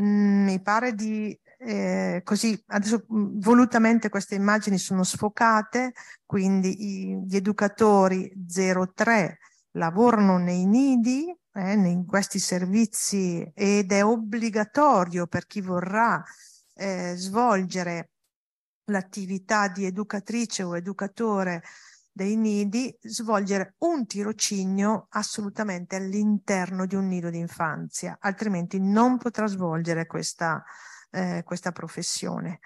Mm, mi pare di eh, così adesso mm, volutamente queste immagini sono sfocate, quindi i, gli educatori 03 lavorano nei nidi, eh, in questi servizi ed è obbligatorio per chi vorrà eh, svolgere l'attività di educatrice o educatore dei nidi, svolgere un tirocinio assolutamente all'interno di un nido d'infanzia, altrimenti non potrà svolgere questa, eh, questa professione.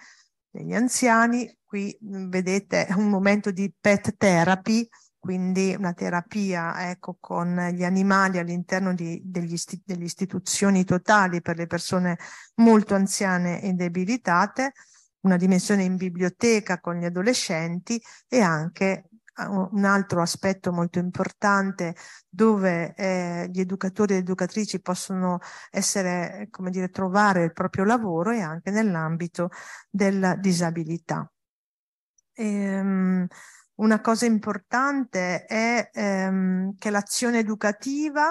Degli anziani, qui vedete un momento di pet therapy, quindi una terapia ecco, con gli animali all'interno di, degli, isti, degli, istituzioni totali per le persone molto anziane e debilitate, una dimensione in biblioteca con gli adolescenti e anche un altro aspetto molto importante dove eh, gli educatori ed educatrici possono essere, come dire, trovare il proprio lavoro e anche nell'ambito della disabilità. Ehm, una cosa importante è ehm, che l'azione educativa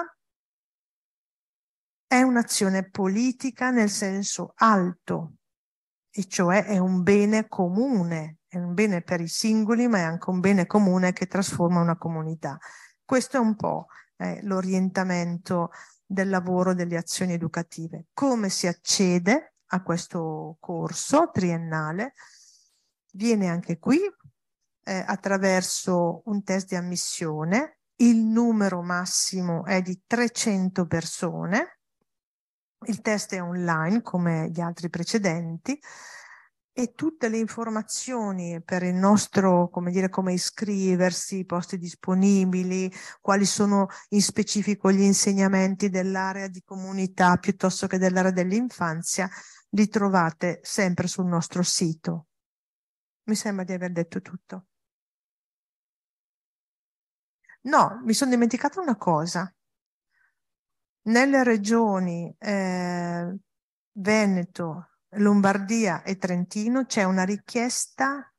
è un'azione politica nel senso alto, e cioè è un bene comune, è un bene per i singoli, ma è anche un bene comune che trasforma una comunità. Questo è un po' eh, l'orientamento del lavoro delle azioni educative. Come si accede a questo corso triennale? Viene anche qui eh, attraverso un test di ammissione. Il numero massimo è di 300 persone. Il test è online come gli altri precedenti e tutte le informazioni per il nostro, come dire, come iscriversi, i posti disponibili, quali sono in specifico gli insegnamenti dell'area di comunità piuttosto che dell'area dell'infanzia, li trovate sempre sul nostro sito. Mi sembra di aver detto tutto. No, mi sono dimenticata una cosa. Nelle regioni eh, Veneto, Lombardia e Trentino c'è una richiesta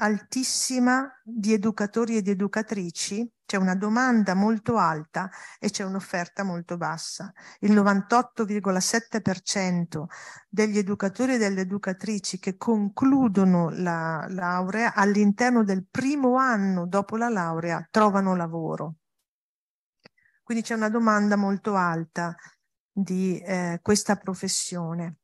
altissima di educatori e di educatrici c'è una domanda molto alta e c'è un'offerta molto bassa. Il 98,7% degli educatori e delle educatrici che concludono la laurea all'interno del primo anno dopo la laurea trovano lavoro. Quindi c'è una domanda molto alta di eh, questa professione.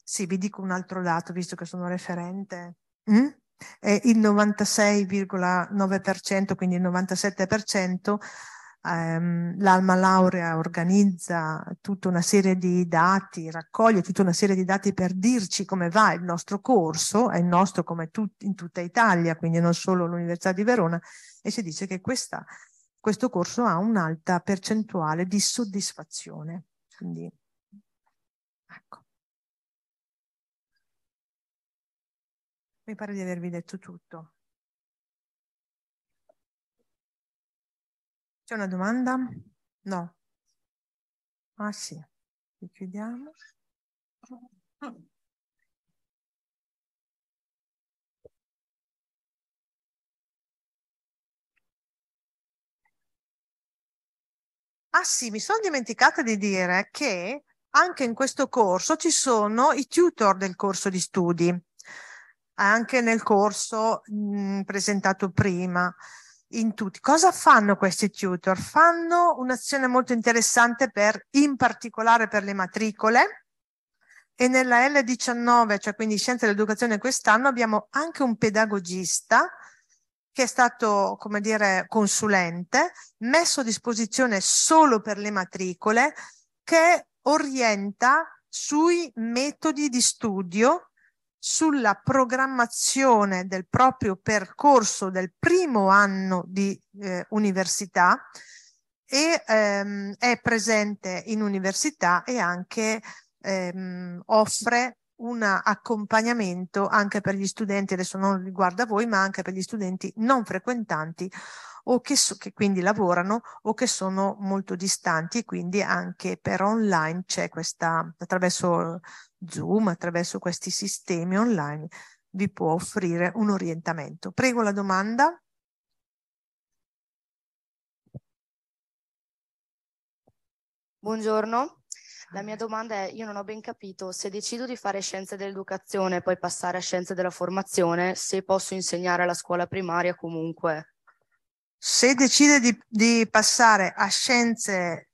Sì, vi dico un altro dato, visto che sono referente. Mm? e eh, il 96,9%, quindi il 97%, ehm, l'Alma Laurea organizza tutta una serie di dati, raccoglie tutta una serie di dati per dirci come va il nostro corso, è il nostro come tut in tutta Italia, quindi non solo l'Università di Verona, e si dice che questa, questo corso ha un'alta percentuale di soddisfazione. Quindi, ecco. Mi pare di avervi detto tutto. C'è una domanda? No. Ah sì, Li chiudiamo. Ah sì, mi sono dimenticata di dire che anche in questo corso ci sono i tutor del corso di studi anche nel corso mh, presentato prima. In tutti. Cosa fanno questi tutor? Fanno un'azione molto interessante per, in particolare per le matricole e nella L19, cioè quindi Scienze dell'Educazione quest'anno, abbiamo anche un pedagogista che è stato, come dire, consulente, messo a disposizione solo per le matricole, che orienta sui metodi di studio sulla programmazione del proprio percorso del primo anno di eh, università e ehm, è presente in università e anche ehm, offre un accompagnamento anche per gli studenti, adesso non riguarda voi, ma anche per gli studenti non frequentanti o che, so, che quindi lavorano o che sono molto distanti e quindi anche per online c'è questa, attraverso Zoom, attraverso questi sistemi online, vi può offrire un orientamento. Prego la domanda. Buongiorno, la mia domanda è, io non ho ben capito, se decido di fare scienze dell'educazione e poi passare a scienze della formazione, se posso insegnare alla scuola primaria comunque se decide di, di passare a scienze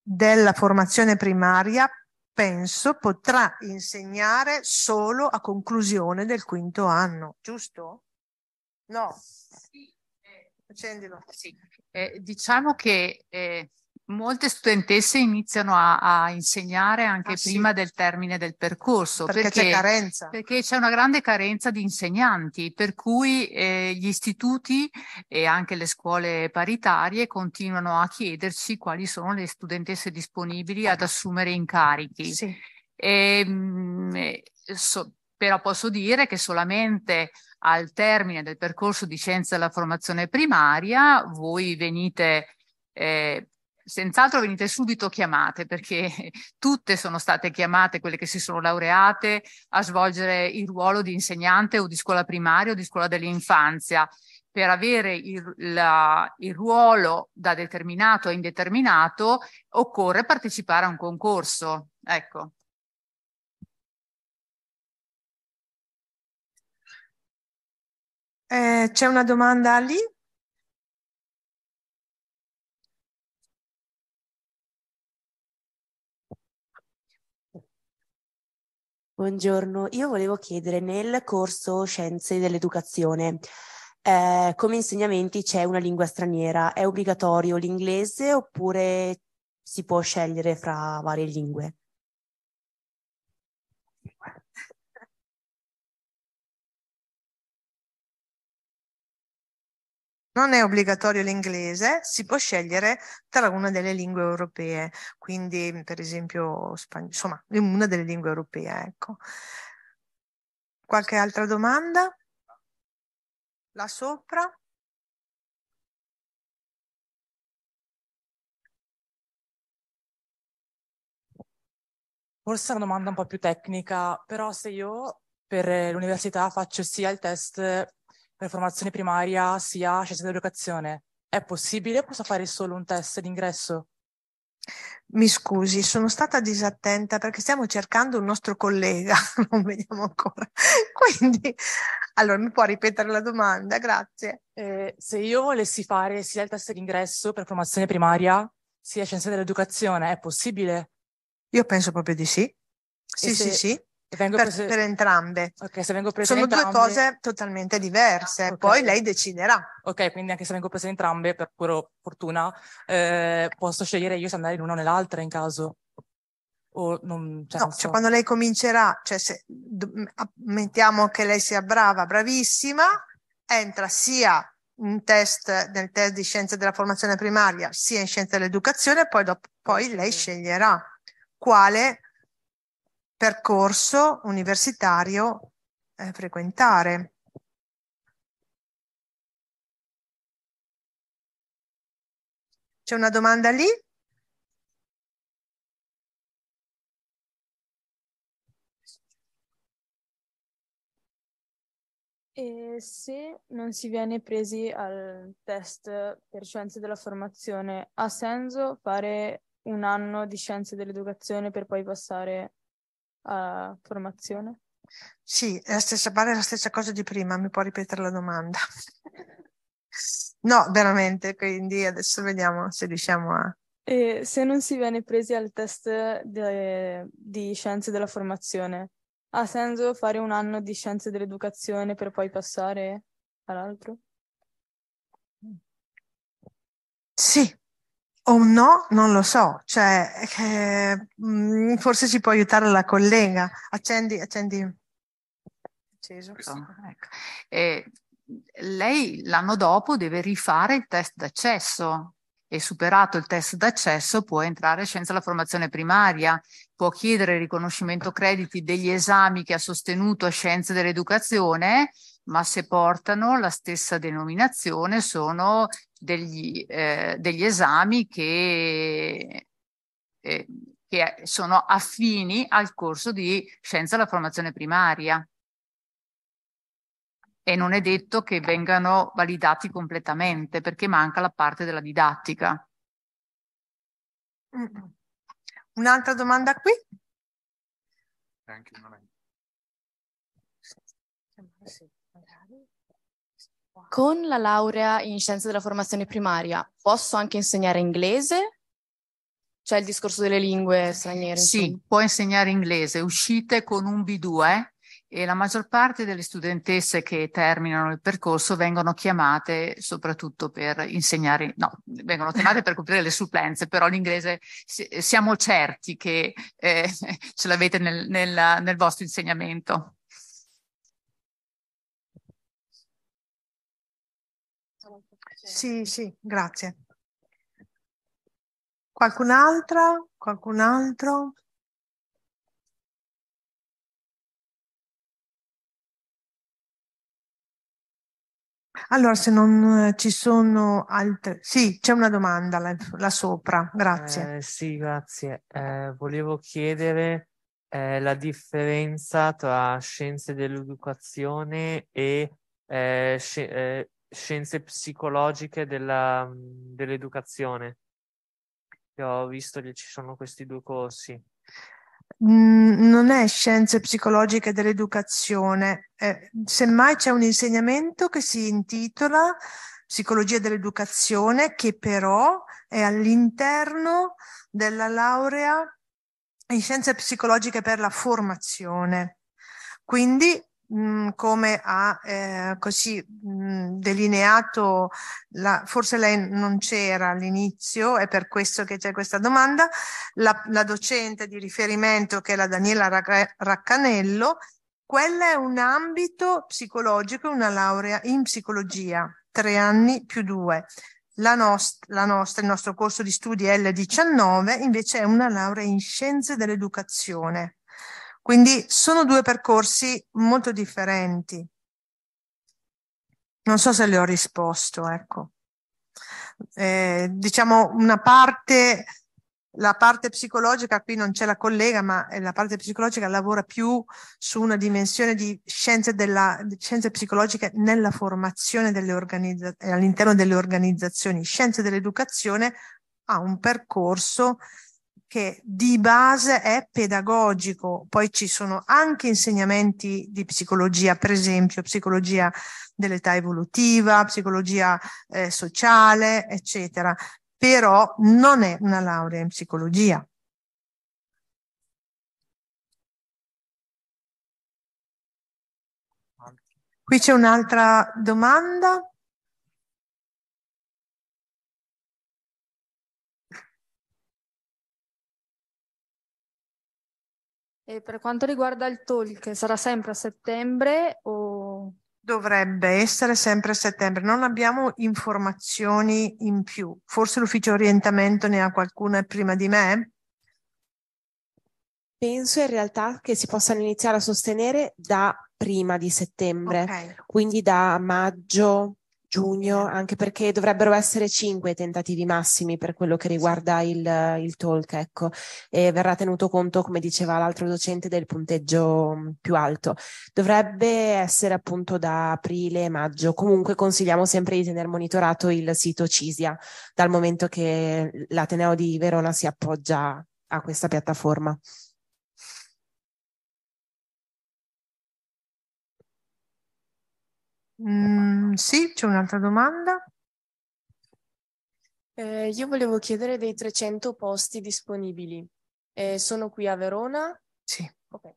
della formazione primaria, penso potrà insegnare solo a conclusione del quinto anno, giusto? No. Eh, Accendilo. Sì. Eh, diciamo che eh, Molte studentesse iniziano a, a insegnare anche ah, prima sì. del termine del percorso perché, perché, c'è carenza. Perché c'è una grande carenza di insegnanti, per cui eh, gli istituti e anche le scuole paritarie continuano a chiederci quali sono le studentesse disponibili ad assumere incarichi. Sì. E, ehm, mh, so, però posso dire che solamente al termine del percorso di scienza della formazione primaria voi venite eh, senz'altro venite subito chiamate perché tutte sono state chiamate quelle che si sono laureate a svolgere il ruolo di insegnante o di scuola primaria o di scuola dell'infanzia per avere il, la, il ruolo da determinato a indeterminato occorre partecipare a un concorso. Ecco. Eh, c'è una domanda lì? Buongiorno, io volevo chiedere nel corso Scienze dell'Educazione, eh, come insegnamenti c'è una lingua straniera, è obbligatorio l'inglese oppure si può scegliere fra varie lingue? Non è obbligatorio l'inglese, si può scegliere tra una delle lingue europee, quindi per esempio spagnolo, insomma, una delle lingue europee, ecco. Qualche altra domanda? Là sopra? Forse è una domanda un po' più tecnica, però se io per l'università faccio sia il test per formazione primaria sia scienze dell'educazione. È possibile o posso fare solo un test d'ingresso? Mi scusi, sono stata disattenta perché stiamo cercando un nostro collega, non vediamo ancora. Quindi, allora mi può ripetere la domanda, grazie. Eh, se io volessi fare sia il test d'ingresso per formazione primaria, sia scienze dell'educazione, è possibile? Io penso proprio di sì. Sì, se... sì, sì per, prese... per, entrambe. Okay, Sono entrambe... due cose totalmente diverse, okay. poi lei deciderà. Ok, quindi anche se vengo presa entrambe, per pura fortuna, eh, posso scegliere io se andare in una o nell'altra in caso. Non, cioè, no, so. cioè quando lei comincerà, cioè se, mettiamo che lei sia brava, bravissima, entra sia in test, nel test di scienze della formazione primaria, sia in scienze dell'educazione, poi, dopo, poi lei sceglierà quale percorso universitario eh, frequentare. C'è una domanda lì? E se non si viene presi al test per scienze della formazione, ha senso fare un anno di scienze dell'educazione per poi passare uh, formazione? Sì, è la stessa, pare la stessa cosa di prima, mi può ripetere la domanda? no, veramente, quindi adesso vediamo se riusciamo a... E se non si viene presi al test de, di scienze della formazione, ha senso fare un anno di scienze dell'educazione per poi passare all'altro? Sì, o un no, non lo so, cioè, eh, forse ci può aiutare la collega. Accendi, accendi. Acceso. Ecco. Eh, lei l'anno dopo deve rifare il test d'accesso e superato il test d'accesso può entrare senza la formazione primaria, può chiedere il riconoscimento crediti degli esami che ha sostenuto a scienze dell'educazione ma se portano la stessa denominazione sono degli, eh, degli esami che, eh, che sono affini al corso di scienza della formazione primaria e non è detto che vengano validati completamente perché manca la parte della didattica. Un'altra domanda qui? Anche una con la laurea in scienze della formazione primaria posso anche insegnare inglese? C'è cioè, il discorso delle lingue straniere? Sì, insomma. può insegnare inglese. Uscite con un B2 e la maggior parte delle studentesse che terminano il percorso vengono chiamate soprattutto per insegnare, no, vengono chiamate per coprire le supplenze, però l'inglese siamo certi che eh, ce l'avete nel, nel, nel vostro insegnamento. Sì, sì, grazie. Qualcun'altra? Qualcun altro? Allora, se non eh, ci sono altre... Sì, c'è una domanda là, là sopra, grazie. Eh, sì, grazie. Eh, volevo chiedere eh, la differenza tra scienze dell'educazione e eh, sci eh, scienze psicologiche della, dell'educazione. Che ho visto che ci sono questi due corsi. Mm, non è scienze psicologiche dell'educazione, eh, semmai c'è un insegnamento che si intitola psicologia dell'educazione, che però è all'interno della laurea in scienze psicologiche per la formazione. Quindi Mm, come ha eh, così mh, mm, delineato, la, forse lei non c'era all'inizio, è per questo che c'è questa domanda, la, la docente di riferimento che è la Daniela Raccanello, quella è un ambito psicologico, una laurea in psicologia, tre anni più due. La, nost- la, nostra, il nostro corso di studi L19 invece è una laurea in scienze dell'educazione. Quindi sono due percorsi molto differenti. Non so se le ho risposto, ecco. Eh, diciamo una parte, la parte psicologica, qui non c'è la collega, ma eh, la parte psicologica lavora più su una dimensione di scienze, della, di scienze psicologiche nella formazione delle organizza- all'interno delle organizzazioni. Scienze dell'educazione ha un percorso che di base è pedagogico, poi ci sono anche insegnamenti di psicologia, per esempio psicologia dell'età evolutiva, psicologia eh, sociale, eccetera, però non è una laurea in psicologia. Qui c'è un'altra domanda. E per quanto riguarda il talk, sarà sempre a settembre o... Dovrebbe essere sempre a settembre, non abbiamo informazioni in più. Forse l'ufficio orientamento ne ha qualcuna prima di me? Penso in realtà che si possano iniziare a sostenere da prima di settembre, okay. quindi da maggio, giugno, anche perché dovrebbero essere cinque tentativi massimi per quello che riguarda il, il talk, ecco, e verrà tenuto conto, come diceva l'altro docente, del punteggio mm, più alto. Dovrebbe essere appunto da aprile e maggio, comunque consigliamo sempre di tener monitorato il sito Cisia, dal momento che l'Ateneo di Verona si appoggia a questa piattaforma. Mm, sì, c'è un'altra domanda. Eh, io volevo chiedere dei 300 posti disponibili. Eh, sono qui a Verona? Sì. Okay.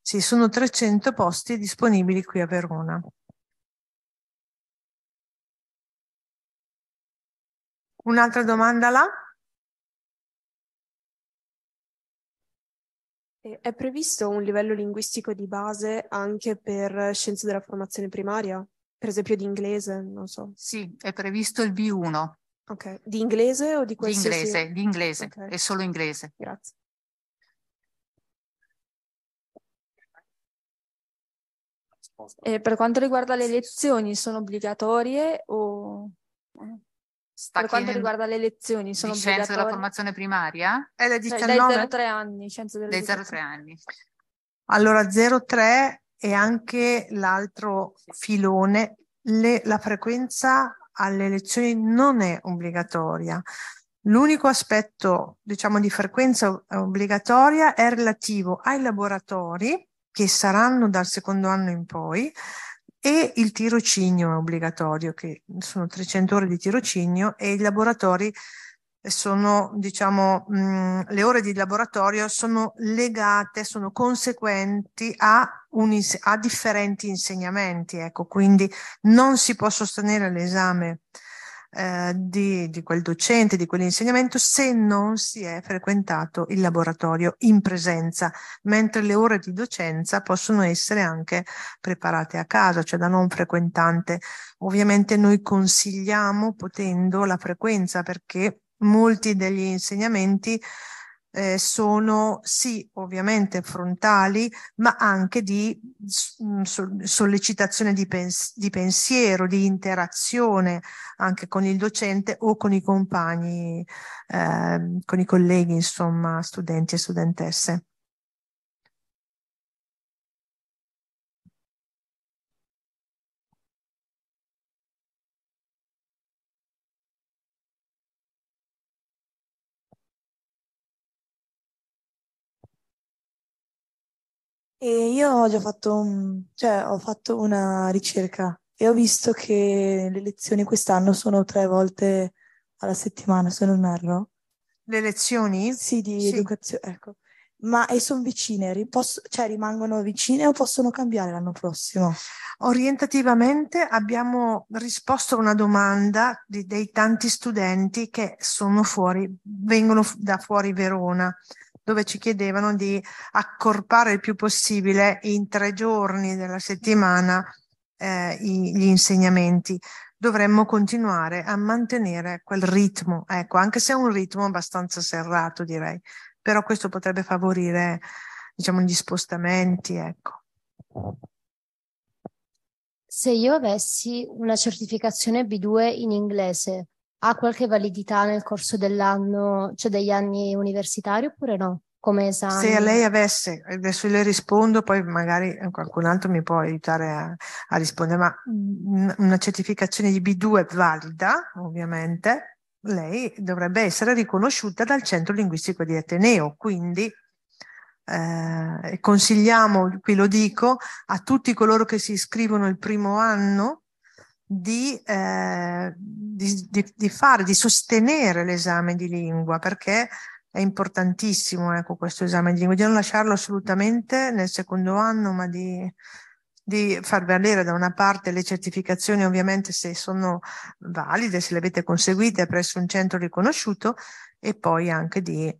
Sì, sono 300 posti disponibili qui a Verona. Un'altra domanda là? È previsto un livello linguistico di base anche per scienze della formazione primaria? Per esempio di inglese, non so. Sì, è previsto il B1. Ok, di inglese o di qualsiasi? Di inglese, di inglese, okay. è solo inglese. Grazie. E per quanto riguarda le lezioni, sono obbligatorie o... Sta per quanto riguarda le lezioni, sono di scienza della formazione primaria? È eh, da 19? Cioè, dai 03 anni, scienza della dai anni. Allora 03 è anche l'altro filone, le, la frequenza alle lezioni non è obbligatoria. L'unico aspetto, diciamo, di frequenza obbligatoria è relativo ai laboratori che saranno dal secondo anno in poi e il tirocinio è obbligatorio, che sono 300 ore di tirocinio e i laboratori sono, diciamo, mh, mm, le ore di laboratorio sono legate, sono conseguenti a, un, a differenti insegnamenti, ecco, quindi non si può sostenere l'esame eh, di, di quel docente, di quell'insegnamento, se non si è frequentato il laboratorio in presenza, mentre le ore di docenza possono essere anche preparate a casa, cioè da non frequentante. Ovviamente noi consigliamo potendo la frequenza perché molti degli insegnamenti eh, sono sì ovviamente frontali, ma anche di mm, so sollecitazione di, pens di, pensiero, di interazione anche con il docente o con i compagni, eh, con i colleghi, insomma, studenti e studentesse. io oggi ho fatto, cioè, ho fatto una ricerca e ho visto che le lezioni quest'anno sono tre volte alla settimana, se non erro. Le lezioni? Sì, di sì. educazione, ecco. Ma e sono vicine, posso, cioè rimangono vicine o possono cambiare l'anno prossimo? Orientativamente abbiamo risposto a una domanda di, dei tanti studenti che sono fuori, vengono da fuori Verona dove ci chiedevano di accorpare il più possibile in tre giorni della settimana eh, gli insegnamenti. Dovremmo continuare a mantenere quel ritmo, ecco, anche se è un ritmo abbastanza serrato, direi, però questo potrebbe favorire, diciamo, gli spostamenti, ecco. Se io avessi una certificazione B2 in inglese, ha qualche validità nel corso dell'anno, cioè degli anni universitari oppure no? Come esame? Se lei avesse, adesso le rispondo, poi magari eh, qualcun altro mi può aiutare a, a rispondere, ma una certificazione di B2 è valida, ovviamente, lei dovrebbe essere riconosciuta dal centro linguistico di Ateneo, quindi eh, consigliamo, qui lo dico, a tutti coloro che si iscrivono il primo anno di, eh, di, di, di fare, di sostenere l'esame di lingua, perché è importantissimo ecco, questo esame di lingua, di non lasciarlo assolutamente nel secondo anno, ma di, di far valere da una parte le certificazioni, ovviamente se sono valide, se le avete conseguite presso un centro riconosciuto, e poi anche di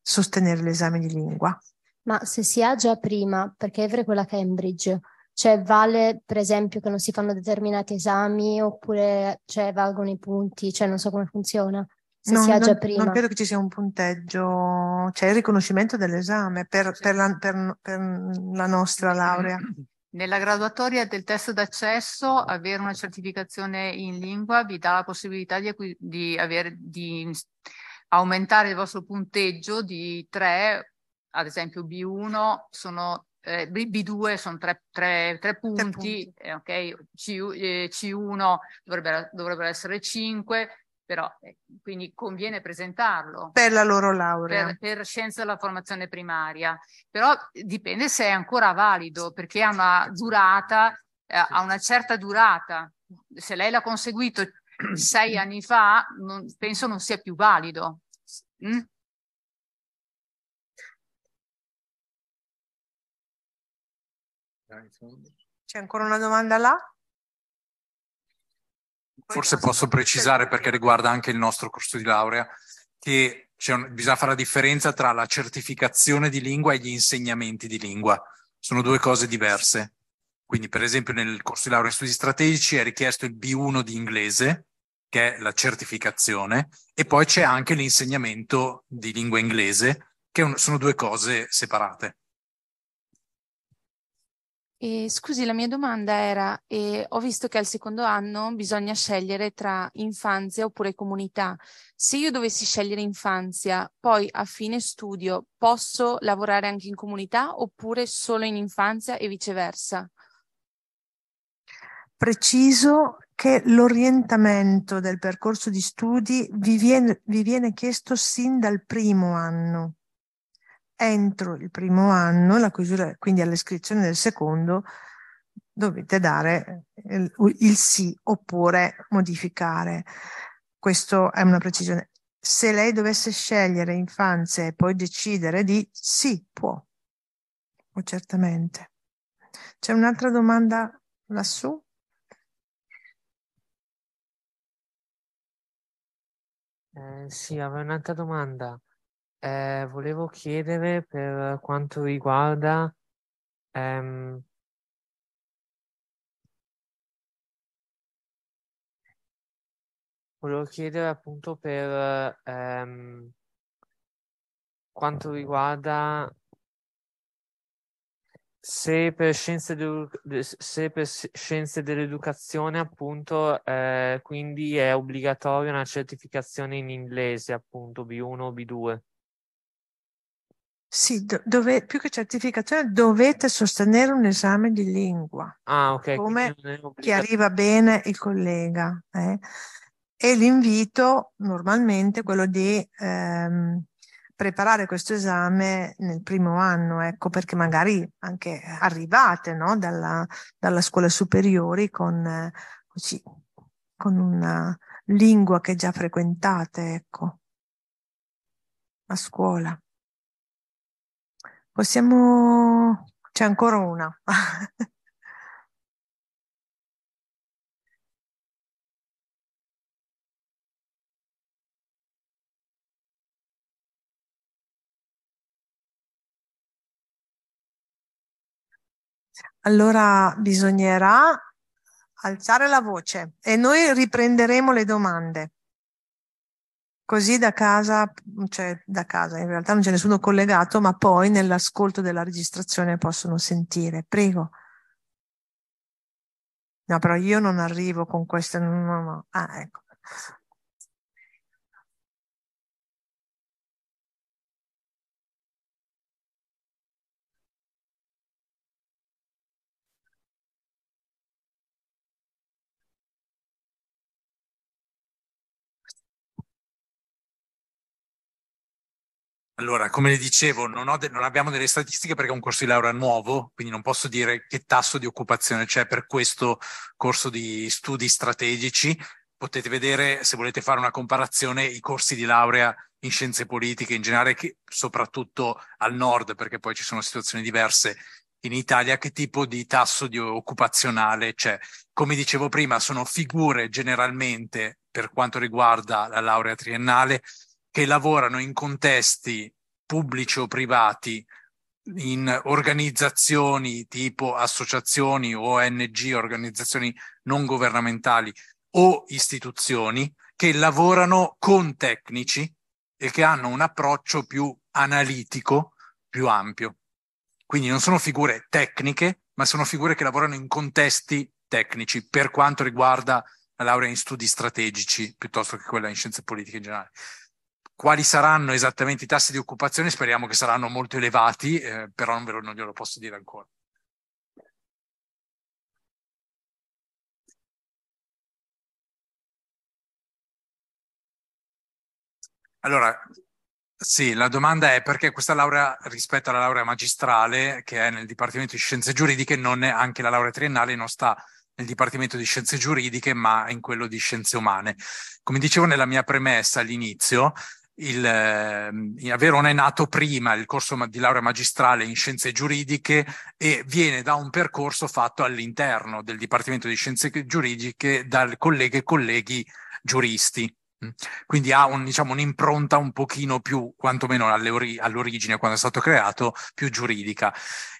sostenere l'esame di lingua. Ma se si ha già prima, perché è quella Cambridge, cioè vale per esempio che non si fanno determinati esami oppure cioè, valgono i punti? Cioè non so come funziona. Se no, non, non, credo che ci sia un punteggio, c'è cioè, il riconoscimento dell'esame per, per, la, per, per la nostra laurea. Nella graduatoria del test d'accesso, avere una certificazione in lingua vi dà la possibilità di, di, avere, di aumentare il vostro punteggio di 3, ad esempio B1 sono eh, B2 sono tre, tre, tre punti, punti. Eh, okay? C, 1 eh, dovrebbero, dovrebbero, essere 5, però eh, quindi conviene presentarlo. Per la loro laurea. Per, per scienza della formazione primaria, però dipende se è ancora valido perché ha una durata, eh, ha una certa durata. Se lei l'ha conseguito sei anni fa, non, penso non sia più valido. Mm? C'è ancora una domanda là? Forse posso precisare perché riguarda anche il nostro corso di laurea che un, bisogna fare la differenza tra la certificazione di lingua e gli insegnamenti di lingua. Sono due cose diverse. Quindi, per esempio, nel corso di laurea in studi strategici è richiesto il B1 di inglese, che è la certificazione, e poi c'è anche l'insegnamento di lingua inglese, che un, sono due cose separate. E, scusi, la mia domanda era, eh, ho visto che al secondo anno bisogna scegliere tra infanzia oppure comunità. Se io dovessi scegliere infanzia, poi a fine studio posso lavorare anche in comunità oppure solo in infanzia e viceversa? Preciso che l'orientamento del percorso di studi vi viene, vi viene chiesto sin dal primo anno entro il primo anno, la chiusura, quindi all'iscrizione del secondo, dovete dare eh, il, il sì oppure modificare. Questa è una precisione. Se lei dovesse scegliere infanzia e poi decidere di sì, può. Oh, certamente. C'è un'altra domanda lassù? Eh, sì, avevo un'altra domanda. Eh, volevo chiedere per quanto riguarda ehm, volevo chiedere appunto per ehm, quanto riguarda se per scienze, se per scienze dell'educazione appunto eh, quindi è obbligatoria una certificazione in inglese appunto B1 o B2 sì, dove, più che certificazione dovete sostenere un esame di lingua, ah, ok. come chi arriva bene il collega. Eh? E l'invito normalmente è quello di ehm, preparare questo esame nel primo anno, ecco, perché magari anche arrivate no? dalla, dalla, scuola superiori con, eh, così, con una lingua che già frequentate, ecco, a scuola. Possiamo... C'è ancora una. allora bisognerà alzare la voce e noi riprenderemo le domande. Così da casa, cioè da casa, in realtà non c'è nessuno collegato, ma poi nell'ascolto della registrazione possono sentire. Prego. No, però io non arrivo con questo. No, no. Ah, ecco. Allora, come le dicevo, non, de- non, abbiamo delle statistiche perché è un corso di laurea nuovo, quindi non posso dire che tasso di occupazione c'è per questo corso di studi strategici. Potete vedere, se volete fare una comparazione, i corsi di laurea in scienze politiche in generale, che, soprattutto al nord, perché poi ci sono situazioni diverse in Italia, che tipo di tasso di occupazionale c'è. Come dicevo prima, sono figure generalmente, per quanto riguarda la laurea triennale, che lavorano in contesti pubblici o privati, in organizzazioni tipo associazioni, ONG, organizzazioni non governamentali o istituzioni che lavorano con tecnici e che hanno un approccio più analitico, più ampio. Quindi non sono figure tecniche, ma sono figure che lavorano in contesti tecnici per quanto riguarda la laurea in studi strategici piuttosto che quella in scienze politiche in generale. Quali saranno esattamente i tassi di occupazione? Speriamo che saranno molto elevati, eh, però non, ve lo, non glielo posso dire ancora. Allora, sì, la domanda è perché questa laurea rispetto alla laurea magistrale che è nel Dipartimento di Scienze Giuridiche, non è anche la laurea triennale, non sta nel Dipartimento di Scienze Giuridiche, ma in quello di Scienze Umane. Come dicevo nella mia premessa all'inizio, il, ehm, a Verona è nato prima il corso di laurea magistrale in scienze giuridiche e viene da un percorso fatto all'interno del Dipartimento di Scienze Giuridiche dal colleghe e colleghi giuristi. Mm. Quindi ha un, diciamo, un'impronta un pochino più, quantomeno ori- all'origine, quando è stato creato, più giuridica.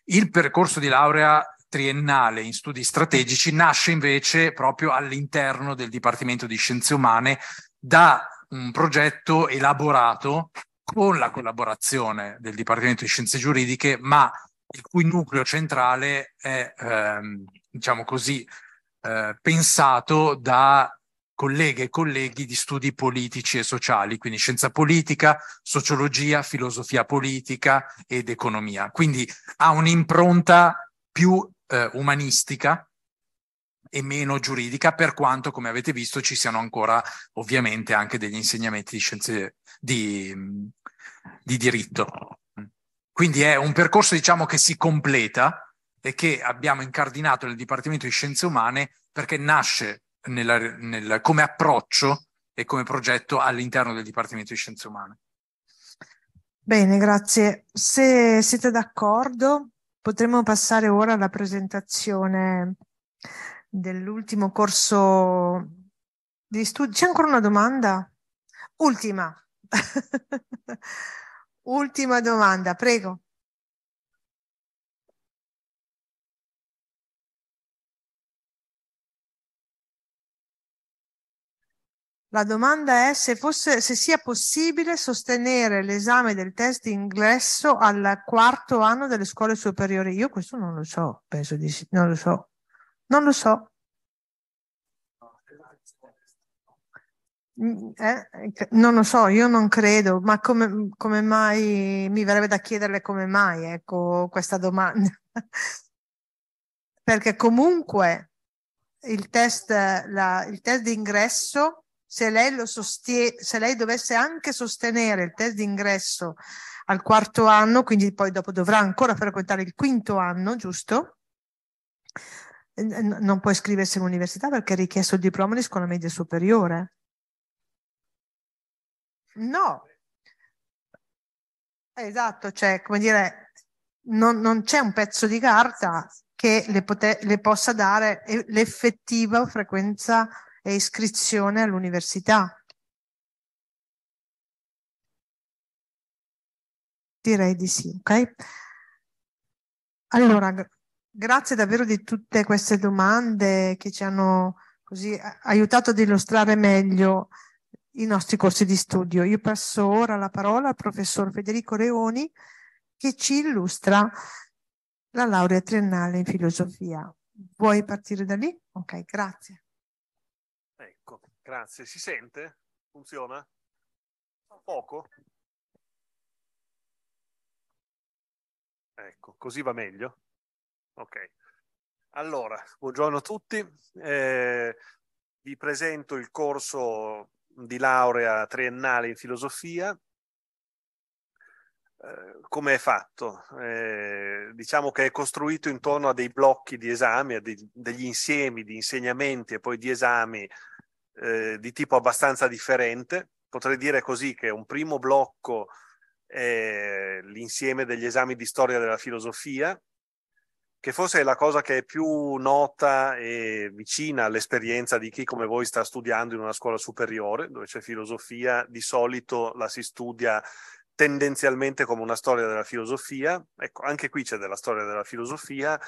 Il percorso di laurea triennale in studi strategici nasce invece proprio all'interno del Dipartimento di Scienze Umane da un progetto elaborato con la collaborazione del Dipartimento di Scienze Giuridiche, ma il cui nucleo centrale è, ehm, diciamo così, eh, pensato da colleghe e colleghi di studi politici e sociali, quindi scienza politica, sociologia, filosofia politica ed economia. Quindi ha un'impronta più eh, umanistica e meno giuridica, per quanto, come avete visto, ci siano ancora ovviamente anche degli insegnamenti di scienze di, di diritto. Quindi è un percorso, diciamo, che si completa e che abbiamo incardinato nel Dipartimento di Scienze Umane perché nasce nella, nel, come approccio e come progetto all'interno del Dipartimento di Scienze Umane. Bene, grazie. Se siete d'accordo, potremmo passare ora alla presentazione dell'ultimo corso di studio. C'è ancora una domanda? Ultima. Ultima domanda, prego. La domanda è se, fosse, se sia possibile sostenere l'esame del test d'ingresso al quarto anno delle scuole superiori. Io questo non lo so, penso di sì, non lo so. Non lo so. Mm, eh, non lo so, io non credo, ma come, come, mai mi verrebbe da chiederle come mai, ecco, questa domanda. Perché comunque il test, la, il test d'ingresso, se lei, lo sostie, se lei dovesse anche sostenere il test d'ingresso al quarto anno, quindi poi dopo dovrà ancora frequentare il quinto anno, giusto? non può iscriversi all'università perché ha richiesto il diploma di scuola media superiore. No, esatto, cioè come dire, non, non c'è un pezzo di carta che le, pote- le possa dare l'effettiva frequenza e iscrizione all'università. Direi di sì, ok? Allora, Grazie davvero di tutte queste domande che ci hanno così aiutato ad illustrare meglio i nostri corsi di studio. Io passo ora la parola al professor Federico Reoni che ci illustra la laurea triennale in filosofia. Vuoi partire da lì? Ok, grazie. Ecco, grazie. Si sente? Funziona? Poco? Ecco, così va meglio. Ok, allora, buongiorno a tutti. Eh, vi presento il corso di laurea triennale in filosofia. Eh, Come è fatto? Eh, diciamo che è costruito intorno a dei blocchi di esami, a dei, degli insiemi di insegnamenti e poi di esami eh, di tipo abbastanza differente. Potrei dire così che un primo blocco è l'insieme degli esami di storia della filosofia, che forse è la cosa che è più nota e vicina all'esperienza di chi come voi sta studiando in una scuola superiore, dove c'è filosofia, di solito la si studia tendenzialmente come una storia della filosofia, ecco, anche qui c'è della storia della filosofia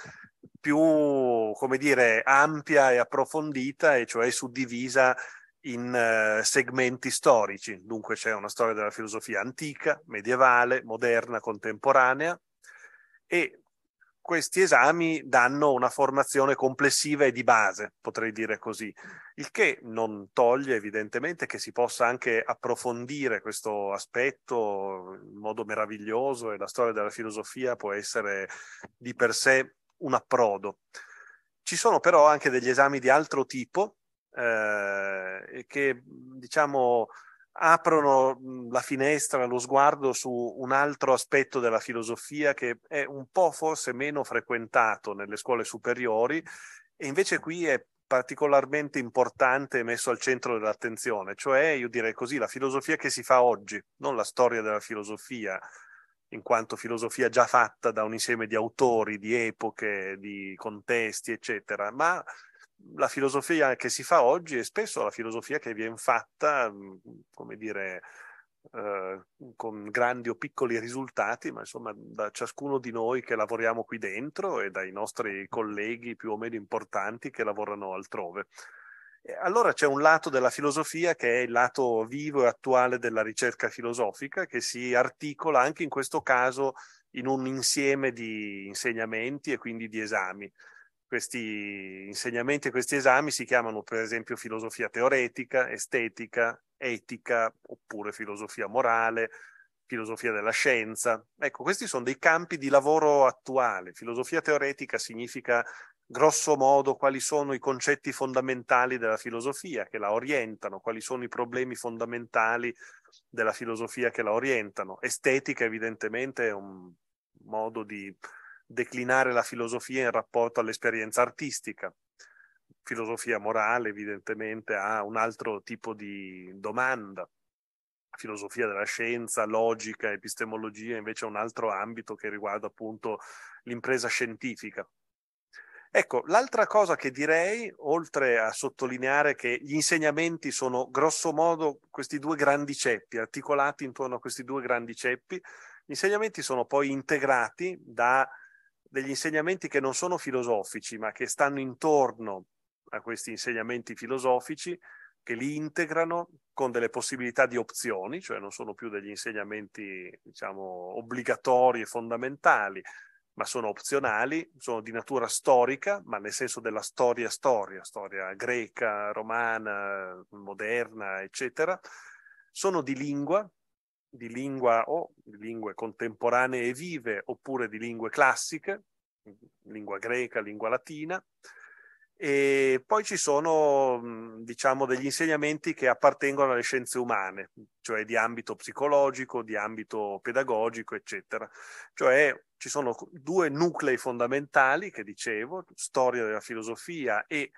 più, come dire, ampia e approfondita, e cioè suddivisa in eh, segmenti storici. Dunque c'è una storia della filosofia antica, medievale, moderna, contemporanea e questi esami danno una formazione complessiva e di base, potrei dire così, il che non toglie evidentemente che si possa anche approfondire questo aspetto in modo meraviglioso e la storia della filosofia può essere di per sé un approdo. Ci sono però anche degli esami di altro tipo eh, che diciamo aprono la finestra, lo sguardo su un altro aspetto della filosofia che è un po' forse meno frequentato nelle scuole superiori e invece qui è particolarmente importante e messo al centro dell'attenzione, cioè io direi così la filosofia che si fa oggi, non la storia della filosofia, in quanto filosofia già fatta da un insieme di autori, di epoche, di contesti, eccetera, ma la filosofia che si fa oggi è spesso la filosofia che viene fatta, come dire, eh, con grandi o piccoli risultati, ma insomma da ciascuno di noi che lavoriamo qui dentro e dai nostri colleghi più o meno importanti che lavorano altrove. Allora c'è un lato della filosofia che è il lato vivo e attuale della ricerca filosofica che si articola anche in questo caso in un insieme di insegnamenti e quindi di esami questi insegnamenti e questi esami si chiamano per esempio filosofia teoretica, estetica, etica oppure filosofia morale, filosofia della scienza. Ecco, questi sono dei campi di lavoro attuale. Filosofia teoretica significa grosso modo quali sono i concetti fondamentali della filosofia che la orientano, quali sono i problemi fondamentali della filosofia che la orientano. Estetica evidentemente è un modo di declinare la filosofia in rapporto all'esperienza artistica. Filosofia morale evidentemente ha un altro tipo di domanda. Filosofia della scienza, logica, epistemologia invece è un altro ambito che riguarda appunto l'impresa scientifica. Ecco, l'altra cosa che direi, oltre a sottolineare che gli insegnamenti sono grossomodo questi due grandi ceppi, articolati intorno a questi due grandi ceppi, gli insegnamenti sono poi integrati da degli insegnamenti che non sono filosofici, ma che stanno intorno a questi insegnamenti filosofici, che li integrano con delle possibilità di opzioni, cioè non sono più degli insegnamenti, diciamo, obbligatori e fondamentali, ma sono opzionali, sono di natura storica, ma nel senso della storia storia, storia greca, romana, moderna, eccetera. Sono di lingua, di lingua o di lingue contemporanee e vive oppure di lingue classiche, lingua greca, lingua latina. E poi ci sono, diciamo, degli insegnamenti che appartengono alle scienze umane, cioè di ambito psicologico, di ambito pedagogico, eccetera. Cioè ci sono due nuclei fondamentali che dicevo, storia della filosofia e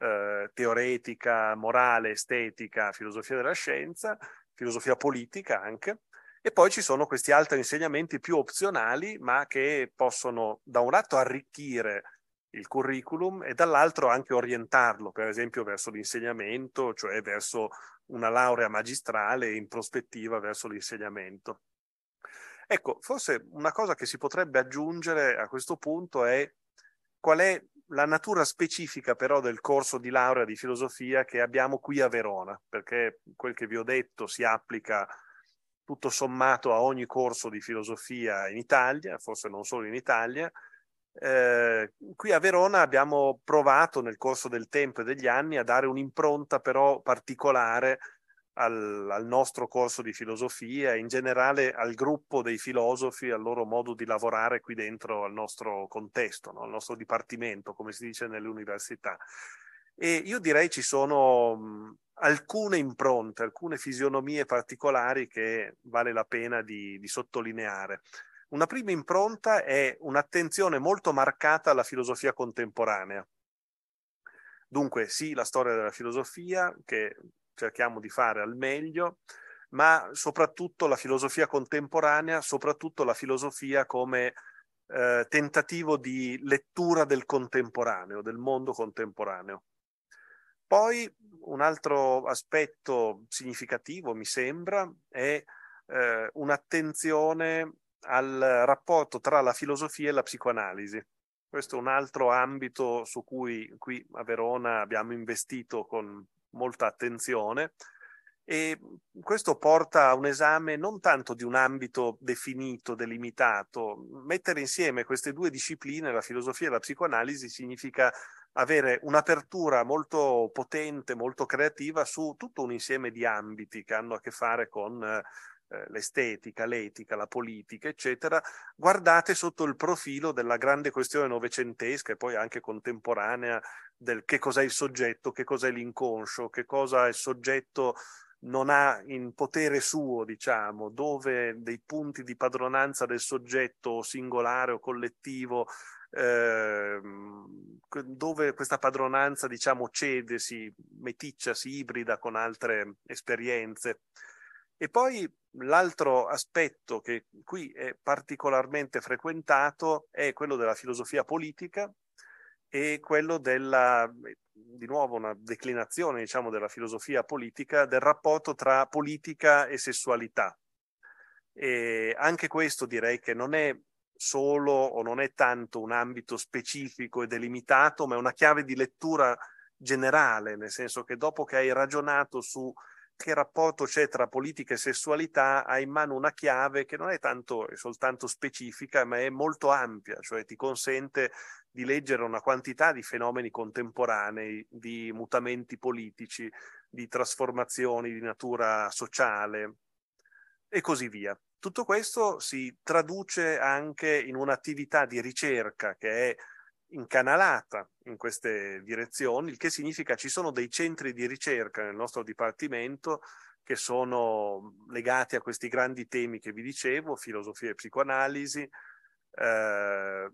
eh, teoretica, morale, estetica, filosofia della scienza, filosofia politica anche, e poi ci sono questi altri insegnamenti più opzionali, ma che possono da un lato arricchire il curriculum e dall'altro anche orientarlo, per esempio verso l'insegnamento, cioè verso una laurea magistrale in prospettiva verso l'insegnamento. Ecco, forse una cosa che si potrebbe aggiungere a questo punto è qual è la natura specifica però del corso di laurea di filosofia che abbiamo qui a Verona, perché quel che vi ho detto si applica tutto sommato a ogni corso di filosofia in Italia, forse non solo in Italia. Eh, qui a Verona abbiamo provato nel corso del tempo e degli anni a dare un'impronta però particolare al, al, nostro corso di filosofia, in generale al gruppo dei filosofi, al loro modo di lavorare qui dentro, al nostro contesto, no? al nostro dipartimento, come si dice nelle università. E io direi ci sono alcune impronte, alcune fisionomie particolari che vale la pena di, di sottolineare. Una prima impronta è un'attenzione molto marcata alla filosofia contemporanea, Dunque, sì, la storia della filosofia, che cerchiamo di fare al meglio, ma soprattutto la filosofia contemporanea, soprattutto la filosofia come eh, tentativo di lettura del contemporaneo, del mondo contemporaneo. Poi un altro aspetto significativo, mi sembra, è eh, un'attenzione al rapporto tra la filosofia e la psicoanalisi. Questo è un altro ambito su cui qui a Verona abbiamo investito con molta attenzione e questo porta a un esame non tanto di un ambito definito, delimitato. Mettere insieme queste due discipline, la filosofia e la psicoanalisi, significa avere un'apertura molto potente, molto creativa su tutto un insieme di ambiti che hanno a che fare con eh, eh, l'estetica, l'etica, la politica, eccetera, guardate sotto il profilo della grande questione novecentesca e poi anche contemporanea del che cos'è il soggetto, che cos'è l'inconscio, che cosa il soggetto non ha in potere suo, diciamo, dove dei punti di padronanza del soggetto singolare o collettivo eh, dove questa padronanza diciamo cede, si meticcia, si ibrida con altre esperienze. E poi L'altro aspetto che qui è particolarmente frequentato è quello della filosofia politica e quello della, di nuovo una declinazione diciamo, della filosofia politica, del rapporto tra politica e sessualità. E anche questo direi che non è solo o non è tanto un ambito specifico e delimitato, ma è una chiave di lettura generale, nel senso che dopo che hai ragionato su che rapporto c'è tra politica e sessualità, ha in mano una chiave che non è tanto è soltanto specifica, ma è molto ampia, cioè ti consente di leggere una quantità di fenomeni contemporanei, di mutamenti politici, di trasformazioni di natura sociale e così via. Tutto questo si traduce anche in un'attività di ricerca che è incanalata in queste direzioni, il che significa ci sono dei centri di ricerca nel nostro dipartimento che sono legati a questi grandi temi che vi dicevo, filosofia e psicoanalisi. Eh,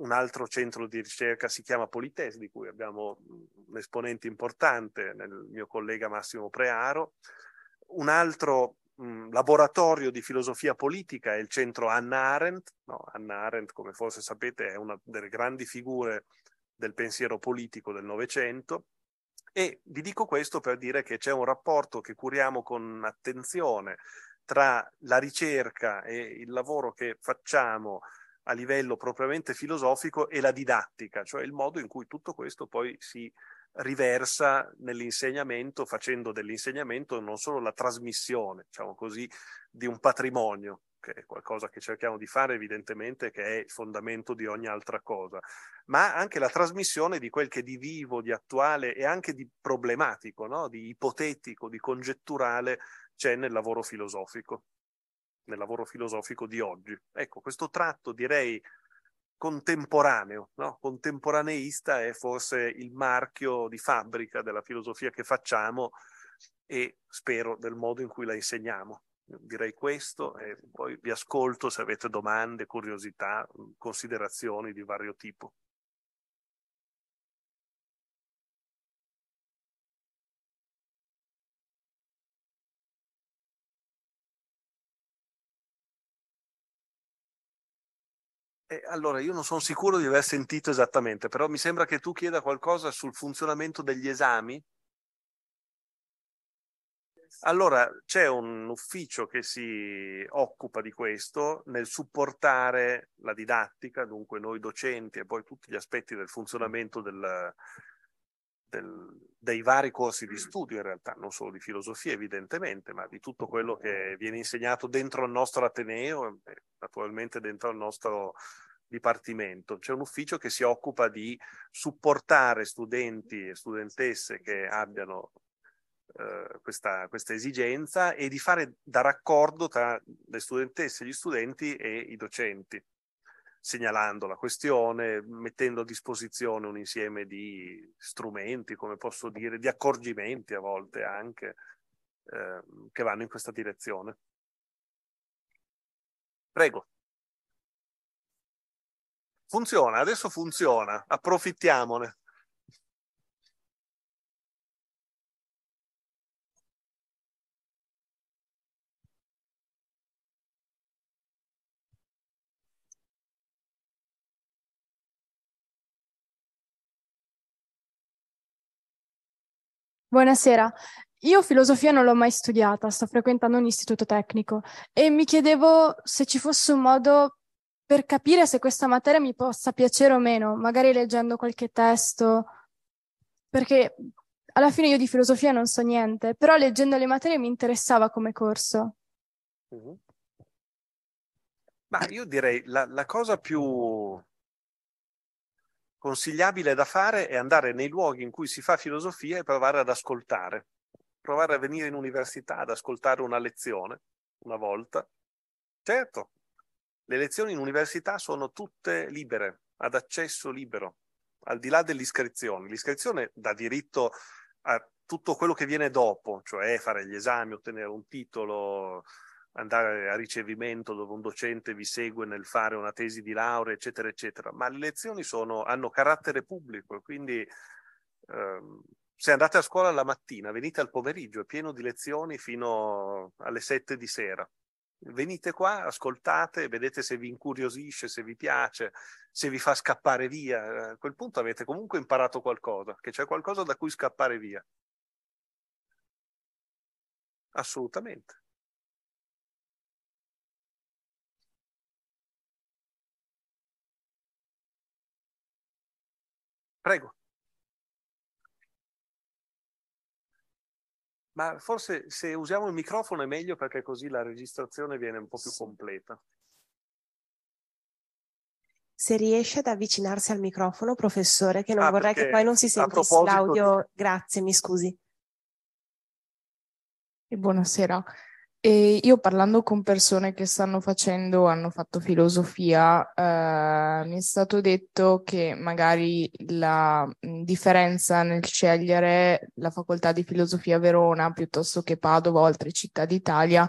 un altro centro di ricerca si chiama Polites, di cui abbiamo un esponente importante nel mio collega Massimo Prearo. Un altro mh, laboratorio di filosofia politica è il centro Anna Arendt. No, Anna Arendt, come forse sapete, è una delle grandi figure del pensiero politico del Novecento. E vi dico questo per dire che c'è un rapporto che curiamo con attenzione tra la ricerca e il lavoro che facciamo a livello propriamente filosofico e la didattica, cioè il modo in cui tutto questo poi si riversa nell'insegnamento, facendo dell'insegnamento non solo la trasmissione, diciamo così, di un patrimonio, che è qualcosa che cerchiamo di fare evidentemente, che è il fondamento di ogni altra cosa, ma anche la trasmissione di quel che di vivo, di attuale e anche di problematico, no? di ipotetico, di congetturale c'è nel lavoro filosofico, nel lavoro filosofico di oggi. Ecco, questo tratto direi contemporaneo, no? contemporaneista è forse il marchio di fabbrica della filosofia che facciamo e spero del modo in cui la insegniamo. Direi questo e poi vi ascolto se avete domande, curiosità, considerazioni di vario tipo. Eh, allora, io non sono sicuro di aver sentito esattamente, però mi sembra che tu chieda qualcosa sul funzionamento degli esami. Allora, c'è un ufficio che si occupa di questo nel supportare la didattica, dunque noi docenti e poi tutti gli aspetti del funzionamento del, del, dei vari corsi di mm. studio in realtà, non solo di filosofia evidentemente, ma di tutto quello che viene insegnato dentro il nostro Ateneo e naturalmente dentro il nostro dipartimento. C'è un ufficio che si occupa di supportare studenti e studentesse che abbiano eh, questa, questa esigenza e di fare da raccordo tra le studentesse, gli studenti e i docenti segnalando la questione, mettendo a disposizione un insieme di strumenti, come posso dire, di accorgimenti a volte anche, eh, che vanno in questa direzione. Prego. Funziona, adesso funziona, approfittiamone. Buonasera. Io filosofia non l'ho mai studiata, sto frequentando un istituto tecnico e mi chiedevo se ci fosse un modo per capire se questa materia mi possa piacere o meno, magari leggendo qualche testo, perché alla fine io di filosofia non so niente, però leggendo le materie mi interessava come corso. Mm-hmm. Ma io direi la, la cosa più consigliabile da fare è andare nei luoghi in cui si fa filosofia e provare ad ascoltare, provare a venire in università ad ascoltare una lezione una volta. Certo, le lezioni in università sono tutte libere, ad accesso libero, al di là dell'iscrizione. L'iscrizione dà diritto a tutto quello che viene dopo, cioè fare gli esami, ottenere un titolo, andare a ricevimento dove un docente vi segue nel fare una tesi di laurea, eccetera, eccetera, ma le lezioni sono, hanno carattere pubblico, quindi ehm, se andate a scuola la mattina, venite al pomeriggio, è pieno di lezioni fino alle sette di sera. Venite qua, ascoltate, vedete se vi incuriosisce, se vi piace, se vi fa scappare via. A quel punto avete comunque imparato qualcosa, che c'è qualcosa da cui scappare via. Assolutamente. Prego. Ma forse se usiamo il microfono è meglio perché così la registrazione viene un po' più completa. Se riesce ad avvicinarsi al microfono, professore, che non ah, vorrei che poi non si sentisse l'audio. Di... Grazie, mi scusi. E buonasera. E io parlando con persone che stanno facendo, hanno fatto filosofia, eh, mi è stato detto che magari la differenza nel scegliere la facoltà di filosofia a Verona piuttosto che Padova o altre città d'Italia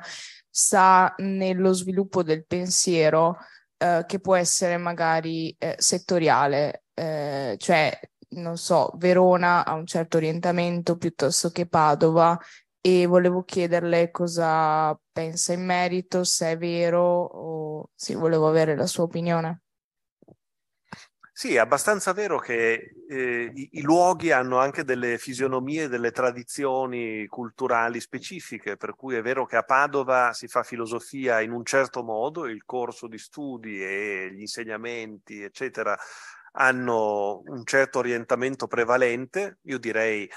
sta nello sviluppo del pensiero eh, che può essere magari eh, settoriale, eh, cioè non so, Verona ha un certo orientamento piuttosto che Padova e volevo chiederle cosa pensa in merito, se è vero o se volevo avere la sua opinione. Sì, è abbastanza vero che eh, i, i, luoghi hanno anche delle fisionomie, delle tradizioni culturali specifiche, per cui è vero che a Padova si fa filosofia in un certo modo, il corso di studi e gli insegnamenti, eccetera, hanno un certo orientamento prevalente, io direi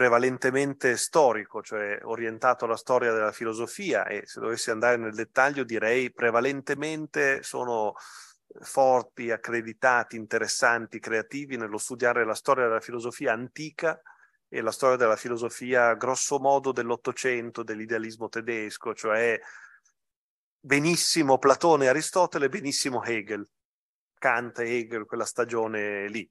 prevalentemente storico, cioè orientato alla storia della filosofia e se dovessi andare nel dettaglio direi prevalentemente sono eh, forti, accreditati, interessanti, creativi nello studiare la storia della filosofia antica e la storia della filosofia grosso modo dell'Ottocento, dell'idealismo tedesco, cioè benissimo Platone e Aristotele, benissimo Hegel, Kant e Hegel, quella stagione lì.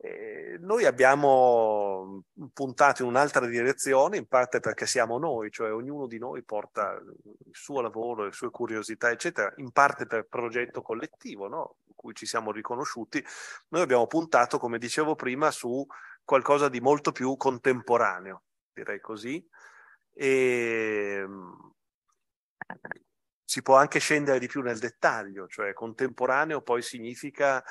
Eh, noi abbiamo puntato in un'altra direzione, in parte perché siamo noi, cioè ognuno di noi porta il suo lavoro, le sue curiosità, eccetera, in parte per progetto collettivo, no? in cui ci siamo riconosciuti. Noi abbiamo puntato, come dicevo prima, su qualcosa di molto più contemporaneo, direi così. E ehm, si può anche scendere di più nel dettaglio, cioè contemporaneo poi significa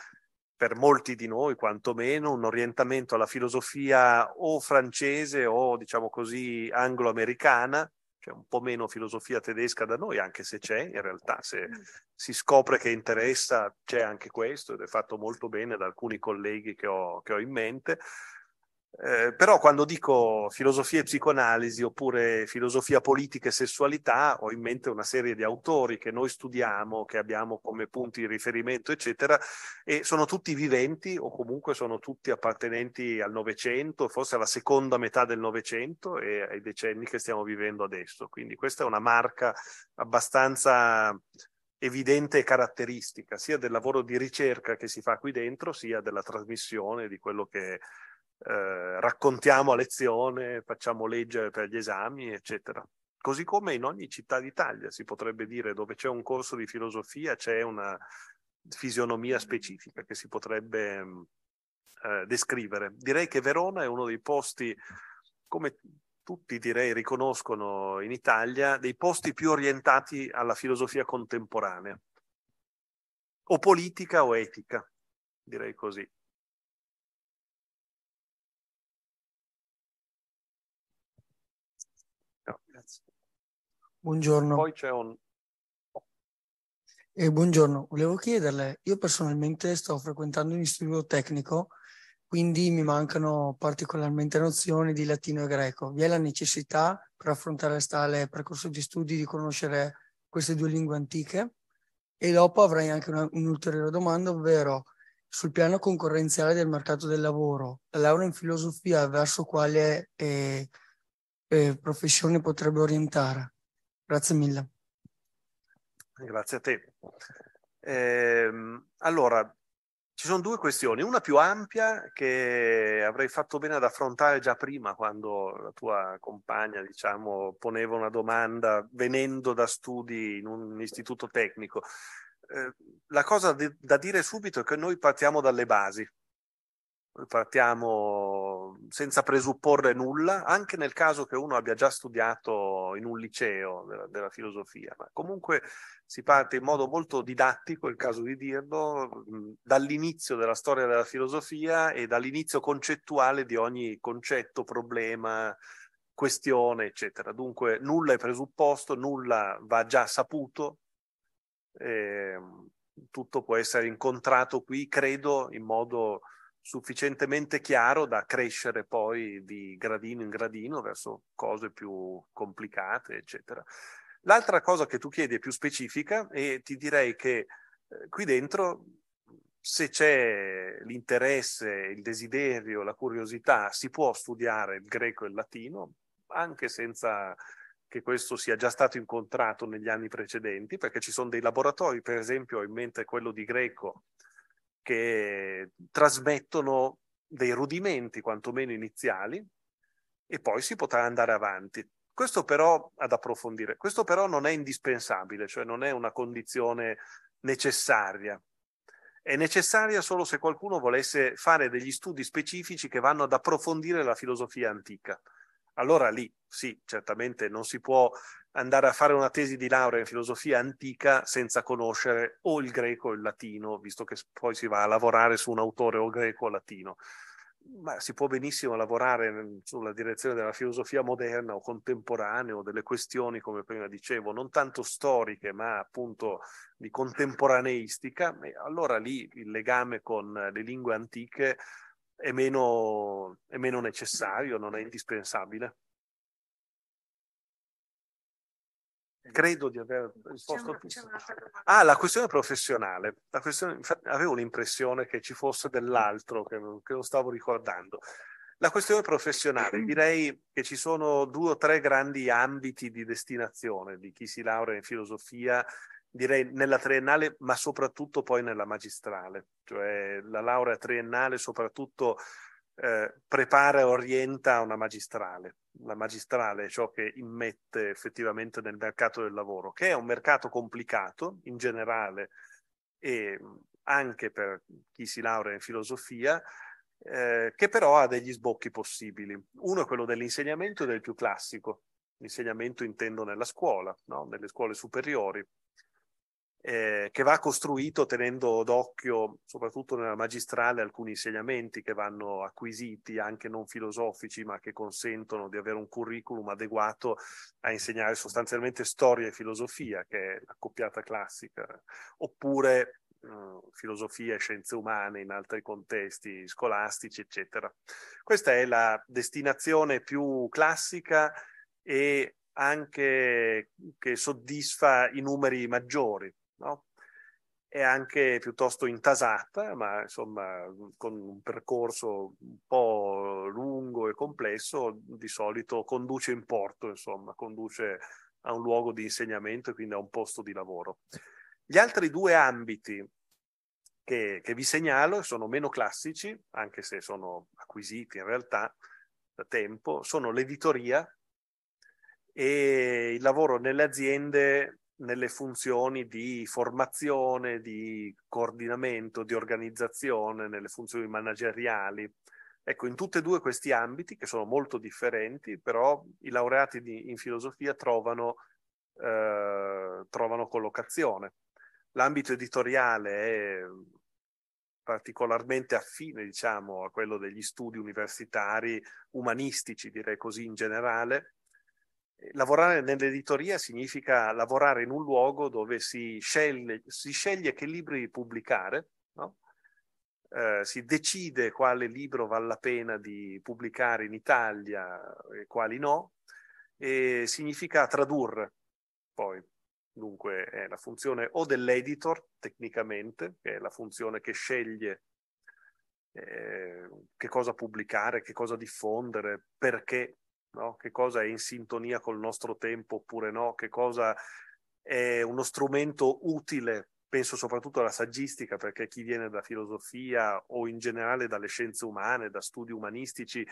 per molti di noi quantomeno un orientamento alla filosofia o francese o diciamo così anglo-americana, cioè un po' meno filosofia tedesca da noi, anche se c'è in realtà, se mm. si scopre che interessa c'è anche questo ed è fatto molto bene da alcuni colleghi che ho, che ho in mente, eh, però quando dico filosofia e psicoanalisi oppure filosofia politica e sessualità ho in mente una serie di autori che noi studiamo, che abbiamo come punti di riferimento, eccetera, e sono tutti viventi o comunque sono tutti appartenenti al Novecento, forse alla seconda metà del Novecento e ai decenni che stiamo vivendo adesso. Quindi questa è una marca abbastanza evidente caratteristica sia del lavoro di ricerca che si fa qui dentro, sia della trasmissione di quello che eh, raccontiamo a lezione, facciamo leggere per gli esami, eccetera. Così come in ogni città d'Italia si potrebbe dire dove c'è un corso di filosofia c'è una fisionomia specifica che si potrebbe mm, eh, descrivere. Direi che Verona è uno dei posti, come tutti direi riconoscono in Italia, dei posti più orientati alla filosofia contemporanea, o politica o etica, direi così. Buongiorno. Poi c'è un... Eh, buongiorno, volevo chiederle, io personalmente sto frequentando un istituto tecnico, quindi mi mancano particolarmente nozioni di latino e greco. Vi è la necessità per affrontare tale percorso di studi di conoscere queste due lingue antiche? E dopo avrei anche una, un'ulteriore domanda, ovvero sul piano concorrenziale del mercato del lavoro, la laurea in filosofia verso quale eh, eh, professione potrebbe orientare? Grazie mille. Grazie a te. Eh, allora, ci sono due questioni, una più ampia che avrei fatto bene ad affrontare già prima quando la tua compagna, diciamo, poneva una domanda venendo da studi in un istituto tecnico. Eh, la cosa di, da dire subito è che noi partiamo dalle basi. Noi partiamo senza presupporre nulla, anche nel caso che uno abbia già studiato in un liceo della, della filosofia, ma comunque si parte in modo molto didattico, è il caso di dirlo, dall'inizio della storia della filosofia e dall'inizio concettuale di ogni concetto, problema, questione, eccetera. Dunque nulla è presupposto, nulla va già saputo. Eh, tutto può essere incontrato qui, credo, in modo sufficientemente chiaro da crescere poi di gradino in gradino verso cose più complicate, eccetera. L'altra cosa che tu chiedi è più specifica e ti direi che eh, qui dentro se c'è l'interesse, il desiderio, la curiosità, si può studiare il greco e il latino anche senza che questo sia già stato incontrato negli anni precedenti, perché ci sono dei laboratori, per esempio ho in mente quello di greco che trasmettono dei rudimenti, quantomeno iniziali, e poi si potrà andare avanti. Questo però, ad approfondire, questo però non è indispensabile, cioè non è una condizione necessaria. È necessaria solo se qualcuno volesse fare degli studi specifici che vanno ad approfondire la filosofia antica allora lì sì, certamente non si può andare a fare una tesi di laurea in filosofia antica senza conoscere o il greco o il latino, visto che poi si va a lavorare su un autore o greco o latino. Ma si può benissimo lavorare mm, sulla direzione della filosofia moderna o contemporanea o delle questioni, come prima dicevo, non tanto storiche, ma appunto di contemporaneistica. E allora lì il legame con le lingue antiche è meno, è meno necessario, non è indispensabile. credo di aver risposto Ah, la questione professionale. La questione, infatti, avevo l'impressione che ci fosse dell'altro che, che, non stavo ricordando. La questione professionale, direi che ci sono due o tre grandi ambiti di destinazione di chi si laurea in filosofia direi nella triennale, ma soprattutto poi nella magistrale, cioè la laurea triennale soprattutto eh, prepara e orienta una magistrale. La magistrale è ciò che immette effettivamente nel mercato del lavoro, che è un mercato complicato in generale e mm, anche per chi si laurea in filosofia, eh, che però ha degli sbocchi possibili. Uno è quello dell'insegnamento ed è il più classico. L'insegnamento intendo nella scuola, no? nelle scuole superiori, eh, che va costruito tenendo d'occhio, soprattutto nella magistrale, alcuni insegnamenti che vanno acquisiti, anche non filosofici, ma che consentono di avere un curriculum adeguato a insegnare sostanzialmente storia e filosofia, che è accoppiata classica, oppure mm, filosofia e scienze umane in altri contesti scolastici, eccetera. Questa è la destinazione più classica e anche che soddisfa i numeri maggiori no? È anche piuttosto intasata, ma insomma con un percorso un po' lungo e complesso, di solito conduce in porto, insomma, conduce a un luogo di insegnamento e quindi a un posto di lavoro. Gli altri due ambiti che, che vi segnalo sono meno classici, anche se sono acquisiti in realtà da tempo, sono l'editoria e il lavoro nelle aziende nelle funzioni di formazione, di coordinamento, di organizzazione, nelle funzioni manageriali. Ecco, in tutti e due questi ambiti, che sono molto differenti, però i laureati di, in filosofia trovano, eh, trovano collocazione. L'ambito editoriale è particolarmente affine, diciamo, a quello degli studi universitari umanistici, direi così in generale, lavorare nell'editoria significa lavorare in un luogo dove si sceglie, si sceglie che libri pubblicare, no? eh, si decide quale libro vale la pena di pubblicare in Italia e quali no, e significa tradurre poi. Dunque è la funzione o dell'editor tecnicamente, che è la funzione che sceglie eh, che cosa pubblicare, che cosa diffondere, perché no? che cosa è in sintonia col nostro tempo oppure no, che cosa è uno strumento utile, penso soprattutto alla saggistica, perché chi viene da filosofia o in generale dalle scienze umane, da studi umanistici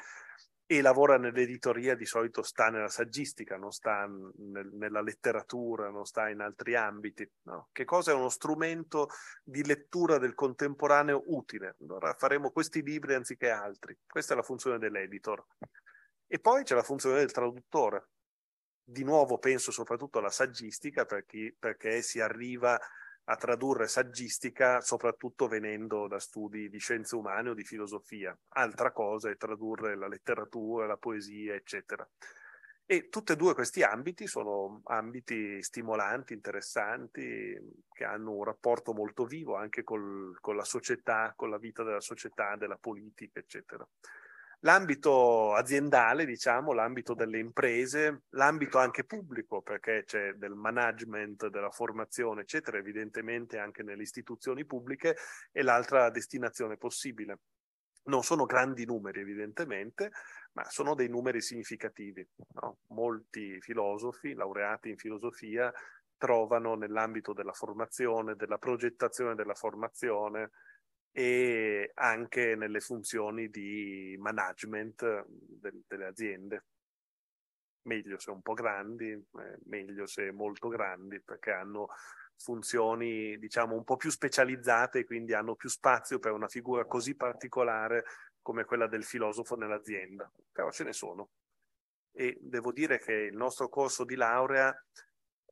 e lavora nell'editoria di solito sta nella saggistica, non sta nel, nella letteratura, non sta in altri ambiti. No? Che cosa è uno strumento di lettura del contemporaneo utile? Allora faremo questi libri anziché altri. Questa è la funzione dell'editor. E poi c'è la funzione del traduttore. Di nuovo penso soprattutto alla saggistica perché, perché si arriva a tradurre saggistica soprattutto venendo da studi di scienze umane o di filosofia. Altra cosa è tradurre la letteratura, la poesia, eccetera. E tutti e due questi ambiti sono ambiti stimolanti, interessanti, che hanno un rapporto molto vivo anche col, con la società, con la vita della società, della politica, eccetera l'ambito aziendale, diciamo, l'ambito delle imprese, l'ambito anche pubblico, perché c'è del management, della formazione, eccetera, evidentemente anche nelle istituzioni pubbliche, e l'altra destinazione possibile. Non sono grandi numeri, evidentemente, ma sono dei numeri significativi. No? Molti filosofi, laureati in filosofia, trovano nell'ambito della formazione, della progettazione della formazione, e anche nelle funzioni di management mhmm, de- delle aziende. Meglio se un po' grandi, eh, meglio se molto grandi, perché hanno funzioni diciamo un po' più specializzate e quindi hanno più spazio per una figura così particolare come quella del filosofo nell'azienda. Però ce ne sono. E devo dire che il nostro corso di laurea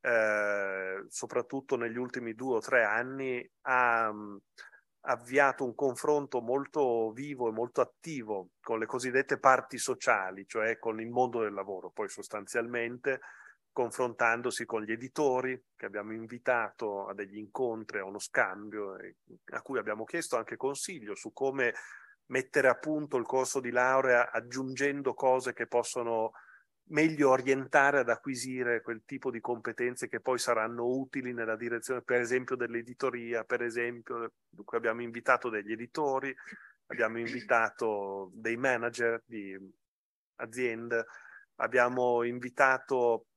eh, soprattutto negli ultimi due o tre anni, ha, mhmm, avviato un confronto molto vivo e molto attivo con le cosiddette parti sociali, cioè con il mondo del lavoro, poi sostanzialmente confrontandosi con gli editori che abbiamo invitato a degli incontri, a uno scambio, a cui abbiamo chiesto anche consiglio su come mettere a punto il corso di laurea aggiungendo cose che possono meglio orientare ad acquisire quel tipo di competenze che poi saranno utili nella direzione, per esempio, dell'editoria, per esempio, dunque abbiamo invitato degli editori, abbiamo invitato dei manager di aziende, abbiamo invitato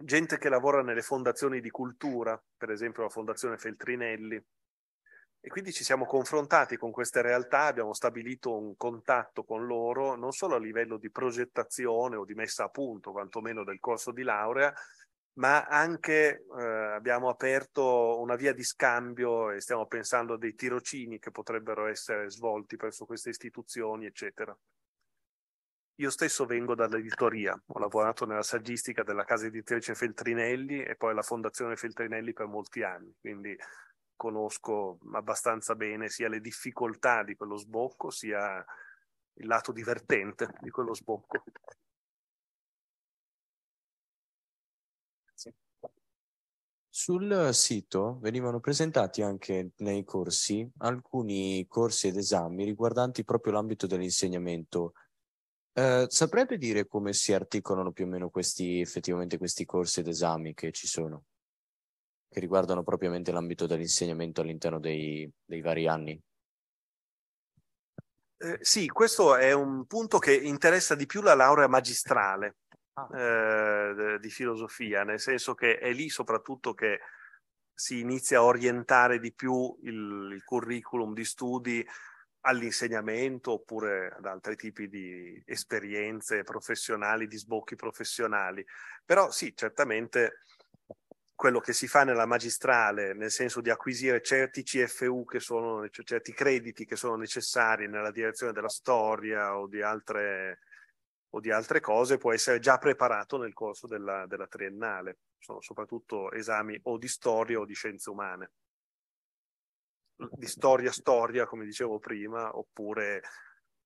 gente che lavora nelle fondazioni di cultura, per esempio la Fondazione Feltrinelli, e quindi ci siamo confrontati con queste realtà, abbiamo stabilito un contatto con loro, non solo a livello di progettazione o di messa a punto, quantomeno del corso di laurea, ma anche eh, abbiamo aperto una via di scambio e stiamo pensando a dei tirocini che potrebbero essere svolti presso queste istituzioni, eccetera. Io stesso vengo dall'editoria, ho lavorato nella saggistica della casa editrice Feltrinelli e poi alla Fondazione Feltrinelli per molti anni, quindi conosco abbastanza bene sia le difficoltà di quello sbocco, sia il lato divertente di quello sbocco. Sul sito venivano presentati anche nei corsi alcuni corsi ed esami riguardanti proprio l'ambito dell'insegnamento. Eh, saprebbe dire come si articolano più o meno questi, effettivamente questi corsi ed esami che ci sono? che riguardano propriamente l'ambito dell'insegnamento all'interno dei, dei vari anni. Eh, sì, questo è un punto che interessa di più la laurea magistrale ah. eh, di filosofia, nel senso che è lì soprattutto che si inizia a orientare di più il, il curriculum di studi all'insegnamento oppure ad altri tipi di esperienze professionali, di sbocchi professionali. Però sì, certamente quello che si fa nella magistrale, nel senso di acquisire certi CFU che sono, cioè certi crediti che sono necessari nella direzione della storia o di altre, o di altre cose, può essere già preparato nel corso della, della triennale. Sono soprattutto esami o di storia o di scienze umane. Di storia storia, come dicevo prima, oppure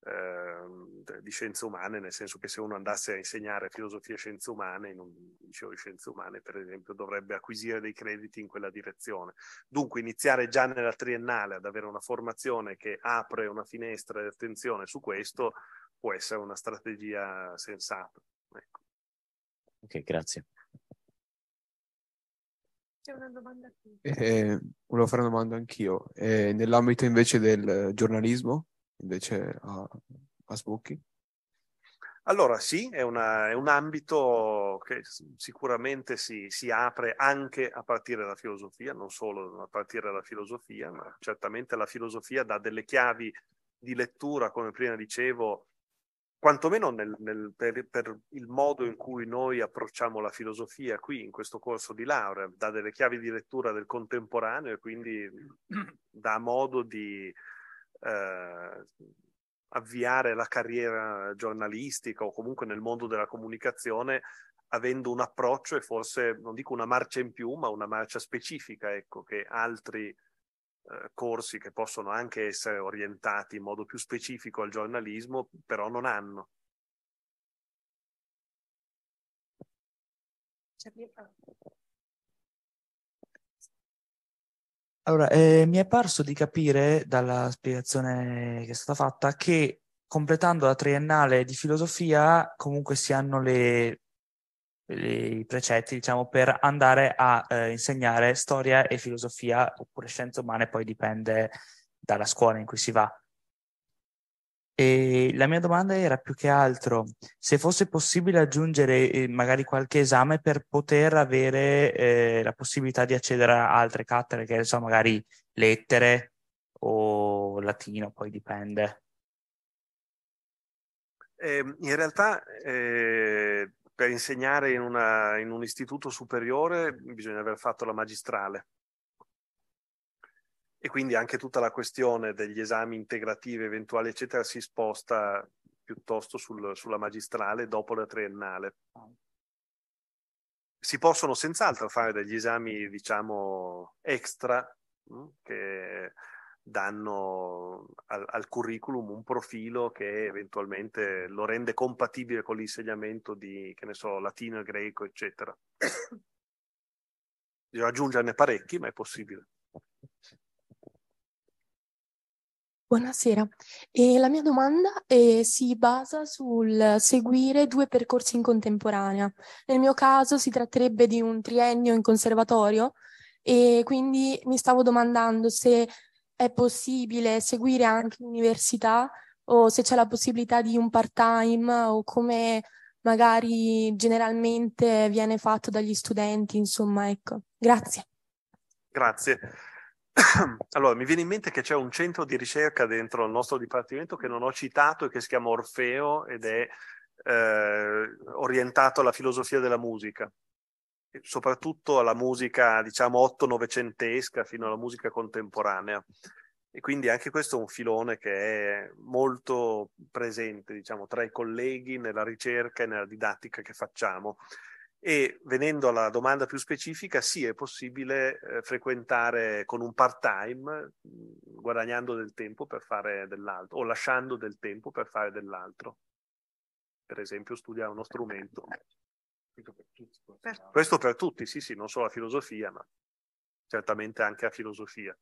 eh, di scienze umane, nel senso che se uno andasse a insegnare filosofia e scienze umane in un liceo di scienze umane, per esempio, dovrebbe acquisire dei crediti in quella direzione. Dunque, iniziare già nella triennale ad avere una formazione che apre una finestra di attenzione su questo può essere una strategia sensata. Ecco. Ok, grazie. C'è una domanda qui. Eh, volevo fare una domanda anch'io. Eh, nell'ambito invece del giornalismo, invece a, a sbocchi? Allora sì, è, una, è, un ambito che sicuramente si, si, apre anche a partire dalla filosofia, non solo a partire dalla filosofia, ma certamente la filosofia dà delle chiavi di lettura, come prima dicevo, quantomeno nel, nel, per, per, il modo in cui noi approcciamo la filosofia qui in questo corso di laurea, dà delle chiavi di lettura del contemporaneo e quindi dà modo di, eh, avviare la carriera giornalistica o comunque nel mondo della comunicazione avendo un approccio e forse, non dico una marcia in più, ma una marcia specifica, ecco, che altri eh, corsi che possono anche essere orientati in modo più specifico al giornalismo, però non hanno. Allora, eh, mi è parso di capire dalla spiegazione che è stata fatta che completando la triennale di filosofia comunque si hanno le, i precetti, diciamo, per andare a eh, insegnare storia e filosofia oppure scienze umane, poi dipende dalla scuola in cui si va. E la mia domanda era più che altro se fosse possibile aggiungere eh, magari qualche esame per poter avere eh, la possibilità di accedere a altre cattedre, che ne so, magari lettere o latino, poi dipende. Eh, in realtà eh, per insegnare in, una, in un istituto superiore bisogna aver fatto la magistrale e quindi anche tutta la questione degli esami integrativi eventuali, eccetera, si sposta piuttosto sul, sulla magistrale dopo la triennale. Si possono senz'altro fare degli esami, diciamo, extra, mm, che danno al, al, curriculum un profilo che eventualmente lo rende compatibile con l'insegnamento di, che ne so, latino, e greco, eccetera. Bisogna aggiungerne parecchi, ma è possibile. Buonasera. E la mia domanda eh, si basa sul seguire due percorsi in contemporanea. Nel mio caso si tratterebbe di un triennio in conservatorio e quindi mi stavo domandando se è possibile seguire anche l'università o se c'è la possibilità di un part-time o come magari generalmente viene fatto dagli studenti, insomma, ecco. Grazie. Grazie. Allora, mi viene in mente che c'è un centro di ricerca dentro il nostro dipartimento che non ho citato e che si chiama Orfeo ed è eh, orientato alla filosofia della musica, soprattutto alla musica, diciamo, otto-novecentesca fino alla musica contemporanea. E quindi anche questo è un filone che è molto presente, diciamo, tra i colleghi nella ricerca e nella didattica che facciamo. E venendo alla domanda più specifica, sì, è possibile eh, frequentare con un part-time, mm, guadagnando del tempo per fare dell'altro, o lasciando del tempo per fare dell'altro. Per esempio, studiare uno strumento. Questo per tutti, sì, sì, non solo a filosofia, ma certamente anche a filosofia.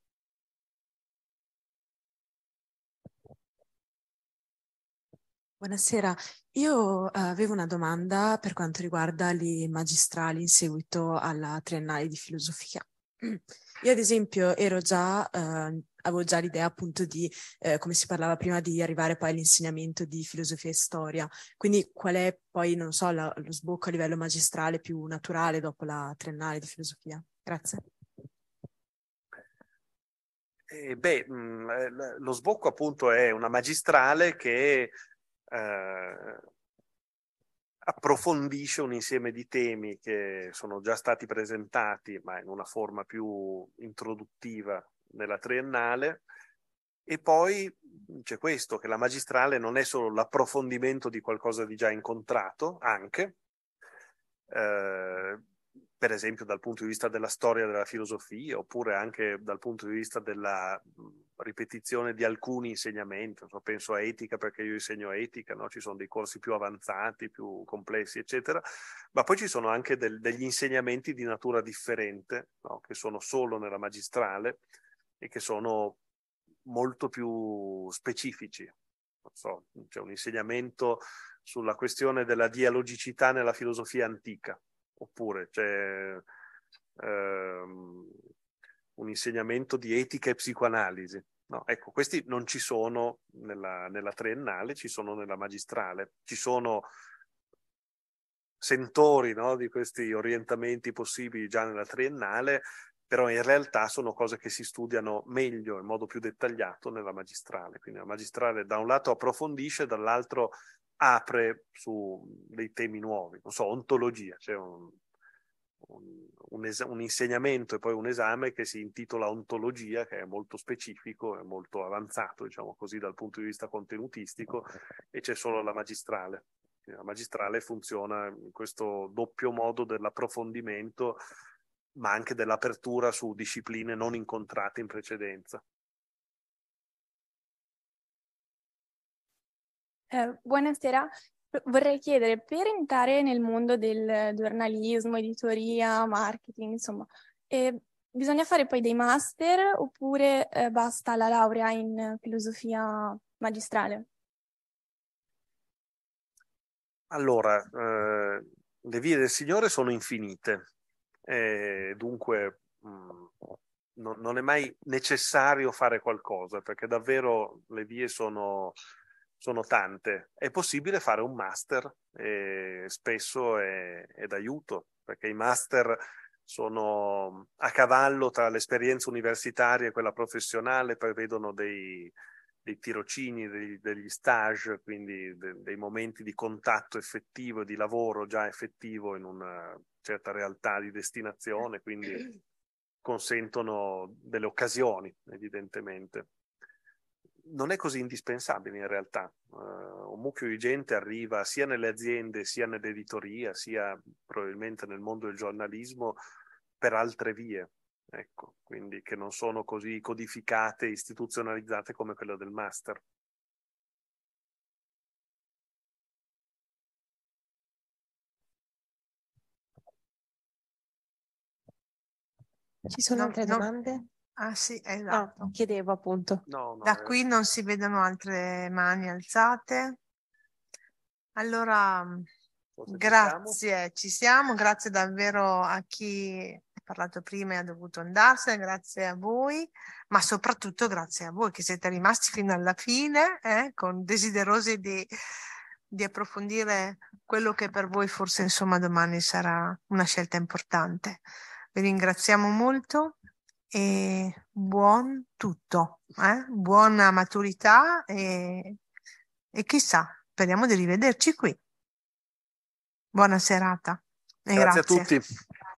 Buonasera, io eh, avevo una domanda per quanto riguarda le magistrali in seguito alla triennale di filosofia. Io ad esempio ero già, eh, avevo già l'idea appunto di, eh, come si parlava prima, di arrivare poi all'insegnamento di filosofia e storia, quindi qual è poi, non so, la, lo sbocco a livello magistrale più naturale dopo la triennale di filosofia? Grazie. Eh beh, mm, eh, lo sbocco appunto è una magistrale che eh, approfondisce un insieme di temi che sono già stati presentati, ma in una forma più introduttiva nella triennale. E poi c'è questo, che la magistrale non è solo l'approfondimento di qualcosa di già incontrato, anche, eh, per esempio dal punto di vista della storia della filosofia, oppure anche dal punto di vista della mhmm, ripetizione di alcuni insegnamenti, so, penso a etica perché io insegno etica, no? ci sono dei corsi più avanzati, più complessi, eccetera, ma poi ci sono anche del, degli insegnamenti di natura differente, no? che sono solo nella magistrale e che sono molto più specifici. So, c'è un insegnamento sulla questione della dialogicità nella filosofia antica, oppure c'è ehm, un insegnamento di etica e psicoanalisi. No, ecco, questi non ci sono nella, nella triennale, ci sono nella magistrale, ci sono sentori no, di questi orientamenti possibili già nella triennale, però in realtà sono cose che si studiano meglio, in modo più dettagliato, nella magistrale. Quindi la magistrale da un lato approfondisce, dall'altro apre su dei temi nuovi, non so, ontologia, c'è cioè un, un, un, es- un, insegnamento e poi un esame che si intitola ontologia, che è molto specifico, è molto avanzato, diciamo così, dal punto di vista contenutistico, e c'è solo la magistrale. La magistrale funziona in questo doppio modo dell'approfondimento, ma anche dell'apertura su discipline non incontrate in precedenza. Eh, buonasera, vorrei chiedere per entrare nel mondo del giornalismo, editoria, marketing, insomma, eh, bisogna fare poi dei master oppure eh, basta la laurea in filosofia magistrale? Allora, eh, le vie del Signore sono infinite, dunque mh, mm, no, non è mai necessario fare qualcosa perché davvero le vie sono sono tante. È possibile fare un master, e spesso è, è d'aiuto, perché i master sono a cavallo tra l'esperienza universitaria e quella professionale, prevedono dei, dei tirocini, degli, degli stage, quindi de, dei momenti di contatto effettivo, di lavoro già effettivo in una certa realtà di destinazione, quindi consentono delle occasioni, evidentemente non è così indispensabile in realtà. Uh, un mucchio di gente arriva sia nelle aziende, sia nell'editoria, sia probabilmente nel mondo del giornalismo per altre vie, ecco, quindi che non sono così codificate, istituzionalizzate come quella del master. Ci sono no, altre no. domande? Ah sì, esatto. Ah, chiedevo appunto. No, no, da eh. qui non si vedono altre mani alzate. Allora, Forse mm, grazie, ci siamo. ci siamo, grazie davvero a chi ha parlato prima e ha dovuto andarsene, grazie a voi, ma soprattutto grazie a voi che siete rimasti fino alla fine, eh, con desiderosi di, di, approfondire quello che per voi forse insomma domani sarà una scelta importante. Vi ringraziamo molto e buon tutto, eh? buona maturità e, e chissà, speriamo di rivederci qui. Buona serata. grazie, grazie a tutti.